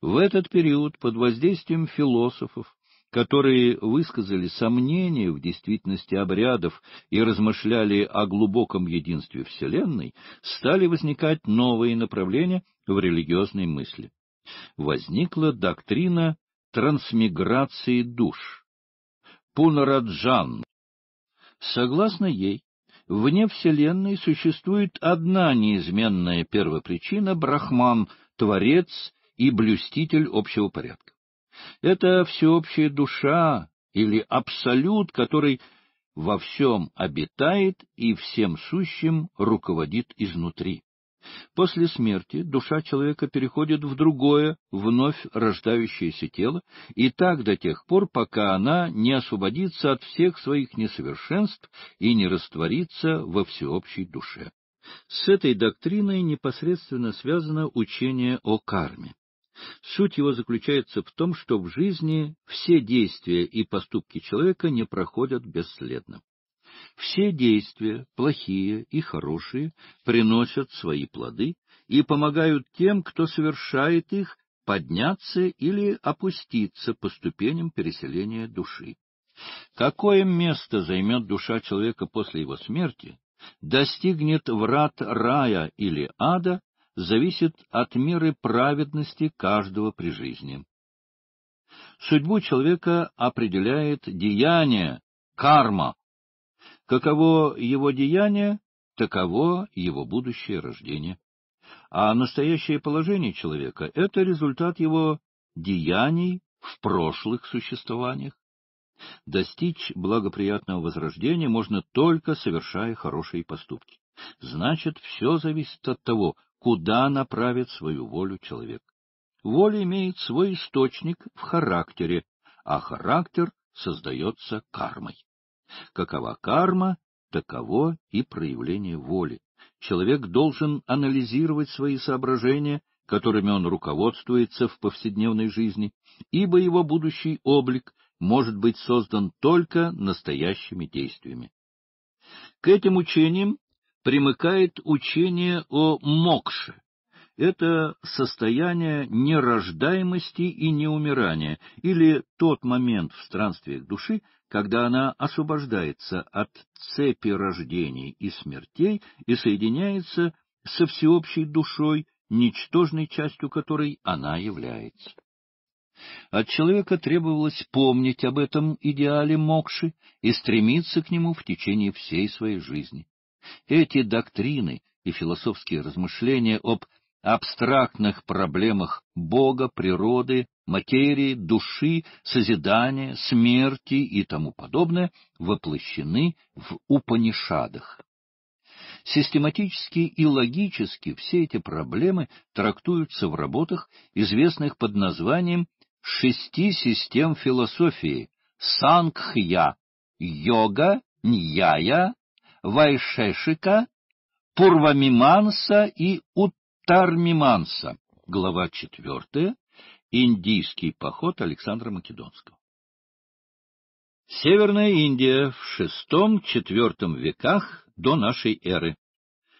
В этот период под воздействием философов, которые высказали сомнения в действительности обрядов и размышляли о глубоком единстве Вселенной, стали возникать новые направления в религиозной мысли. Возникла доктрина трансмиграции душ. Пунараджан. Согласно ей, Вне Вселенной существует одна неизменная первопричина — Брахман, творец и блюститель общего порядка. Это всеобщая душа или абсолют, который во всем обитает и всем сущим руководит изнутри. После смерти душа человека переходит в другое, вновь рождающееся тело, и так до тех пор, пока она не освободится от всех своих несовершенств и не растворится во всеобщей душе. С этой доктриной непосредственно связано учение о карме. Суть его заключается в том, что в жизни все действия и поступки человека не проходят бесследно. Все действия, плохие и хорошие, приносят свои плоды и помогают тем, кто совершает их, подняться или опуститься по ступеням переселения души. Какое место займет душа человека после его смерти, достигнет врат рая или ада, зависит от меры праведности каждого при жизни. Судьбу человека определяет деяние, карма, Каково его деяние, таково его будущее рождение. А настоящее положение человека — это результат его деяний в прошлых существованиях. Достичь благоприятного возрождения можно только совершая хорошие поступки. Значит, все зависит от того, куда направит свою волю человек. Воля имеет свой источник в характере, а характер создается кармой. Какова карма, таково и проявление воли. Человек должен анализировать свои соображения, которыми он руководствуется в повседневной жизни, ибо его будущий облик может быть создан только настоящими действиями. К этим учениям примыкает учение о мокше. Это состояние нерождаемости и неумирания, или тот момент в странствиях души, когда она освобождается от цепи рождений и смертей и соединяется со всеобщей душой, ничтожной частью которой она является. От человека требовалось помнить об этом идеале Мокши и стремиться к нему в течение всей своей жизни. Эти доктрины и философские размышления об абстрактных проблемах Бога, природы, материи, души, созидания, смерти и тому подобное воплощены в Упанишадах. Систематически и логически все эти проблемы трактуются в работах, известных под названием «Шести систем философии» Сангхья, Йога, Ньяя, Вайшешика, Пурвамиманса и Ут Тармиманса, глава 4, Индийский поход Александра Македонского. Северная Индия в шестом, iv веках до нашей эры.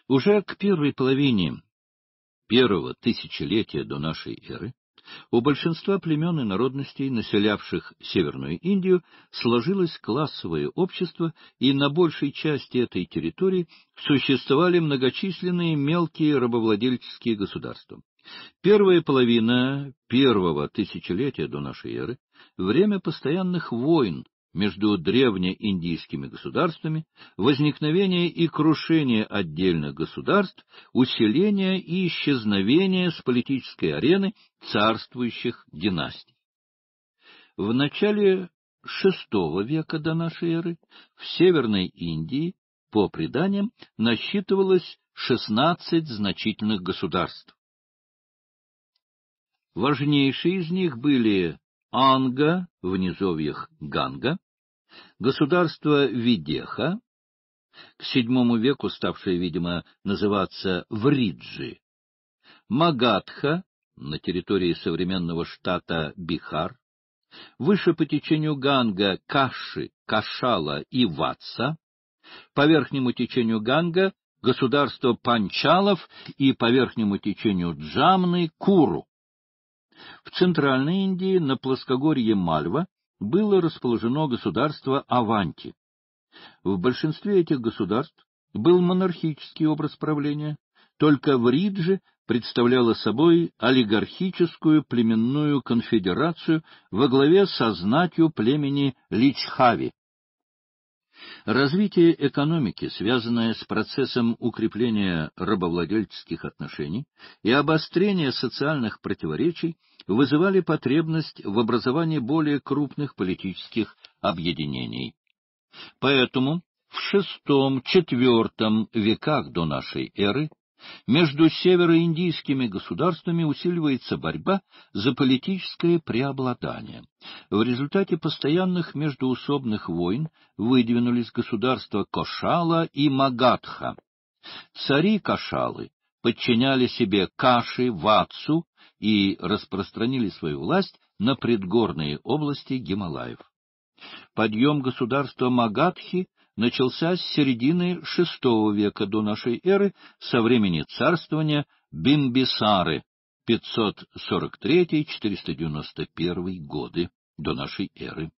Уже к первой половине первого тысячелетия до нашей эры у большинства племен и народностей, населявших Северную Индию, сложилось классовое общество, и на большей части этой территории существовали многочисленные мелкие рабовладельческие государства. Первая половина первого тысячелетия до нашей эры — время постоянных войн между древнеиндийскими государствами, возникновение и крушение отдельных государств, усиление и исчезновение с политической арены царствующих династий. В начале VI века до нашей эры в Северной Индии, по преданиям, насчитывалось 16 значительных государств. Важнейшие из них были Анга в низовьях Ганга, государство Видеха, к VII веку ставшее, видимо, называться Вриджи, Магадха на территории современного штата Бихар, выше по течению Ганга Каши, Кашала и Ватса, по верхнему течению Ганга государство Панчалов и по верхнему течению Джамны Куру. В Центральной Индии на плоскогорье Мальва было расположено государство Аванти. В большинстве этих государств был монархический образ правления, только в Ридже представляла собой олигархическую племенную конфедерацию во главе со знатью племени Личхави. Развитие экономики, связанное с процессом укрепления рабовладельческих отношений и обострения социальных противоречий, вызывали потребность в образовании более крупных политических объединений. Поэтому в VI-IV веках до нашей эры между североиндийскими государствами усиливается борьба за политическое преобладание. В результате постоянных междуусобных войн выдвинулись государства Кошала и Магадха. Цари Кошалы подчиняли себе Каши, Ватсу и распространили свою власть на предгорные области Гималаев. Подъем государства Магадхи начался с середины VI века до нашей эры, со времени царствования Бимбисары 543-491 годы до нашей эры.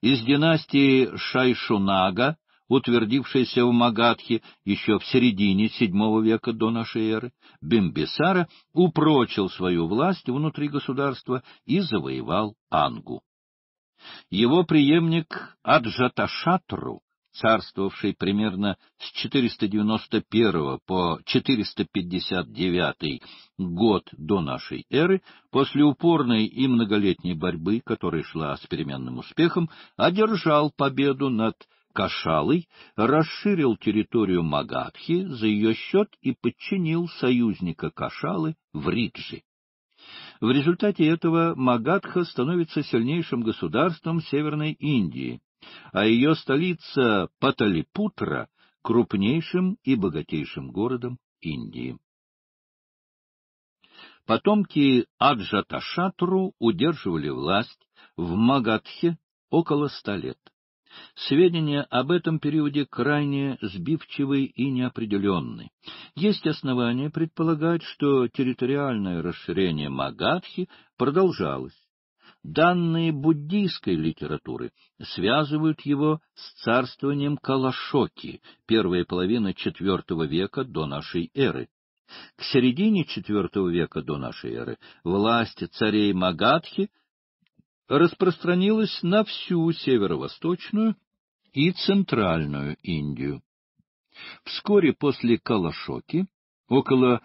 Из династии Шайшунага утвердившаяся в Магадхе еще в середине VII века до нашей эры, Бимбисара упрочил свою власть внутри государства и завоевал Ангу. Его преемник Аджаташатру, царствовавший примерно с 491 по 459 год до нашей эры, после упорной и многолетней борьбы, которая шла с переменным успехом, одержал победу над Кашалый расширил территорию Магадхи за ее счет и подчинил союзника Кашалы в Риджи. В результате этого Магадха становится сильнейшим государством Северной Индии, а ее столица Паталипутра — крупнейшим и богатейшим городом Индии. Потомки Аджаташатру удерживали власть в Магадхе около ста лет. Сведения об этом периоде крайне сбивчивы и неопределенны. Есть основания предполагать, что территориальное расширение Магадхи продолжалось. Данные буддийской литературы связывают его с царствованием Калашоки, первая половина IV века до нашей эры. К середине IV века до нашей эры власть царей Магадхи – распространилась на всю северо-восточную и центральную Индию. Вскоре после Калашоки, около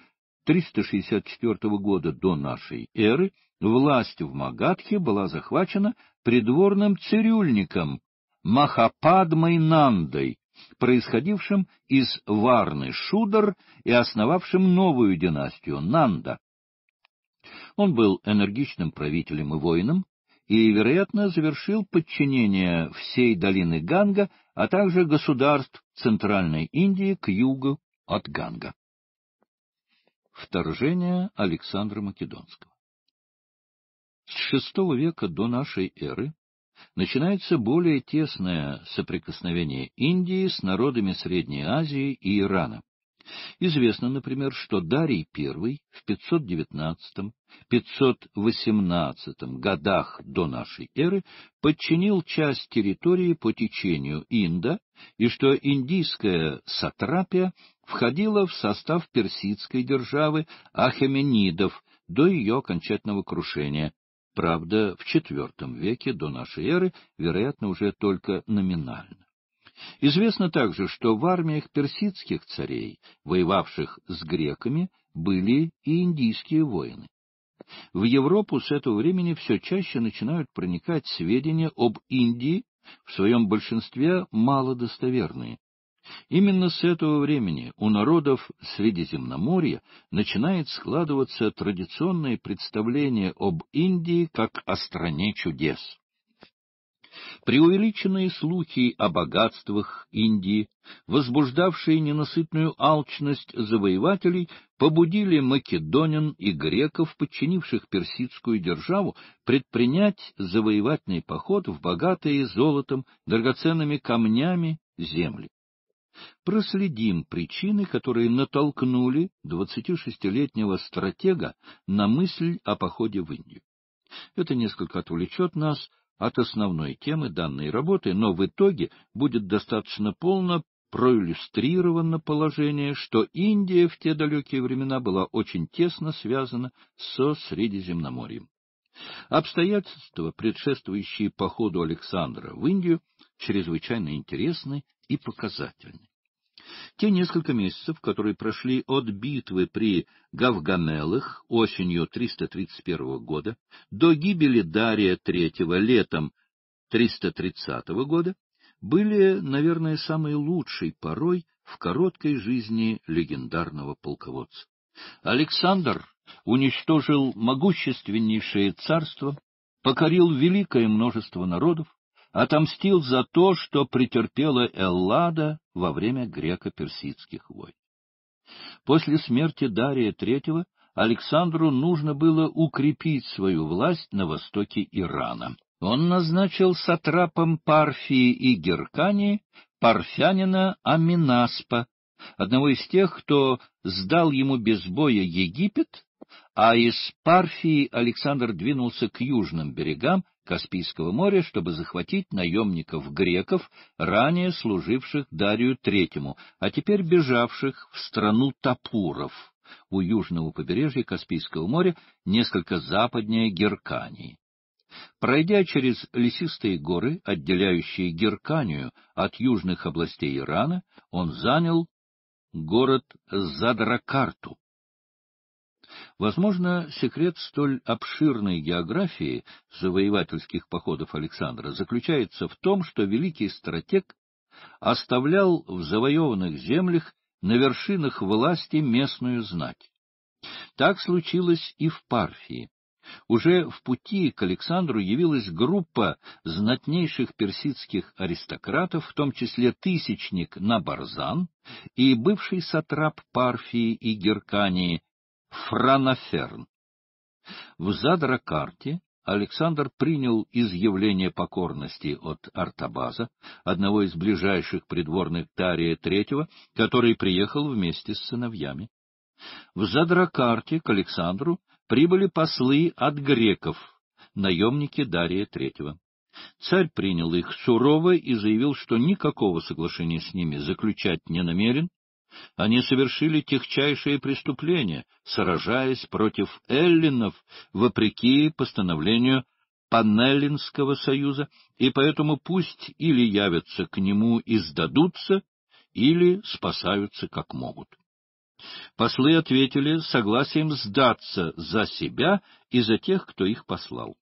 364 года до нашей эры, власть в Магадхе была захвачена придворным цирюльником Махападмой Нандой, происходившим из Варны Шудар и основавшим новую династию Нанда. Он был энергичным правителем и воином, и, вероятно, завершил подчинение всей долины Ганга, а также государств Центральной Индии к югу от Ганга. Вторжение Александра Македонского С шестого века до нашей эры начинается более тесное соприкосновение Индии с народами Средней Азии и Ирана. Известно, например, что Дарий I в 519-518 годах до нашей эры подчинил часть территории по течению Инда и что индийская сатрапия входила в состав персидской державы Ахеменидов до ее окончательного крушения, правда, в IV веке до нашей эры, вероятно, уже только номинально. Известно также, что в армиях персидских царей, воевавших с греками, были и индийские воины. В Европу с этого времени все чаще начинают проникать сведения об Индии, в своем большинстве малодостоверные. Именно с этого времени у народов Средиземноморья начинает складываться традиционное представление об Индии как о стране чудес. Преувеличенные слухи о богатствах Индии, возбуждавшие ненасытную алчность завоевателей, побудили македонин и греков, подчинивших персидскую державу, предпринять завоевательный поход в богатые золотом, драгоценными камнями земли. Проследим причины, которые натолкнули 26-летнего стратега на мысль о походе в Индию. Это несколько отвлечет нас от основной темы данной работы, но в итоге будет достаточно полно проиллюстрировано положение, что Индия в те далекие времена была очень тесно связана со Средиземноморьем. Обстоятельства, предшествующие походу Александра в Индию, чрезвычайно интересны и показательны. Те несколько месяцев, которые прошли от битвы при Гавганеллах осенью 331 года до гибели Дария III летом 330 года, были, наверное, самой лучшей порой в короткой жизни легендарного полководца. Александр уничтожил могущественнейшее царство, покорил великое множество народов, отомстил за то, что претерпела Эллада во время греко-персидских войн. После смерти Дария III Александру нужно было укрепить свою власть на востоке Ирана. Он назначил сатрапом Парфии и Геркании парфянина Аминаспа, одного из тех, кто сдал ему без боя Египет, а из Парфии Александр двинулся к южным берегам Каспийского моря, чтобы захватить наемников-греков, ранее служивших Дарию Третьему, а теперь бежавших в страну топуров. у южного побережья Каспийского моря, несколько западнее Геркании. Пройдя через лесистые горы, отделяющие Герканию от южных областей Ирана, он занял город Задракарту, Возможно, секрет столь обширной географии завоевательских походов Александра заключается в том, что великий стратег оставлял в завоеванных землях на вершинах власти местную знать. Так случилось и в Парфии. Уже в пути к Александру явилась группа знатнейших персидских аристократов, в том числе тысячник Набарзан и бывший сатрап Парфии и Геркании Франоферн. В Задракарте Александр принял изъявление покорности от Артабаза, одного из ближайших придворных Тария III, который приехал вместе с сыновьями. В Задракарте к Александру прибыли послы от греков, наемники Дария III. Царь принял их сурово и заявил, что никакого соглашения с ними заключать не намерен, они совершили техчайшие преступления, сражаясь против эллинов, вопреки постановлению Панеллинского союза, и поэтому пусть или явятся к нему и сдадутся, или спасаются как могут. Послы ответили согласием сдаться за себя и за тех, кто их послал.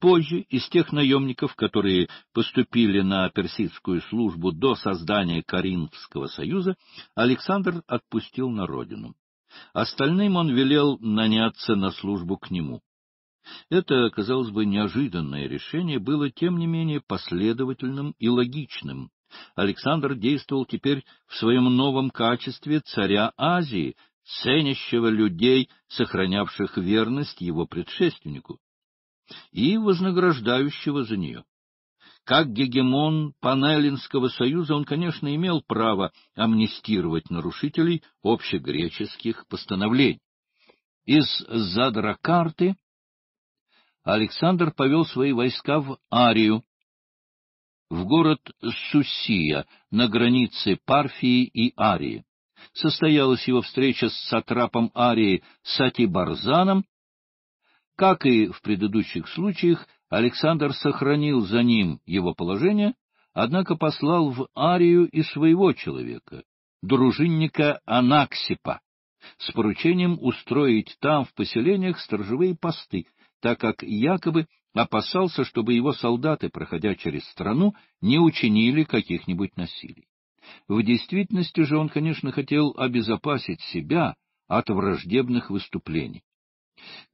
Позже из тех наемников, которые поступили на персидскую службу до создания Каринфского союза, Александр отпустил на родину. Остальным он велел наняться на службу к нему. Это, казалось бы, неожиданное решение было, тем не менее, последовательным и логичным. Александр действовал теперь в своем новом качестве царя Азии, ценящего людей, сохранявших верность его предшественнику и вознаграждающего за нее. Как гегемон Панелинского союза он, конечно, имел право амнистировать нарушителей общегреческих постановлений. Из Задракарты Александр повел свои войска в Арию, в город Сусия на границе Парфии и Арии. Состоялась его встреча с сатрапом Арии Сати Барзаном, как и в предыдущих случаях, Александр сохранил за ним его положение, однако послал в Арию и своего человека, дружинника Анаксипа, с поручением устроить там в поселениях сторожевые посты, так как якобы опасался, чтобы его солдаты, проходя через страну, не учинили каких-нибудь насилий. В действительности же он, конечно, хотел обезопасить себя от враждебных выступлений.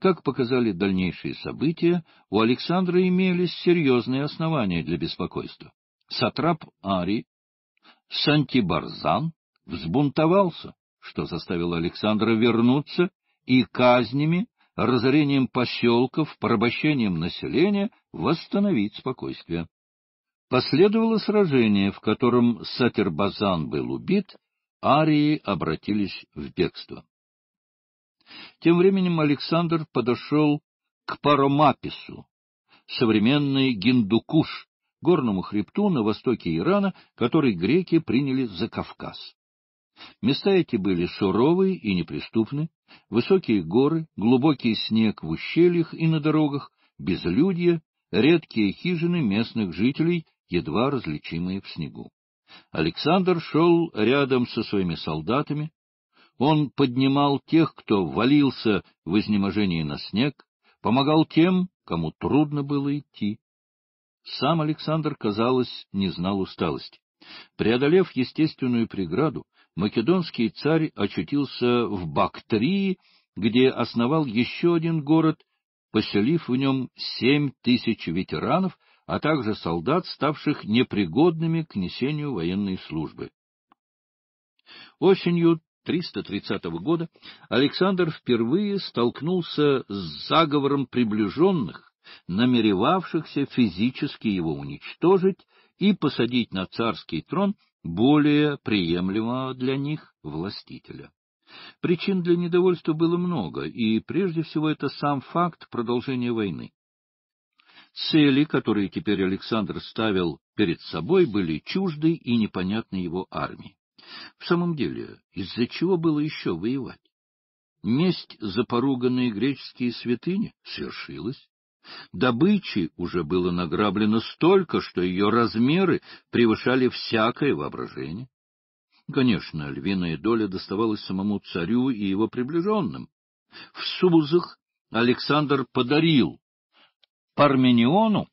Как показали дальнейшие события, у Александра имелись серьезные основания для беспокойства. Сатрап Ари, Сантибарзан, взбунтовался, что заставило Александра вернуться и казнями, разорением поселков, порабощением населения восстановить спокойствие. Последовало сражение, в котором Сатербазан был убит, арии обратились в бегство. Тем временем Александр подошел к Паромапису, современный Гиндукуш, горному хребту на востоке Ирана, который греки приняли за Кавказ. Места эти были суровые и неприступны, высокие горы, глубокий снег в ущельях и на дорогах, безлюдье, редкие хижины местных жителей, едва различимые в снегу. Александр шел рядом со своими солдатами, он поднимал тех, кто валился в изнеможении на снег, помогал тем, кому трудно было идти. Сам Александр, казалось, не знал усталости. Преодолев естественную преграду, македонский царь очутился в Бактрии, где основал еще один город, поселив в нем семь тысяч ветеранов, а также солдат, ставших непригодными к несению военной службы. Осенью 1330 года Александр впервые столкнулся с заговором приближенных, намеревавшихся физически его уничтожить и посадить на царский трон более приемлемого для них властителя. Причин для недовольства было много, и прежде всего это сам факт продолжения войны. Цели, которые теперь Александр ставил перед собой, были чужды и непонятны его армии. В самом деле, из-за чего было еще воевать? Месть за поруганные греческие святыни свершилась. Добычи уже было награблено столько, что ее размеры превышали всякое воображение. Конечно, львиная доля доставалась самому царю и его приближенным. В Сузах Александр подарил Пармениону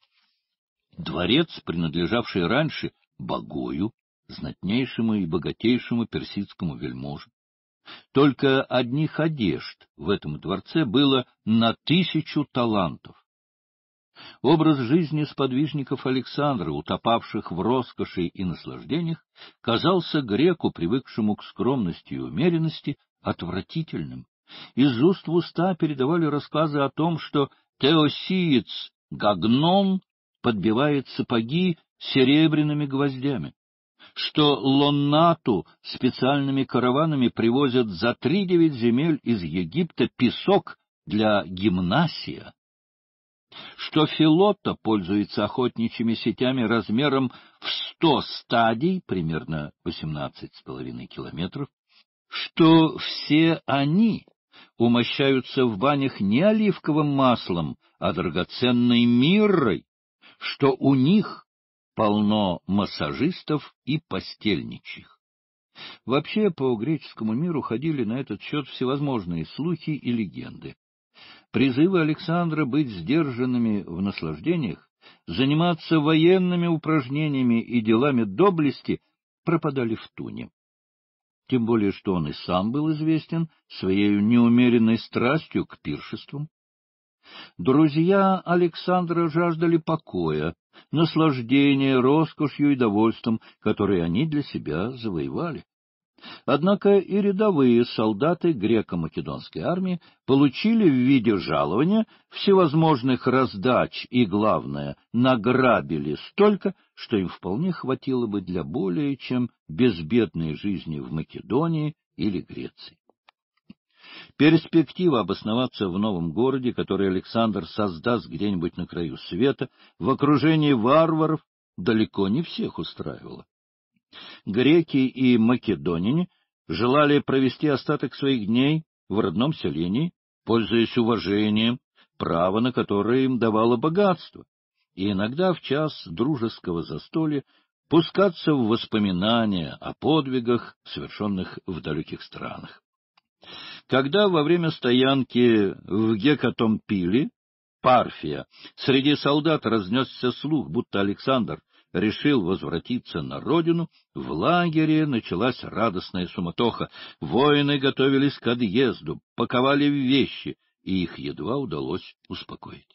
дворец, принадлежавший раньше Богою, знатнейшему и богатейшему персидскому вельможу. Только одних одежд в этом дворце было на тысячу талантов. Образ жизни сподвижников Александра, утопавших в роскоши и наслаждениях, казался греку, привыкшему к скромности и умеренности, отвратительным. Из уст в уста передавали рассказы о том, что теосиец Гагнон подбивает сапоги серебряными гвоздями что Лоннату специальными караванами привозят за три девять земель из Египта песок для гимнасия, что Филота пользуется охотничьими сетями размером в сто стадий, примерно восемнадцать с половиной километров, что все они умощаются в банях не оливковым маслом, а драгоценной миррой, что у них полно массажистов и постельничих. Вообще, по греческому миру ходили на этот счет всевозможные слухи и легенды. Призывы Александра быть сдержанными в наслаждениях, заниматься военными упражнениями и делами доблести пропадали в туне. Тем более, что он и сам был известен своей неумеренной страстью к пиршествам. Друзья Александра жаждали покоя, наслаждение роскошью и довольством, которые они для себя завоевали. Однако и рядовые солдаты греко-македонской армии получили в виде жалования всевозможных раздач и, главное, награбили столько, что им вполне хватило бы для более чем безбедной жизни в Македонии или Греции. Перспектива обосноваться в новом городе, который Александр создаст где-нибудь на краю света, в окружении варваров, далеко не всех устраивала. Греки и македонине желали провести остаток своих дней в родном селении, пользуясь уважением, право на которое им давало богатство, и иногда в час дружеского застолья пускаться в воспоминания о подвигах, совершенных в далеких странах. Когда во время стоянки в Гекатомпиле, Парфия, среди солдат разнесся слух, будто Александр решил возвратиться на родину, в лагере началась радостная суматоха. Воины готовились к отъезду, паковали вещи, и их едва удалось успокоить.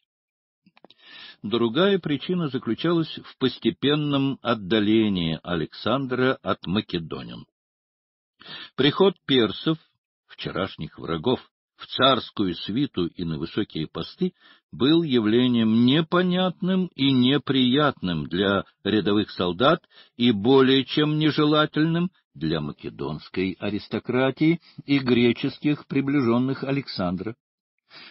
Другая причина заключалась в постепенном отдалении Александра от македонин. Приход персов вчерашних врагов в царскую свиту и на высокие посты был явлением непонятным и неприятным для рядовых солдат и более чем нежелательным для македонской аристократии и греческих приближенных Александра.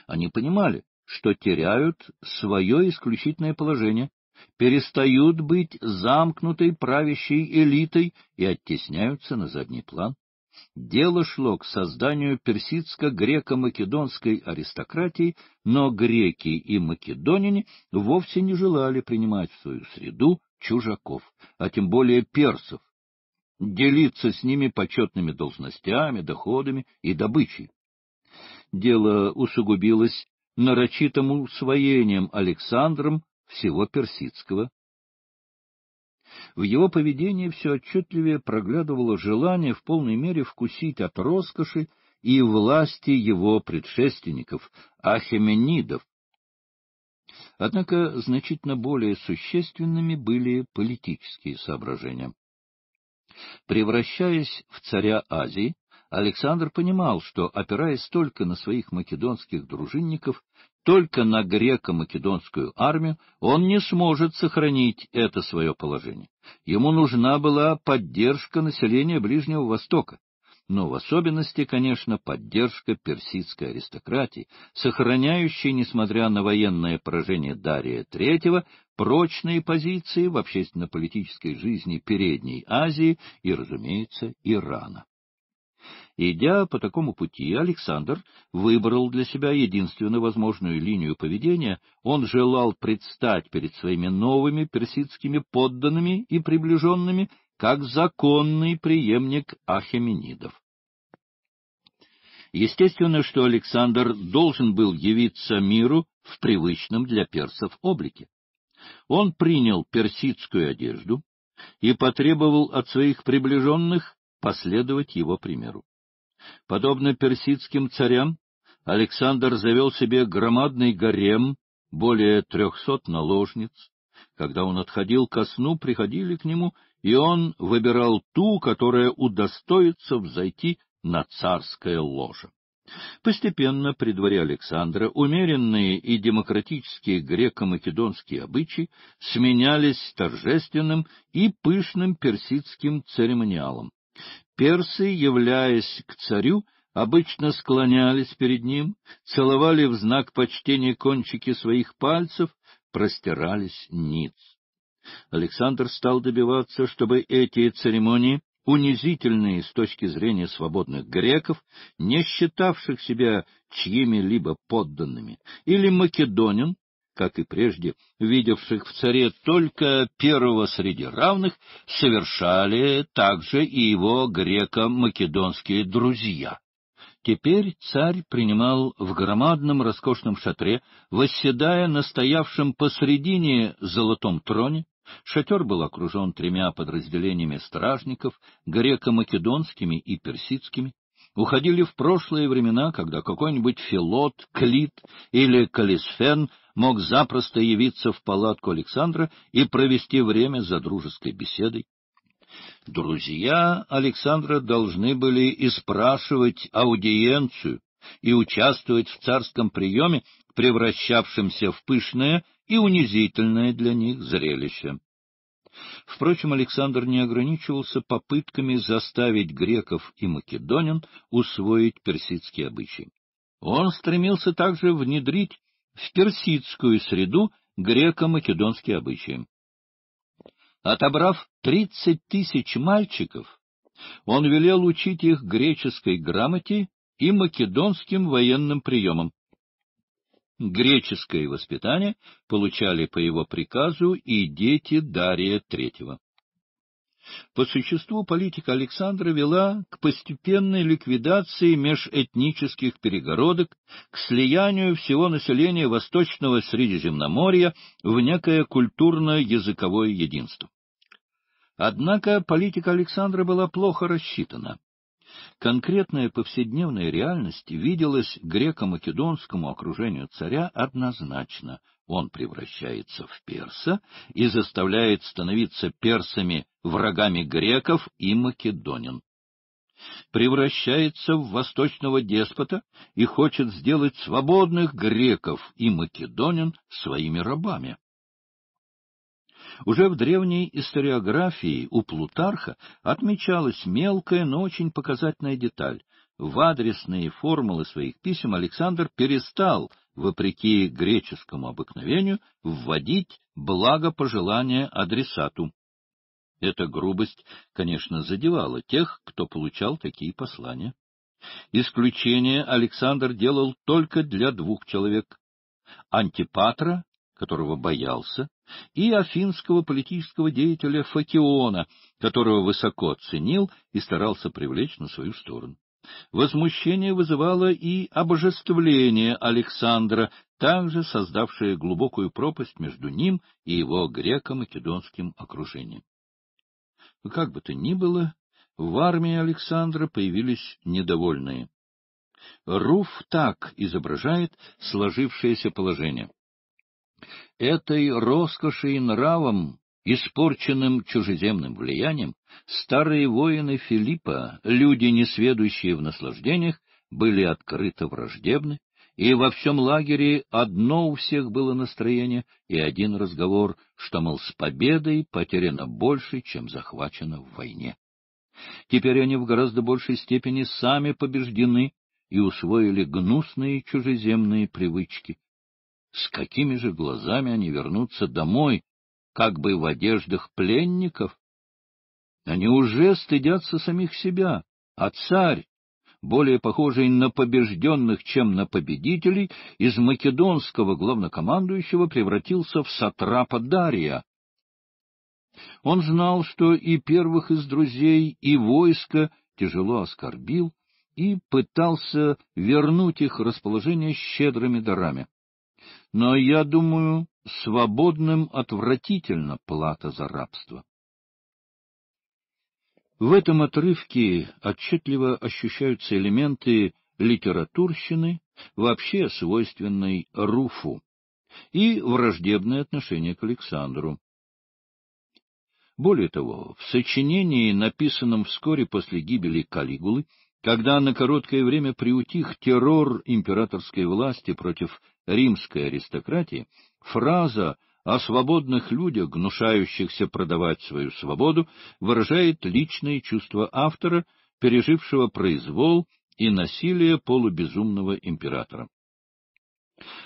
Они понимали, что теряют свое исключительное положение, перестают быть замкнутой правящей элитой и оттесняются на задний план. Дело шло к созданию персидско-греко-македонской аристократии, но греки и македонине вовсе не желали принимать в свою среду чужаков, а тем более персов, делиться с ними почетными должностями, доходами и добычей. Дело усугубилось нарочитым усвоением Александром всего персидского в его поведении все отчетливее проглядывало желание в полной мере вкусить от роскоши и власти его предшественников, ахеменидов. Однако значительно более существенными были политические соображения. Превращаясь в царя Азии, Александр понимал, что, опираясь только на своих македонских дружинников, только на греко-македонскую армию, он не сможет сохранить это свое положение. Ему нужна была поддержка населения Ближнего Востока, но в особенности, конечно, поддержка персидской аристократии, сохраняющей, несмотря на военное поражение Дария III, прочные позиции в общественно-политической жизни Передней Азии и, разумеется, Ирана. Идя по такому пути, Александр выбрал для себя единственно возможную линию поведения. Он желал предстать перед своими новыми персидскими подданными и приближенными как законный преемник ахеменидов. Естественно, что Александр должен был явиться миру в привычном для персов облике. Он принял персидскую одежду и потребовал от своих приближенных последовать его примеру. Подобно персидским царям, Александр завел себе громадный гарем, более трехсот наложниц. Когда он отходил ко сну, приходили к нему, и он выбирал ту, которая удостоится взойти на царское ложе. Постепенно при дворе Александра умеренные и демократические греко-македонские обычаи сменялись торжественным и пышным персидским церемониалом. Персы, являясь к царю, обычно склонялись перед ним, целовали в знак почтения кончики своих пальцев, простирались ниц. Александр стал добиваться, чтобы эти церемонии, унизительные с точки зрения свободных греков, не считавших себя чьими-либо подданными, или македонин, как и прежде, видевших в царе только первого среди равных, совершали также и его греко-македонские друзья. Теперь царь принимал в громадном роскошном шатре, восседая на стоявшем посредине золотом троне. Шатер был окружен тремя подразделениями стражников, греко-македонскими и персидскими уходили в прошлые времена, когда какой-нибудь Филот, Клит или Калисфен мог запросто явиться в палатку Александра и провести время за дружеской беседой. Друзья Александра должны были и спрашивать аудиенцию, и участвовать в царском приеме, превращавшемся в пышное и унизительное для них зрелище. Впрочем, Александр не ограничивался попытками заставить греков и македонин усвоить персидские обычаи. Он стремился также внедрить в персидскую среду греко-македонские обычаи. Отобрав 30 тысяч мальчиков, он велел учить их греческой грамоте и македонским военным приемам. Греческое воспитание получали по его приказу и дети Дария III. По существу политика Александра вела к постепенной ликвидации межэтнических перегородок, к слиянию всего населения Восточного Средиземноморья в некое культурно-языковое единство. Однако политика Александра была плохо рассчитана. Конкретная повседневная реальность виделась греко-македонскому окружению царя однозначно. Он превращается в перса и заставляет становиться персами врагами греков и македонин. Превращается в восточного деспота и хочет сделать свободных греков и македонин своими рабами. Уже в древней историографии у Плутарха отмечалась мелкая, но очень показательная деталь. В адресные формулы своих писем Александр перестал, вопреки греческому обыкновению, вводить благопожелания адресату. Эта грубость, конечно, задевала тех, кто получал такие послания. Исключение Александр делал только для двух человек — Антипатра которого боялся, и афинского политического деятеля Факиона, которого высоко ценил и старался привлечь на свою сторону. Возмущение вызывало и обожествление Александра, также создавшее глубокую пропасть между ним и его греко-македонским окружением. Как бы то ни было, в армии Александра появились недовольные. Руф так изображает сложившееся положение этой роскоши и нравом, испорченным чужеземным влиянием, старые воины Филиппа, люди, несведущие в наслаждениях, были открыто враждебны, и во всем лагере одно у всех было настроение и один разговор, что, мол, с победой потеряно больше, чем захвачено в войне. Теперь они в гораздо большей степени сами побеждены и усвоили гнусные чужеземные привычки, с какими же глазами они вернутся домой, как бы в одеждах пленников? Они уже стыдятся самих себя, а царь, более похожий на побежденных, чем на победителей, из македонского главнокомандующего превратился в сатрапа Дария. Он знал, что и первых из друзей, и войско тяжело оскорбил, и пытался вернуть их расположение щедрыми дарами но, я думаю, свободным отвратительно плата за рабство. В этом отрывке отчетливо ощущаются элементы литературщины, вообще свойственной Руфу, и враждебное отношение к Александру. Более того, в сочинении, написанном вскоре после гибели Калигулы, когда на короткое время приутих террор императорской власти против римской аристократии, фраза о свободных людях, гнушающихся продавать свою свободу, выражает личные чувства автора, пережившего произвол и насилие полубезумного императора.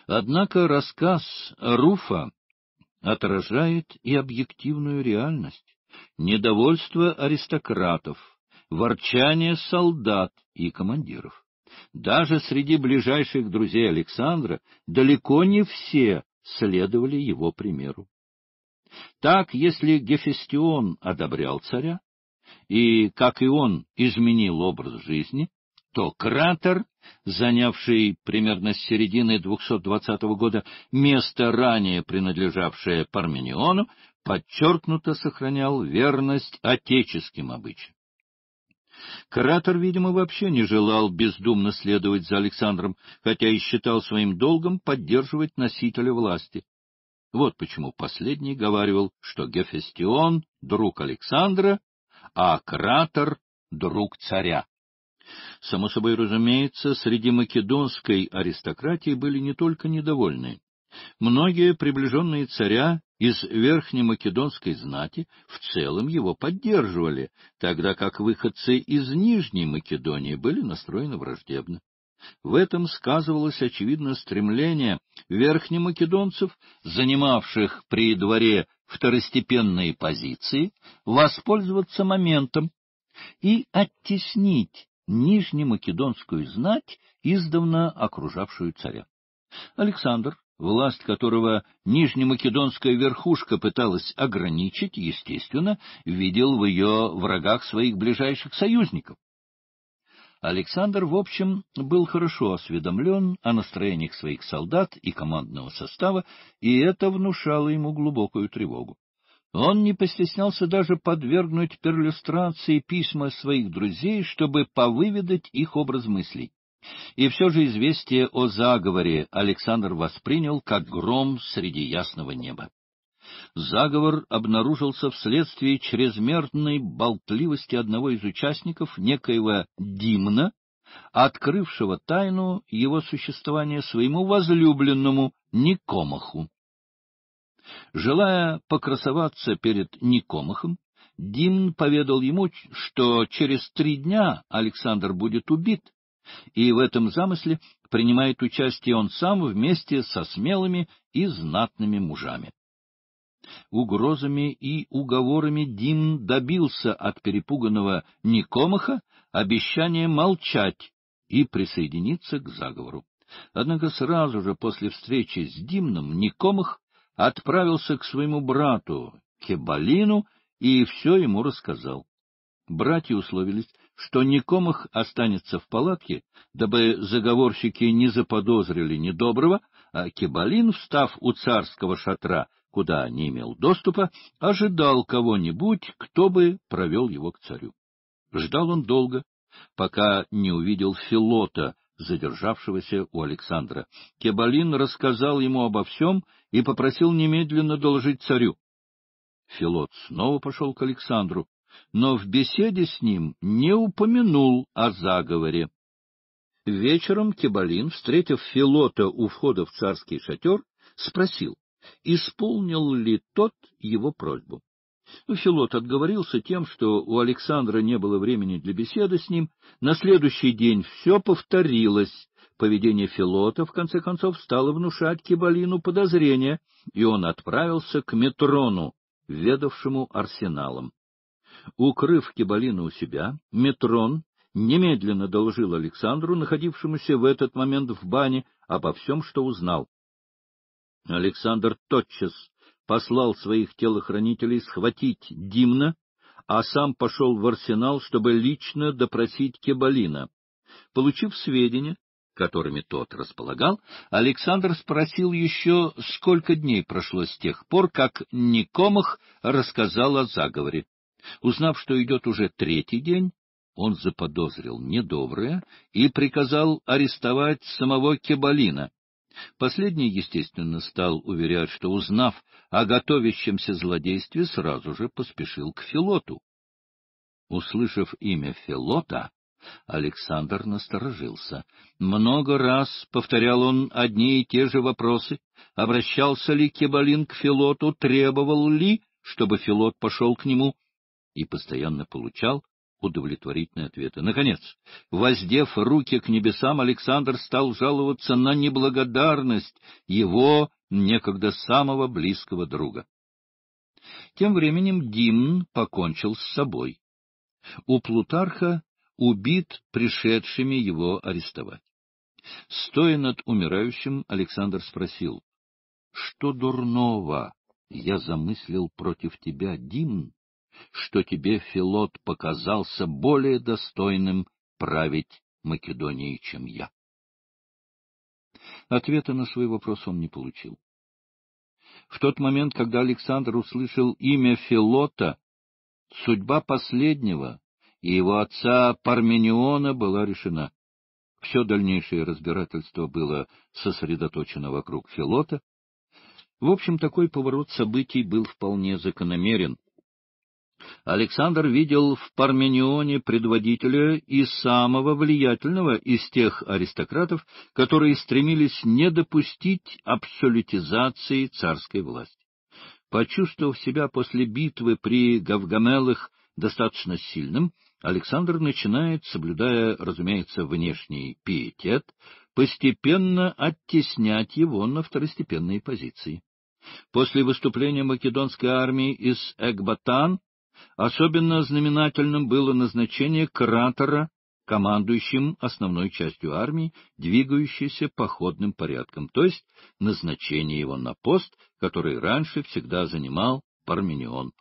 Однако рассказ Руфа отражает и объективную реальность, недовольство аристократов, ворчание солдат и командиров. Даже среди ближайших друзей Александра далеко не все следовали его примеру. Так, если Гефестион одобрял царя, и, как и он, изменил образ жизни, то кратер, занявший примерно с середины 220 года место, ранее принадлежавшее Пармениону, подчеркнуто сохранял верность отеческим обычаям. Каратор, видимо, вообще не желал бездумно следовать за Александром, хотя и считал своим долгом поддерживать носителя власти. Вот почему последний говаривал, что Гефестион — друг Александра, а Кратор — друг царя. Само собой разумеется, среди македонской аристократии были не только недовольные, Многие приближенные царя из верхнемакедонской знати в целом его поддерживали, тогда как выходцы из Нижней Македонии были настроены враждебно. В этом сказывалось, очевидно, стремление верхнемакедонцев, занимавших при дворе второстепенные позиции, воспользоваться моментом и оттеснить нижнемакедонскую знать, издавна окружавшую царя. Александр власть которого нижнемакедонская верхушка пыталась ограничить, естественно, видел в ее врагах своих ближайших союзников. Александр, в общем, был хорошо осведомлен о настроениях своих солдат и командного состава, и это внушало ему глубокую тревогу. Он не постеснялся даже подвергнуть перлюстрации письма своих друзей, чтобы повыведать их образ мыслей. И все же известие о заговоре Александр воспринял как гром среди ясного неба. Заговор обнаружился вследствие чрезмерной болтливости одного из участников, некоего Димна, открывшего тайну его существования своему возлюбленному Никомаху. Желая покрасоваться перед Никомахом, Димн поведал ему, что через три дня Александр будет убит, и в этом замысле принимает участие он сам вместе со смелыми и знатными мужами. Угрозами и уговорами Дин добился от перепуганного Никомаха обещания молчать и присоединиться к заговору. Однако сразу же после встречи с Димном Никомах отправился к своему брату Кебалину и все ему рассказал. Братья условились, что Никомых останется в палатке, дабы заговорщики не заподозрили недоброго, а Кибалин, встав у царского шатра, куда не имел доступа, ожидал кого-нибудь, кто бы провел его к царю. Ждал он долго, пока не увидел Филота, задержавшегося у Александра. Кебалин рассказал ему обо всем и попросил немедленно доложить царю. Филот снова пошел к Александру, но в беседе с ним не упомянул о заговоре. Вечером Кибалин, встретив Филота у входа в царский шатер, спросил, исполнил ли тот его просьбу. Ну, Филот отговорился тем, что у Александра не было времени для беседы с ним. На следующий день все повторилось. Поведение Филота, в конце концов, стало внушать Кибалину подозрения, и он отправился к Метрону, ведавшему арсеналом. Укрыв Кибалина у себя, Метрон немедленно доложил Александру, находившемуся в этот момент в бане, обо всем, что узнал. Александр тотчас послал своих телохранителей схватить Димна, а сам пошел в арсенал, чтобы лично допросить Кебалина. Получив сведения, которыми тот располагал, Александр спросил еще, сколько дней прошло с тех пор, как Никомах рассказал о заговоре. Узнав, что идет уже третий день, он заподозрил недоброе и приказал арестовать самого Кебалина. Последний, естественно, стал уверять, что, узнав о готовящемся злодействе, сразу же поспешил к Филоту. Услышав имя Филота, Александр насторожился. Много раз повторял он одни и те же вопросы. Обращался ли Кебалин к Филоту, требовал ли, чтобы Филот пошел к нему, и постоянно получал удовлетворительные ответы. Наконец, воздев руки к небесам, Александр стал жаловаться на неблагодарность его некогда самого близкого друга. Тем временем Димн покончил с собой. У Плутарха убит пришедшими его арестовать. Стоя над умирающим, Александр спросил, — Что дурного я замыслил против тебя, Димн? что тебе Филот показался более достойным править Македонией, чем я. Ответа на свой вопрос он не получил. В тот момент, когда Александр услышал имя Филота, судьба последнего и его отца Пармениона была решена. Все дальнейшее разбирательство было сосредоточено вокруг Филота. В общем, такой поворот событий был вполне закономерен. Александр видел в Парменионе предводителя и самого влиятельного из тех аристократов, которые стремились не допустить абсолютизации царской власти. Почувствовав себя после битвы при Гавгамелах достаточно сильным, Александр начинает, соблюдая, разумеется, внешний пиетет, постепенно оттеснять его на второстепенные позиции. После выступления македонской армии из Экбатан Особенно знаменательным было назначение кратора командующим основной частью армии, двигающейся походным порядком, то есть назначение его на пост, который раньше всегда занимал Парменион.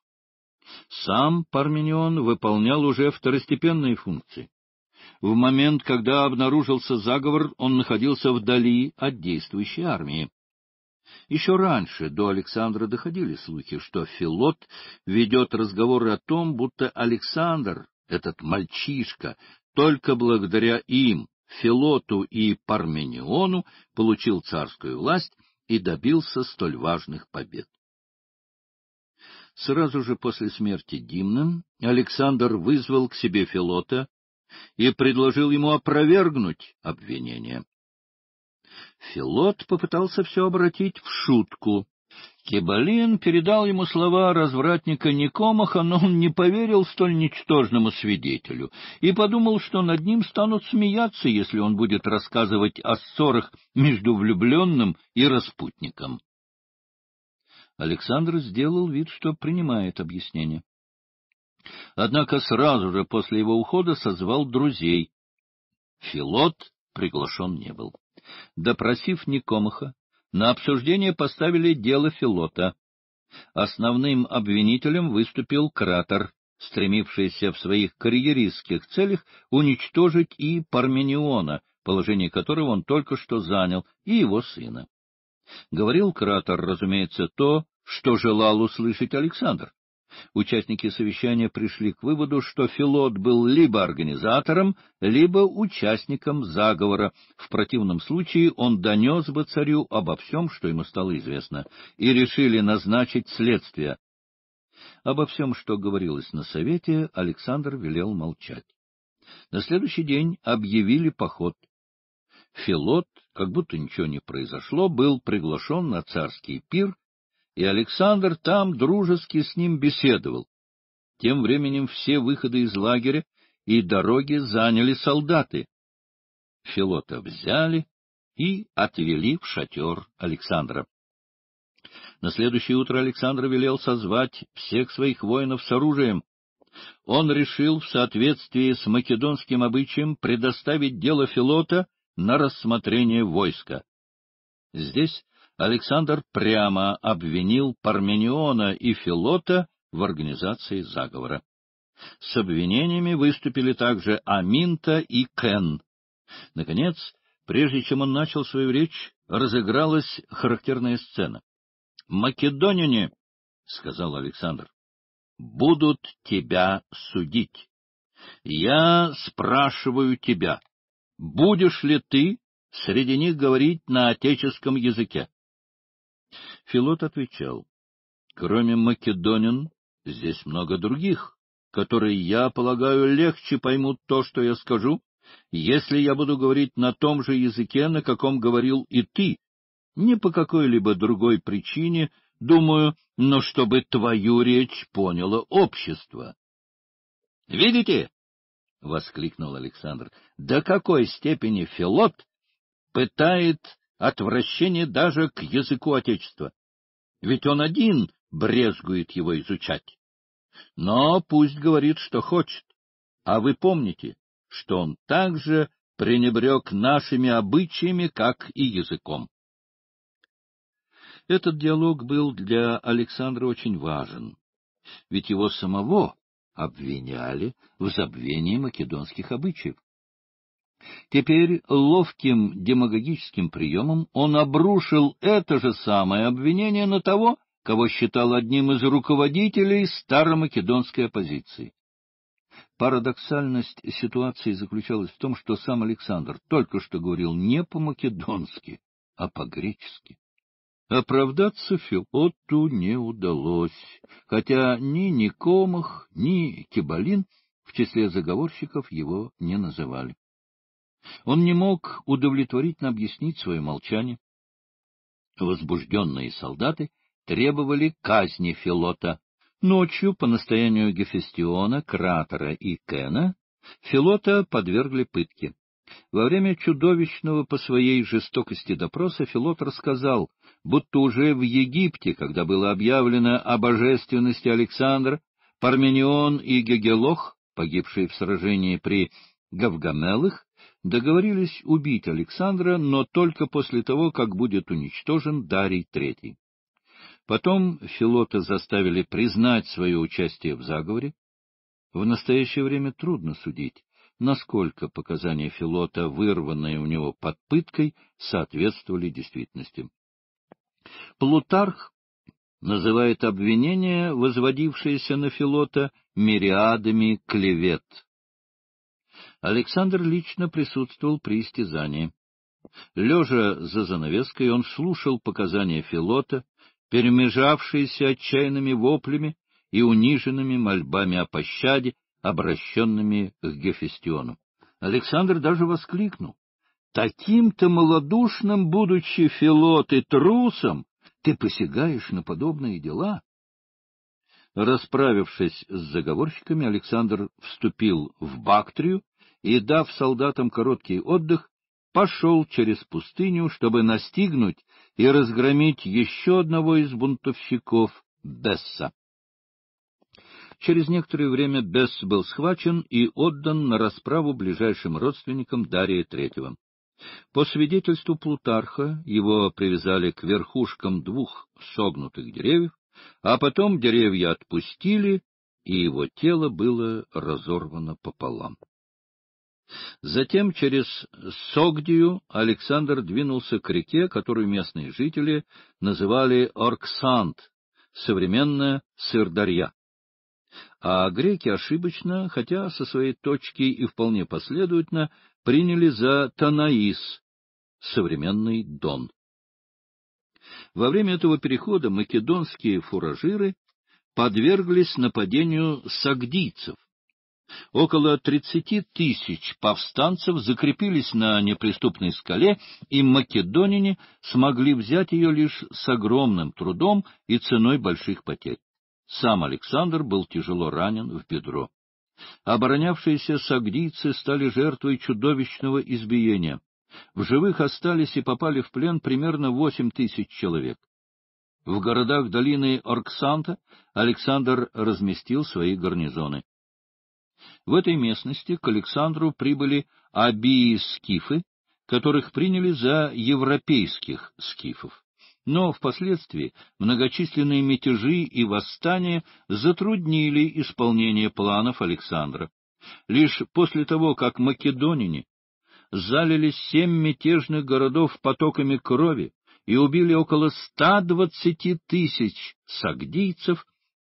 Сам Парменион выполнял уже второстепенные функции. В момент, когда обнаружился заговор, он находился вдали от действующей армии. Еще раньше до Александра доходили слухи, что Филот ведет разговоры о том, будто Александр, этот мальчишка, только благодаря им, Филоту и Пармениону, получил царскую власть и добился столь важных побед. Сразу же после смерти Димна Александр вызвал к себе Филота и предложил ему опровергнуть обвинение. Филот попытался все обратить в шутку. Кебалин передал ему слова развратника Никомаха, но он не поверил столь ничтожному свидетелю и подумал, что над ним станут смеяться, если он будет рассказывать о ссорах между влюбленным и распутником. Александр сделал вид, что принимает объяснение. Однако сразу же после его ухода созвал друзей. Филот приглашен не был. Допросив Никомаха, на обсуждение поставили дело Филота. Основным обвинителем выступил Кратер, стремившийся в своих карьеристских целях уничтожить и Пармениона, положение которого он только что занял, и его сына. Говорил Кратер, разумеется, то, что желал услышать Александр. Участники совещания пришли к выводу, что Филот был либо организатором, либо участником заговора. В противном случае он донес бы царю обо всем, что ему стало известно, и решили назначить следствие. Обо всем, что говорилось на совете, Александр велел молчать. На следующий день объявили поход. Филот, как будто ничего не произошло, был приглашен на царский пир и Александр там дружески с ним беседовал. Тем временем все выходы из лагеря и дороги заняли солдаты. Филота взяли и отвели в шатер Александра. На следующее утро Александр велел созвать всех своих воинов с оружием. Он решил в соответствии с македонским обычаем предоставить дело Филота на рассмотрение войска. Здесь Александр прямо обвинил Пармениона и Филота в организации заговора. С обвинениями выступили также Аминта и Кен. Наконец, прежде чем он начал свою речь, разыгралась характерная сцена. — Македоняне, — сказал Александр, — будут тебя судить. Я спрашиваю тебя, будешь ли ты среди них говорить на отеческом языке? Филот отвечал, — Кроме македонин, здесь много других, которые, я полагаю, легче поймут то, что я скажу, если я буду говорить на том же языке, на каком говорил и ты, не по какой-либо другой причине, думаю, но чтобы твою речь поняло общество. — Видите? — воскликнул Александр. — До какой степени Филот пытает отвращение даже к языку Отечества, ведь он один брезгует его изучать. Но пусть говорит, что хочет, а вы помните, что он также пренебрег нашими обычаями, как и языком. Этот диалог был для Александра очень важен, ведь его самого обвиняли в забвении македонских обычаев. Теперь ловким демагогическим приемом он обрушил это же самое обвинение на того, кого считал одним из руководителей старомакедонской оппозиции. Парадоксальность ситуации заключалась в том, что сам Александр только что говорил не по-македонски, а по-гречески. Оправдаться Феотту не удалось, хотя ни Никомах, ни Кибалин в числе заговорщиков его не называли. Он не мог удовлетворительно объяснить свое молчание. Возбужденные солдаты требовали казни Филота. Ночью, по настоянию Гефестиона, Кратера и Кена, Филота подвергли пытке. Во время чудовищного по своей жестокости допроса Филот рассказал, будто уже в Египте, когда было объявлено о божественности Александра, Парменион и Гегелох, погибшие в сражении при Гавгамелах, договорились убить Александра, но только после того, как будет уничтожен Дарий III. Потом Филота заставили признать свое участие в заговоре. В настоящее время трудно судить, насколько показания Филота, вырванные у него под пыткой, соответствовали действительности. Плутарх называет обвинения, возводившиеся на Филота, мириадами клевет. Александр лично присутствовал при истязании. Лежа за занавеской, он слушал показания Филота, перемежавшиеся отчаянными воплями и униженными мольбами о пощаде, обращенными к Гефестиону. Александр даже воскликнул. «Таким-то малодушным, будучи Филот и трусом, ты посягаешь на подобные дела!» Расправившись с заговорщиками, Александр вступил в Бактрию и, дав солдатам короткий отдых, пошел через пустыню, чтобы настигнуть и разгромить еще одного из бунтовщиков Бесса. Через некоторое время Бесс был схвачен и отдан на расправу ближайшим родственникам Дария Третьего. По свидетельству Плутарха, его привязали к верхушкам двух согнутых деревьев, а потом деревья отпустили, и его тело было разорвано пополам. Затем через Согдию Александр двинулся к реке, которую местные жители называли Орксанд, современная Сырдарья. А греки ошибочно, хотя со своей точки и вполне последовательно, приняли за Танаис, современный Дон. Во время этого перехода македонские фуражиры подверглись нападению сагдийцев — Около тридцати тысяч повстанцев закрепились на неприступной скале, и македонине смогли взять ее лишь с огромным трудом и ценой больших потерь. Сам Александр был тяжело ранен в бедро. Оборонявшиеся сагдийцы стали жертвой чудовищного избиения. В живых остались и попали в плен примерно восемь тысяч человек. В городах долины Орксанта Александр разместил свои гарнизоны. В этой местности к Александру прибыли абии-скифы, которых приняли за европейских скифов. Но впоследствии многочисленные мятежи и восстания затруднили исполнение планов Александра. Лишь после того, как македонине залили семь мятежных городов потоками крови и убили около 120 тысяч сагдийцев,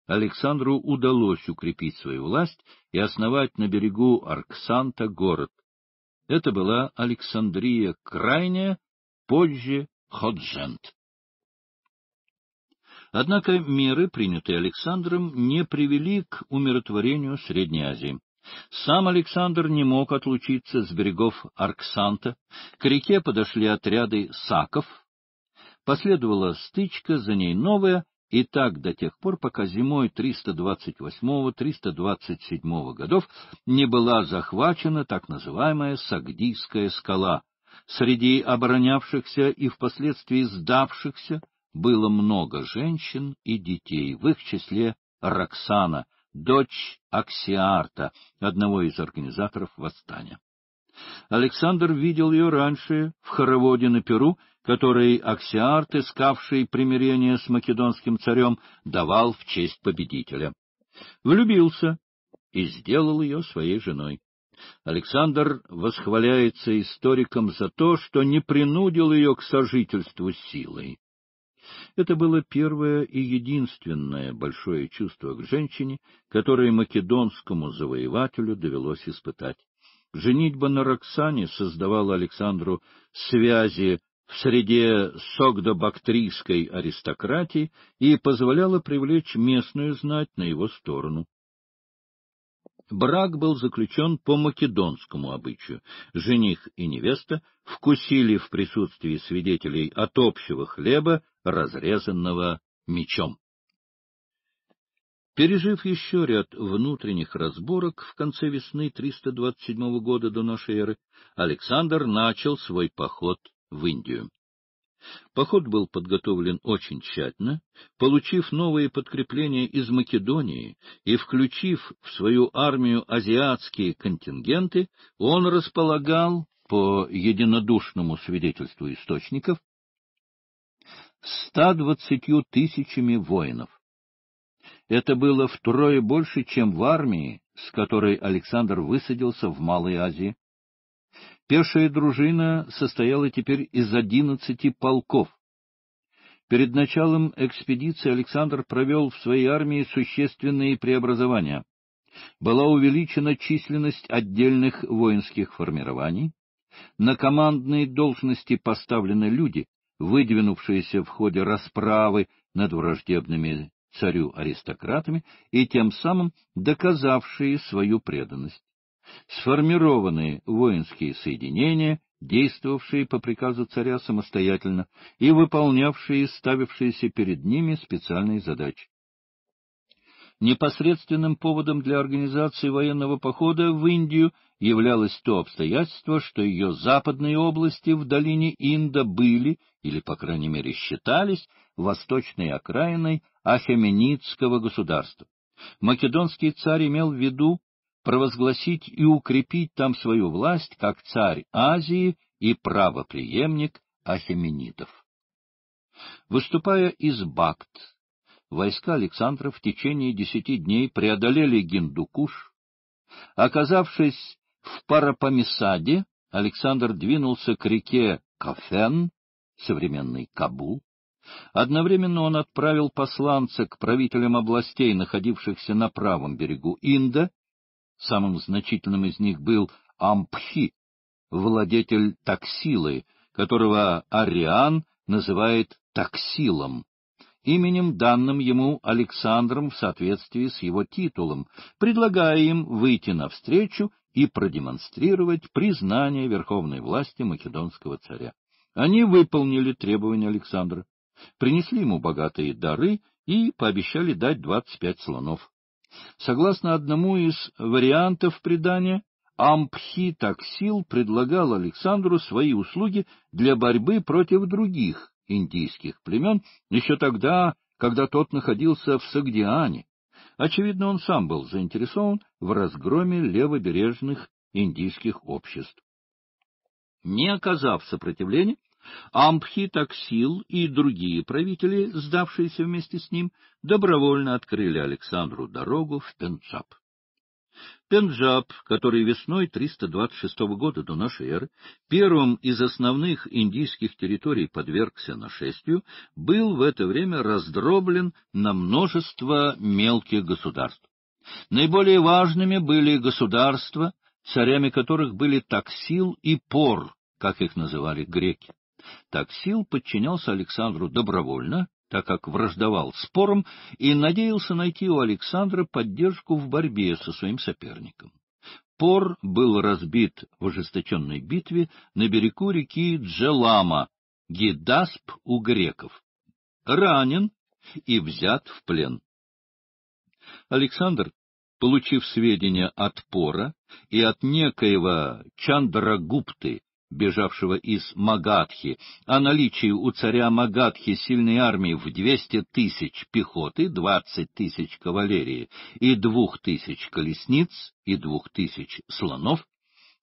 Александру удалось укрепить свою власть и основать на берегу Арксанта город. Это была Александрия Крайняя, позже Ходжент. Однако меры, принятые Александром, не привели к умиротворению Средней Азии. Сам Александр не мог отлучиться с берегов Арксанта, к реке подошли отряды саков, последовала стычка, за ней новая, и так до тех пор, пока зимой 328-327 годов не была захвачена так называемая Сагдийская скала. Среди оборонявшихся и впоследствии сдавшихся было много женщин и детей, в их числе Роксана, дочь Аксиарта, одного из организаторов восстания. Александр видел ее раньше в хороводе на Перу который Аксиарт, искавший примирение с македонским царем, давал в честь победителя. Влюбился и сделал ее своей женой. Александр восхваляется историком за то, что не принудил ее к сожительству силой. Это было первое и единственное большое чувство к женщине, которое македонскому завоевателю довелось испытать. Женитьба на Роксане создавала Александру связи в среде согдобактрийской аристократии и позволяло привлечь местную знать на его сторону. Брак был заключен по македонскому обычаю. Жених и невеста вкусили в присутствии свидетелей от общего хлеба, разрезанного мечом. Пережив еще ряд внутренних разборок в конце весны 327 года до нашей эры, Александр начал свой поход в Индию. Поход был подготовлен очень тщательно, получив новые подкрепления из Македонии и включив в свою армию азиатские контингенты, он располагал, по единодушному свидетельству источников, 120 тысячами воинов. Это было втрое больше, чем в армии, с которой Александр высадился в Малой Азии. Пешая дружина состояла теперь из одиннадцати полков. Перед началом экспедиции Александр провел в своей армии существенные преобразования. Была увеличена численность отдельных воинских формирований, на командные должности поставлены люди, выдвинувшиеся в ходе расправы над враждебными царю аристократами и тем самым доказавшие свою преданность. Сформированные воинские соединения, действовавшие по приказу царя самостоятельно и выполнявшие ставившиеся перед ними специальные задачи. Непосредственным поводом для организации военного похода в Индию являлось то обстоятельство, что ее западные области в долине Инда были, или, по крайней мере, считались, восточной окраиной Ахеменидского государства. Македонский царь имел в виду провозгласить и укрепить там свою власть как царь Азии и правоприемник ахеменидов. Выступая из Бакт, войска Александра в течение десяти дней преодолели Гиндукуш. Оказавшись в Парапамисаде, Александр двинулся к реке Кафен, современный Кабул. Одновременно он отправил посланца к правителям областей, находившихся на правом берегу Инда, Самым значительным из них был Ампхи, владетель таксилы, которого Ариан называет таксилом, именем, данным ему Александром в соответствии с его титулом, предлагая им выйти навстречу и продемонстрировать признание верховной власти македонского царя. Они выполнили требования Александра, принесли ему богатые дары и пообещали дать 25 слонов. Согласно одному из вариантов предания, Ампхи Таксил предлагал Александру свои услуги для борьбы против других индийских племен еще тогда, когда тот находился в Сагдиане. Очевидно, он сам был заинтересован в разгроме левобережных индийских обществ. Не оказав сопротивления, Ампхитоксил и другие правители, сдавшиеся вместе с ним, добровольно открыли Александру дорогу в Пенджаб. Пенджаб, который весной 326 года до нашей эры первым из основных индийских территорий подвергся нашествию, был в это время раздроблен на множество мелких государств. Наиболее важными были государства, царями которых были Таксил и Пор, как их называли греки. Таксил подчинялся Александру добровольно, так как враждовал спором и надеялся найти у Александра поддержку в борьбе со своим соперником. Пор был разбит в ожесточенной битве на берегу реки Джелама, Гидасп у греков, ранен и взят в плен. Александр, получив сведения от Пора и от некоего Чандрагупты бежавшего из Магадхи, о наличии у царя Магадхи сильной армии в 200 тысяч пехоты, 20 тысяч кавалерии и 2 тысяч колесниц и 2 тысяч слонов,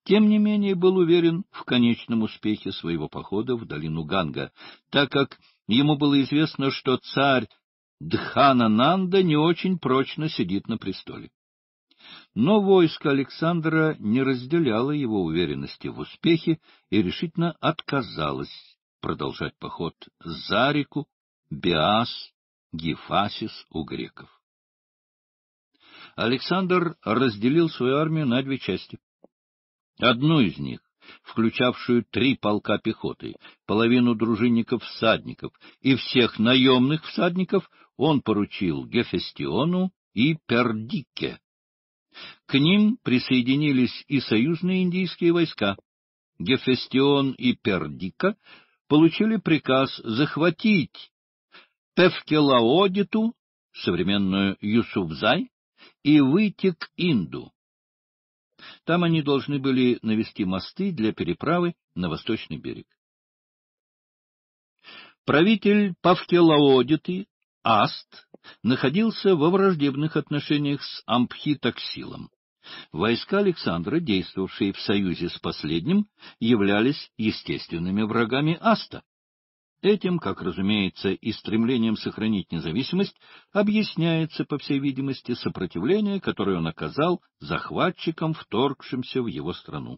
тем не менее был уверен в конечном успехе своего похода в долину Ганга, так как ему было известно, что царь Дханананда не очень прочно сидит на престоле. Но войско Александра не разделяло его уверенности в успехе и решительно отказалось продолжать поход за реку Биас, Гефасис у греков. Александр разделил свою армию на две части. Одну из них, включавшую три полка пехоты, половину дружинников-всадников и всех наемных всадников, он поручил Гефестиону и Пердике, к ним присоединились и союзные индийские войска. Гефестион и Пердика получили приказ захватить Певкелаодиту, современную Юсуфзай, и выйти к Инду. Там они должны были навести мосты для переправы на восточный берег. Правитель Павкелаодиты, Аст, находился во враждебных отношениях с Ампхитоксилом. Войска Александра, действовавшие в союзе с последним, являлись естественными врагами Аста. Этим, как разумеется, и стремлением сохранить независимость, объясняется, по всей видимости, сопротивление, которое он оказал захватчикам, вторгшимся в его страну.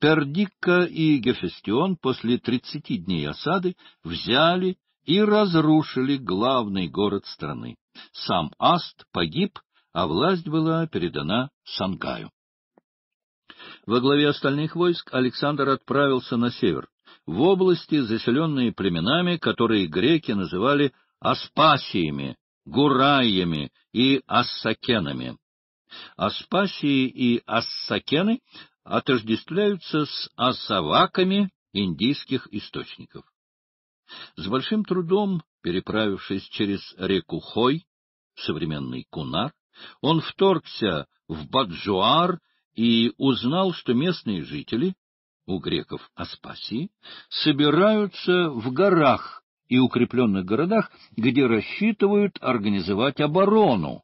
Пердикка и Гефестион после тридцати дней осады взяли и разрушили главный город страны. Сам Аст погиб, а власть была передана Сангаю. Во главе остальных войск Александр отправился на север, в области, заселенные племенами, которые греки называли Аспасиями, Гураями и Ассакенами. Аспасии и Ассакены отождествляются с асаваками индийских источников. С большим трудом, переправившись через реку Хой, современный Кунар, он вторгся в Баджуар и узнал, что местные жители, у греков Аспасии, собираются в горах и укрепленных городах, где рассчитывают организовать оборону.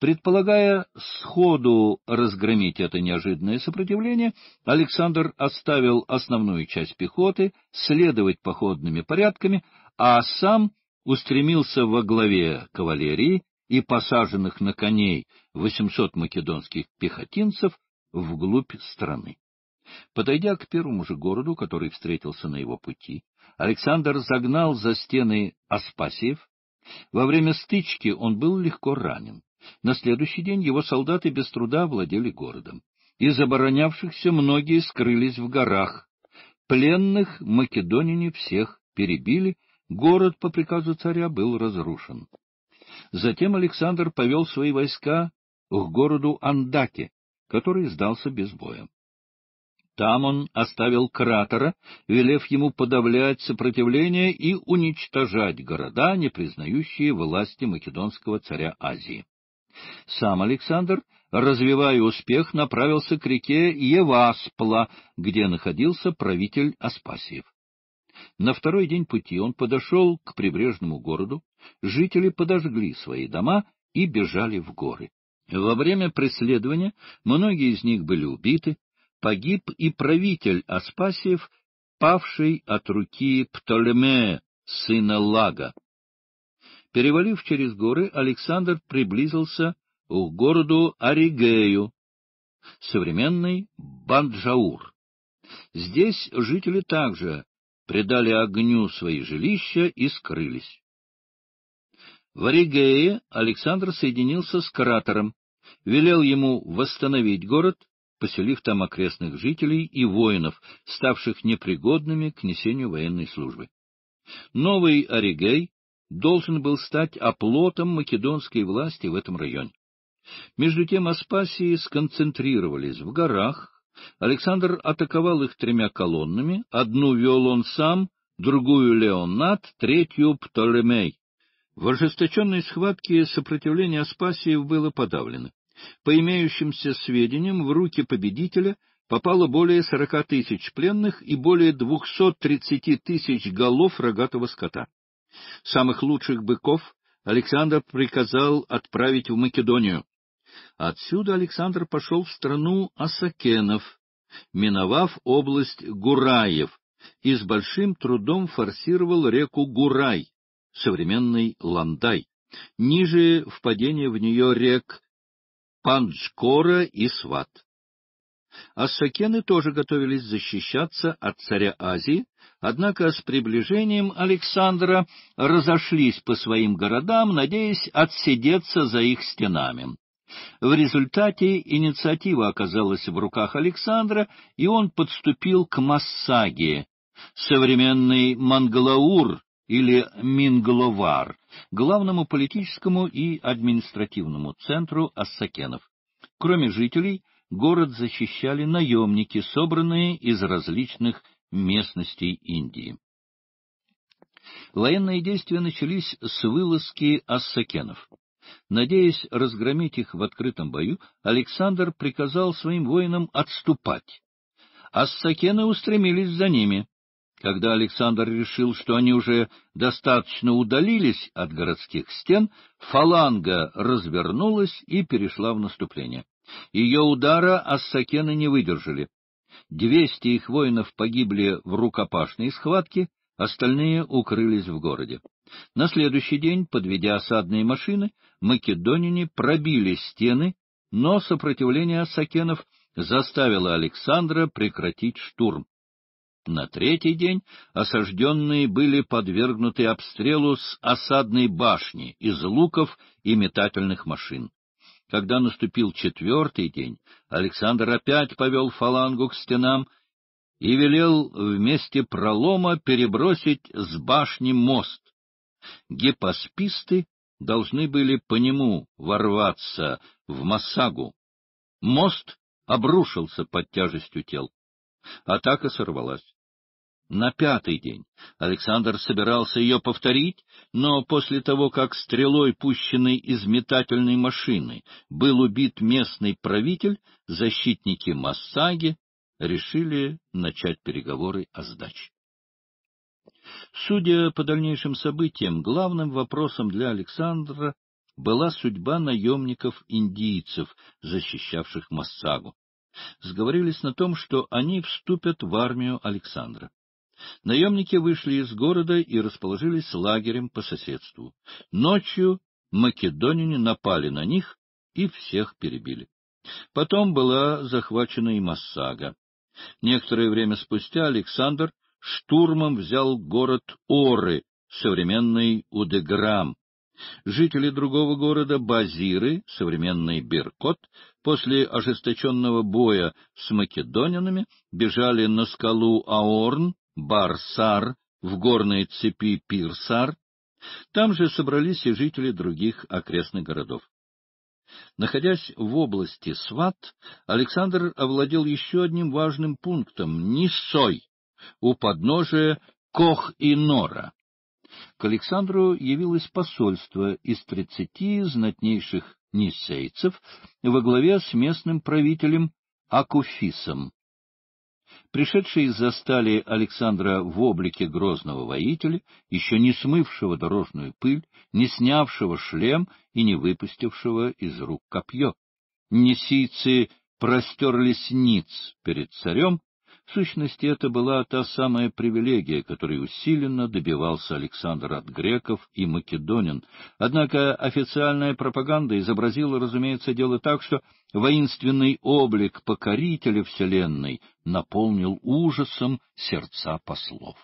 Предполагая сходу разгромить это неожиданное сопротивление, Александр оставил основную часть пехоты следовать походными порядками, а сам устремился во главе кавалерии и посаженных на коней 800 македонских пехотинцев вглубь страны. Подойдя к первому же городу, который встретился на его пути, Александр загнал за стены Аспасиев. Во время стычки он был легко ранен. На следующий день его солдаты без труда владели городом. Из оборонявшихся многие скрылись в горах. Пленных македонине всех перебили, город по приказу царя был разрушен. Затем Александр повел свои войска к городу Андаке, который сдался без боя. Там он оставил кратера, велев ему подавлять сопротивление и уничтожать города, не признающие власти македонского царя Азии. Сам Александр, развивая успех, направился к реке Еваспла, где находился правитель Аспасиев. На второй день пути он подошел к прибрежному городу, жители подожгли свои дома и бежали в горы. Во время преследования многие из них были убиты, погиб и правитель Аспасиев, павший от руки Птолемея, сына Лага. Перевалив через горы, Александр приблизился к городу Оригею, современный Банджаур. Здесь жители также придали огню свои жилища и скрылись. В Оригее Александр соединился с кратером, велел ему восстановить город, поселив там окрестных жителей и воинов, ставших непригодными к несению военной службы. Новый Оригей должен был стать оплотом македонской власти в этом районе. Между тем Аспасии сконцентрировались в горах, Александр атаковал их тремя колоннами, одну вел он сам, другую — Леонат, третью — Птолемей. В ожесточенной схватке сопротивление Аспасиев было подавлено. По имеющимся сведениям, в руки победителя попало более сорока тысяч пленных и более двухсот тридцати тысяч голов рогатого скота. Самых лучших быков Александр приказал отправить в Македонию. Отсюда Александр пошел в страну Асакенов, миновав область Гураев, и с большим трудом форсировал реку Гурай, современный Ландай, ниже впадения в нее рек Панджкора и Сват. Ассакены тоже готовились защищаться от царя Азии, однако с приближением Александра разошлись по своим городам, надеясь отсидеться за их стенами. В результате инициатива оказалась в руках Александра, и он подступил к Массаге, современный Мангалаур или Мингловар, главному политическому и административному центру ассакенов. Кроме жителей, город защищали наемники, собранные из различных местностей Индии. Военные действия начались с вылазки ассакенов. Надеясь разгромить их в открытом бою, Александр приказал своим воинам отступать. Ассакены устремились за ними. Когда Александр решил, что они уже достаточно удалились от городских стен, фаланга развернулась и перешла в наступление. Ее удара ассакены не выдержали. Двести их воинов погибли в рукопашной схватке, остальные укрылись в городе. На следующий день, подведя осадные машины, македонине пробили стены, но сопротивление сакенов заставило Александра прекратить штурм. На третий день осажденные были подвергнуты обстрелу с осадной башни из луков и метательных машин. Когда наступил четвертый день, Александр опять повел фалангу к стенам и велел вместе пролома перебросить с башни мост. Гепасписты должны были по нему ворваться в Массагу. Мост обрушился под тяжестью тел. Атака сорвалась. На пятый день Александр собирался ее повторить, но после того, как стрелой, пущенной из метательной машины, был убит местный правитель, защитники Массаги решили начать переговоры о сдаче. Судя по дальнейшим событиям, главным вопросом для Александра была судьба наемников-индийцев, защищавших Массагу. Сговорились на том, что они вступят в армию Александра. Наемники вышли из города и расположились лагерем по соседству. Ночью македонине напали на них и всех перебили. Потом была захвачена и Массага. Некоторое время спустя Александр штурмом взял город Оры, современный Удеграм. Жители другого города Базиры, современный Биркот, после ожесточенного боя с македонянами бежали на скалу Аорн, Барсар, в горной цепи Пирсар. Там же собрались и жители других окрестных городов. Находясь в области Сват, Александр овладел еще одним важным пунктом — Нисой, у подножия Кох-и-Нора. К Александру явилось посольство из тридцати знатнейших ниссейцев во главе с местным правителем Акуфисом. Пришедшие застали Александра в облике грозного воителя, еще не смывшего дорожную пыль, не снявшего шлем и не выпустившего из рук копье. Несийцы простерлись ниц перед царем в сущности, это была та самая привилегия, которой усиленно добивался Александр от греков и македонин. Однако официальная пропаганда изобразила, разумеется, дело так, что воинственный облик покорителя Вселенной наполнил ужасом сердца послов.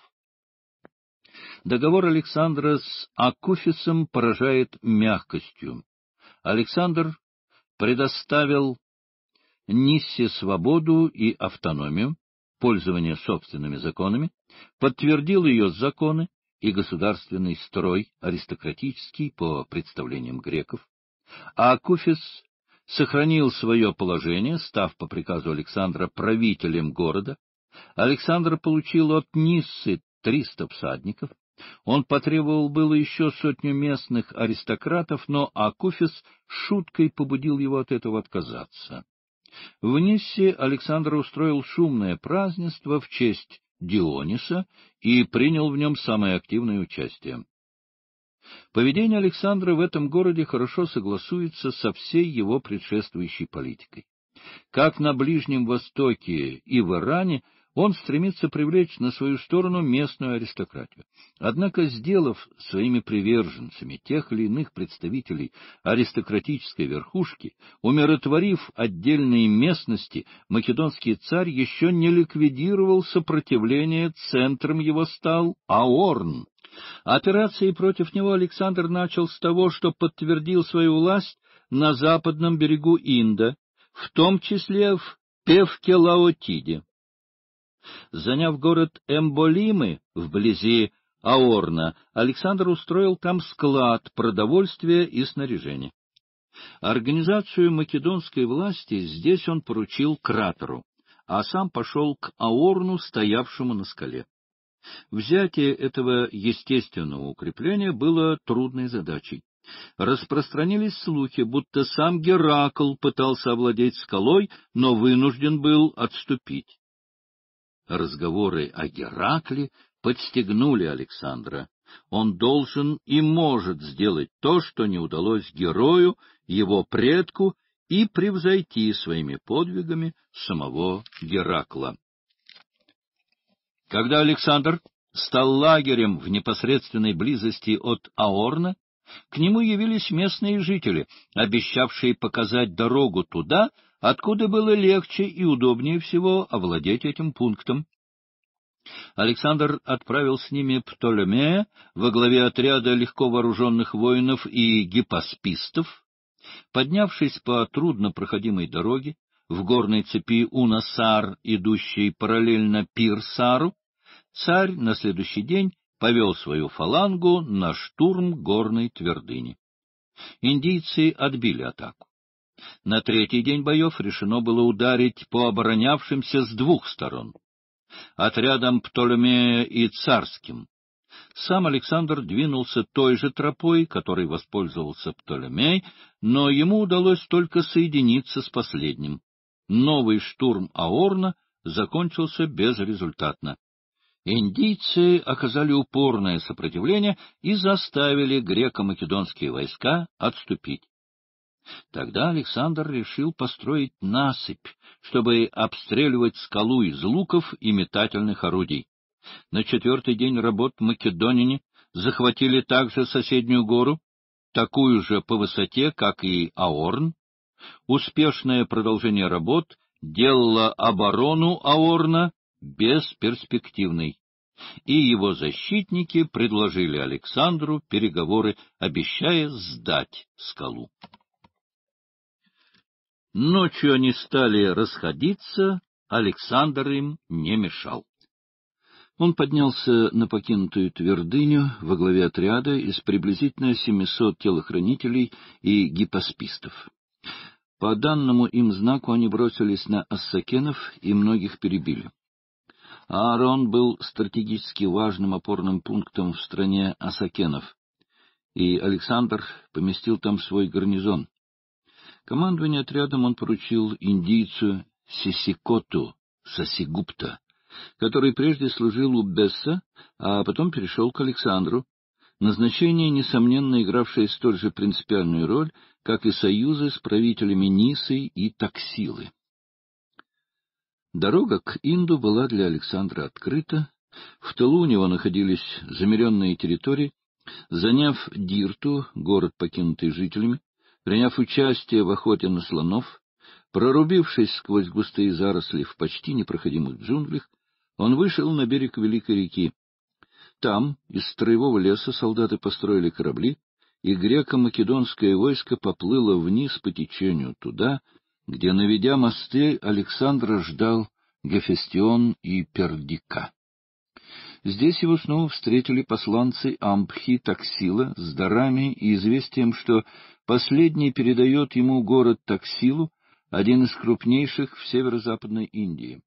Договор Александра с Акуфисом поражает мягкостью. Александр предоставил Ниссе свободу и автономию, пользования собственными законами, подтвердил ее законы и государственный строй, аристократический по представлениям греков, а Акуфис сохранил свое положение, став по приказу Александра правителем города. Александр получил от Ниссы 300 всадников, он потребовал было еще сотню местных аристократов, но Акуфис шуткой побудил его от этого отказаться. В Ниссе Александр устроил шумное празднество в честь Диониса и принял в нем самое активное участие. Поведение Александра в этом городе хорошо согласуется со всей его предшествующей политикой. Как на Ближнем Востоке и в Иране – он стремится привлечь на свою сторону местную аристократию. Однако, сделав своими приверженцами тех или иных представителей аристократической верхушки, умиротворив отдельные местности, македонский царь еще не ликвидировал сопротивление, центром его стал Аорн. Операции против него Александр начал с того, что подтвердил свою власть на западном берегу Инда, в том числе в Певке-Лаотиде. Заняв город Эмболимы, вблизи Аорна, Александр устроил там склад продовольствия и снаряжения. Организацию македонской власти здесь он поручил кратеру, а сам пошел к Аорну, стоявшему на скале. Взятие этого естественного укрепления было трудной задачей. Распространились слухи, будто сам Геракл пытался овладеть скалой, но вынужден был отступить. Разговоры о Геракле подстегнули Александра. Он должен и может сделать то, что не удалось герою, его предку, и превзойти своими подвигами самого Геракла. Когда Александр стал лагерем в непосредственной близости от Аорна, к нему явились местные жители, обещавшие показать дорогу туда, откуда было легче и удобнее всего овладеть этим пунктом. Александр отправил с ними Птолемея во главе отряда легко вооруженных воинов и гипоспистов. Поднявшись по труднопроходимой дороге, в горной цепи Унасар, идущей параллельно Пирсару, царь на следующий день повел свою фалангу на штурм горной твердыни. Индийцы отбили атаку. На третий день боев решено было ударить по оборонявшимся с двух сторон. Отрядом Птолемея и Царским. Сам Александр двинулся той же тропой, которой воспользовался Птолемей, но ему удалось только соединиться с последним. Новый штурм Аорна закончился безрезультатно. Индийцы оказали упорное сопротивление и заставили греко-македонские войска отступить. Тогда Александр решил построить насыпь, чтобы обстреливать скалу из луков и метательных орудий. На четвертый день работ македонине захватили также соседнюю гору, такую же по высоте, как и Аорн. Успешное продолжение работ делало оборону Аорна бесперспективной, и его защитники предложили Александру переговоры, обещая сдать скалу. Ночью они стали расходиться, Александр им не мешал. Он поднялся на покинутую твердыню во главе отряда из приблизительно 700 телохранителей и гипоспистов. По данному им знаку они бросились на ассакенов и многих перебили. Аарон был стратегически важным опорным пунктом в стране ассакенов, и Александр поместил там свой гарнизон. Командование отрядом он поручил индийцу Сисикоту Сасигупта, который прежде служил у Бесса, а потом перешел к Александру. Назначение, несомненно, игравшее столь же принципиальную роль, как и союзы с правителями Нисы и Таксилы. Дорога к Инду была для Александра открыта, в тылу у него находились замеренные территории, Заняв Дирту, город, покинутый жителями, приняв участие в охоте на слонов, прорубившись сквозь густые заросли в почти непроходимых джунглях, он вышел на берег Великой реки. Там из строевого леса солдаты построили корабли, и греко-македонское войско поплыло вниз по течению туда, где, наведя мосты, Александра ждал Гефестион и Пердика. Здесь его снова встретили посланцы Амбхи Таксила с дарами и известием, что Последний передает ему город Таксилу, один из крупнейших в северо-западной Индии.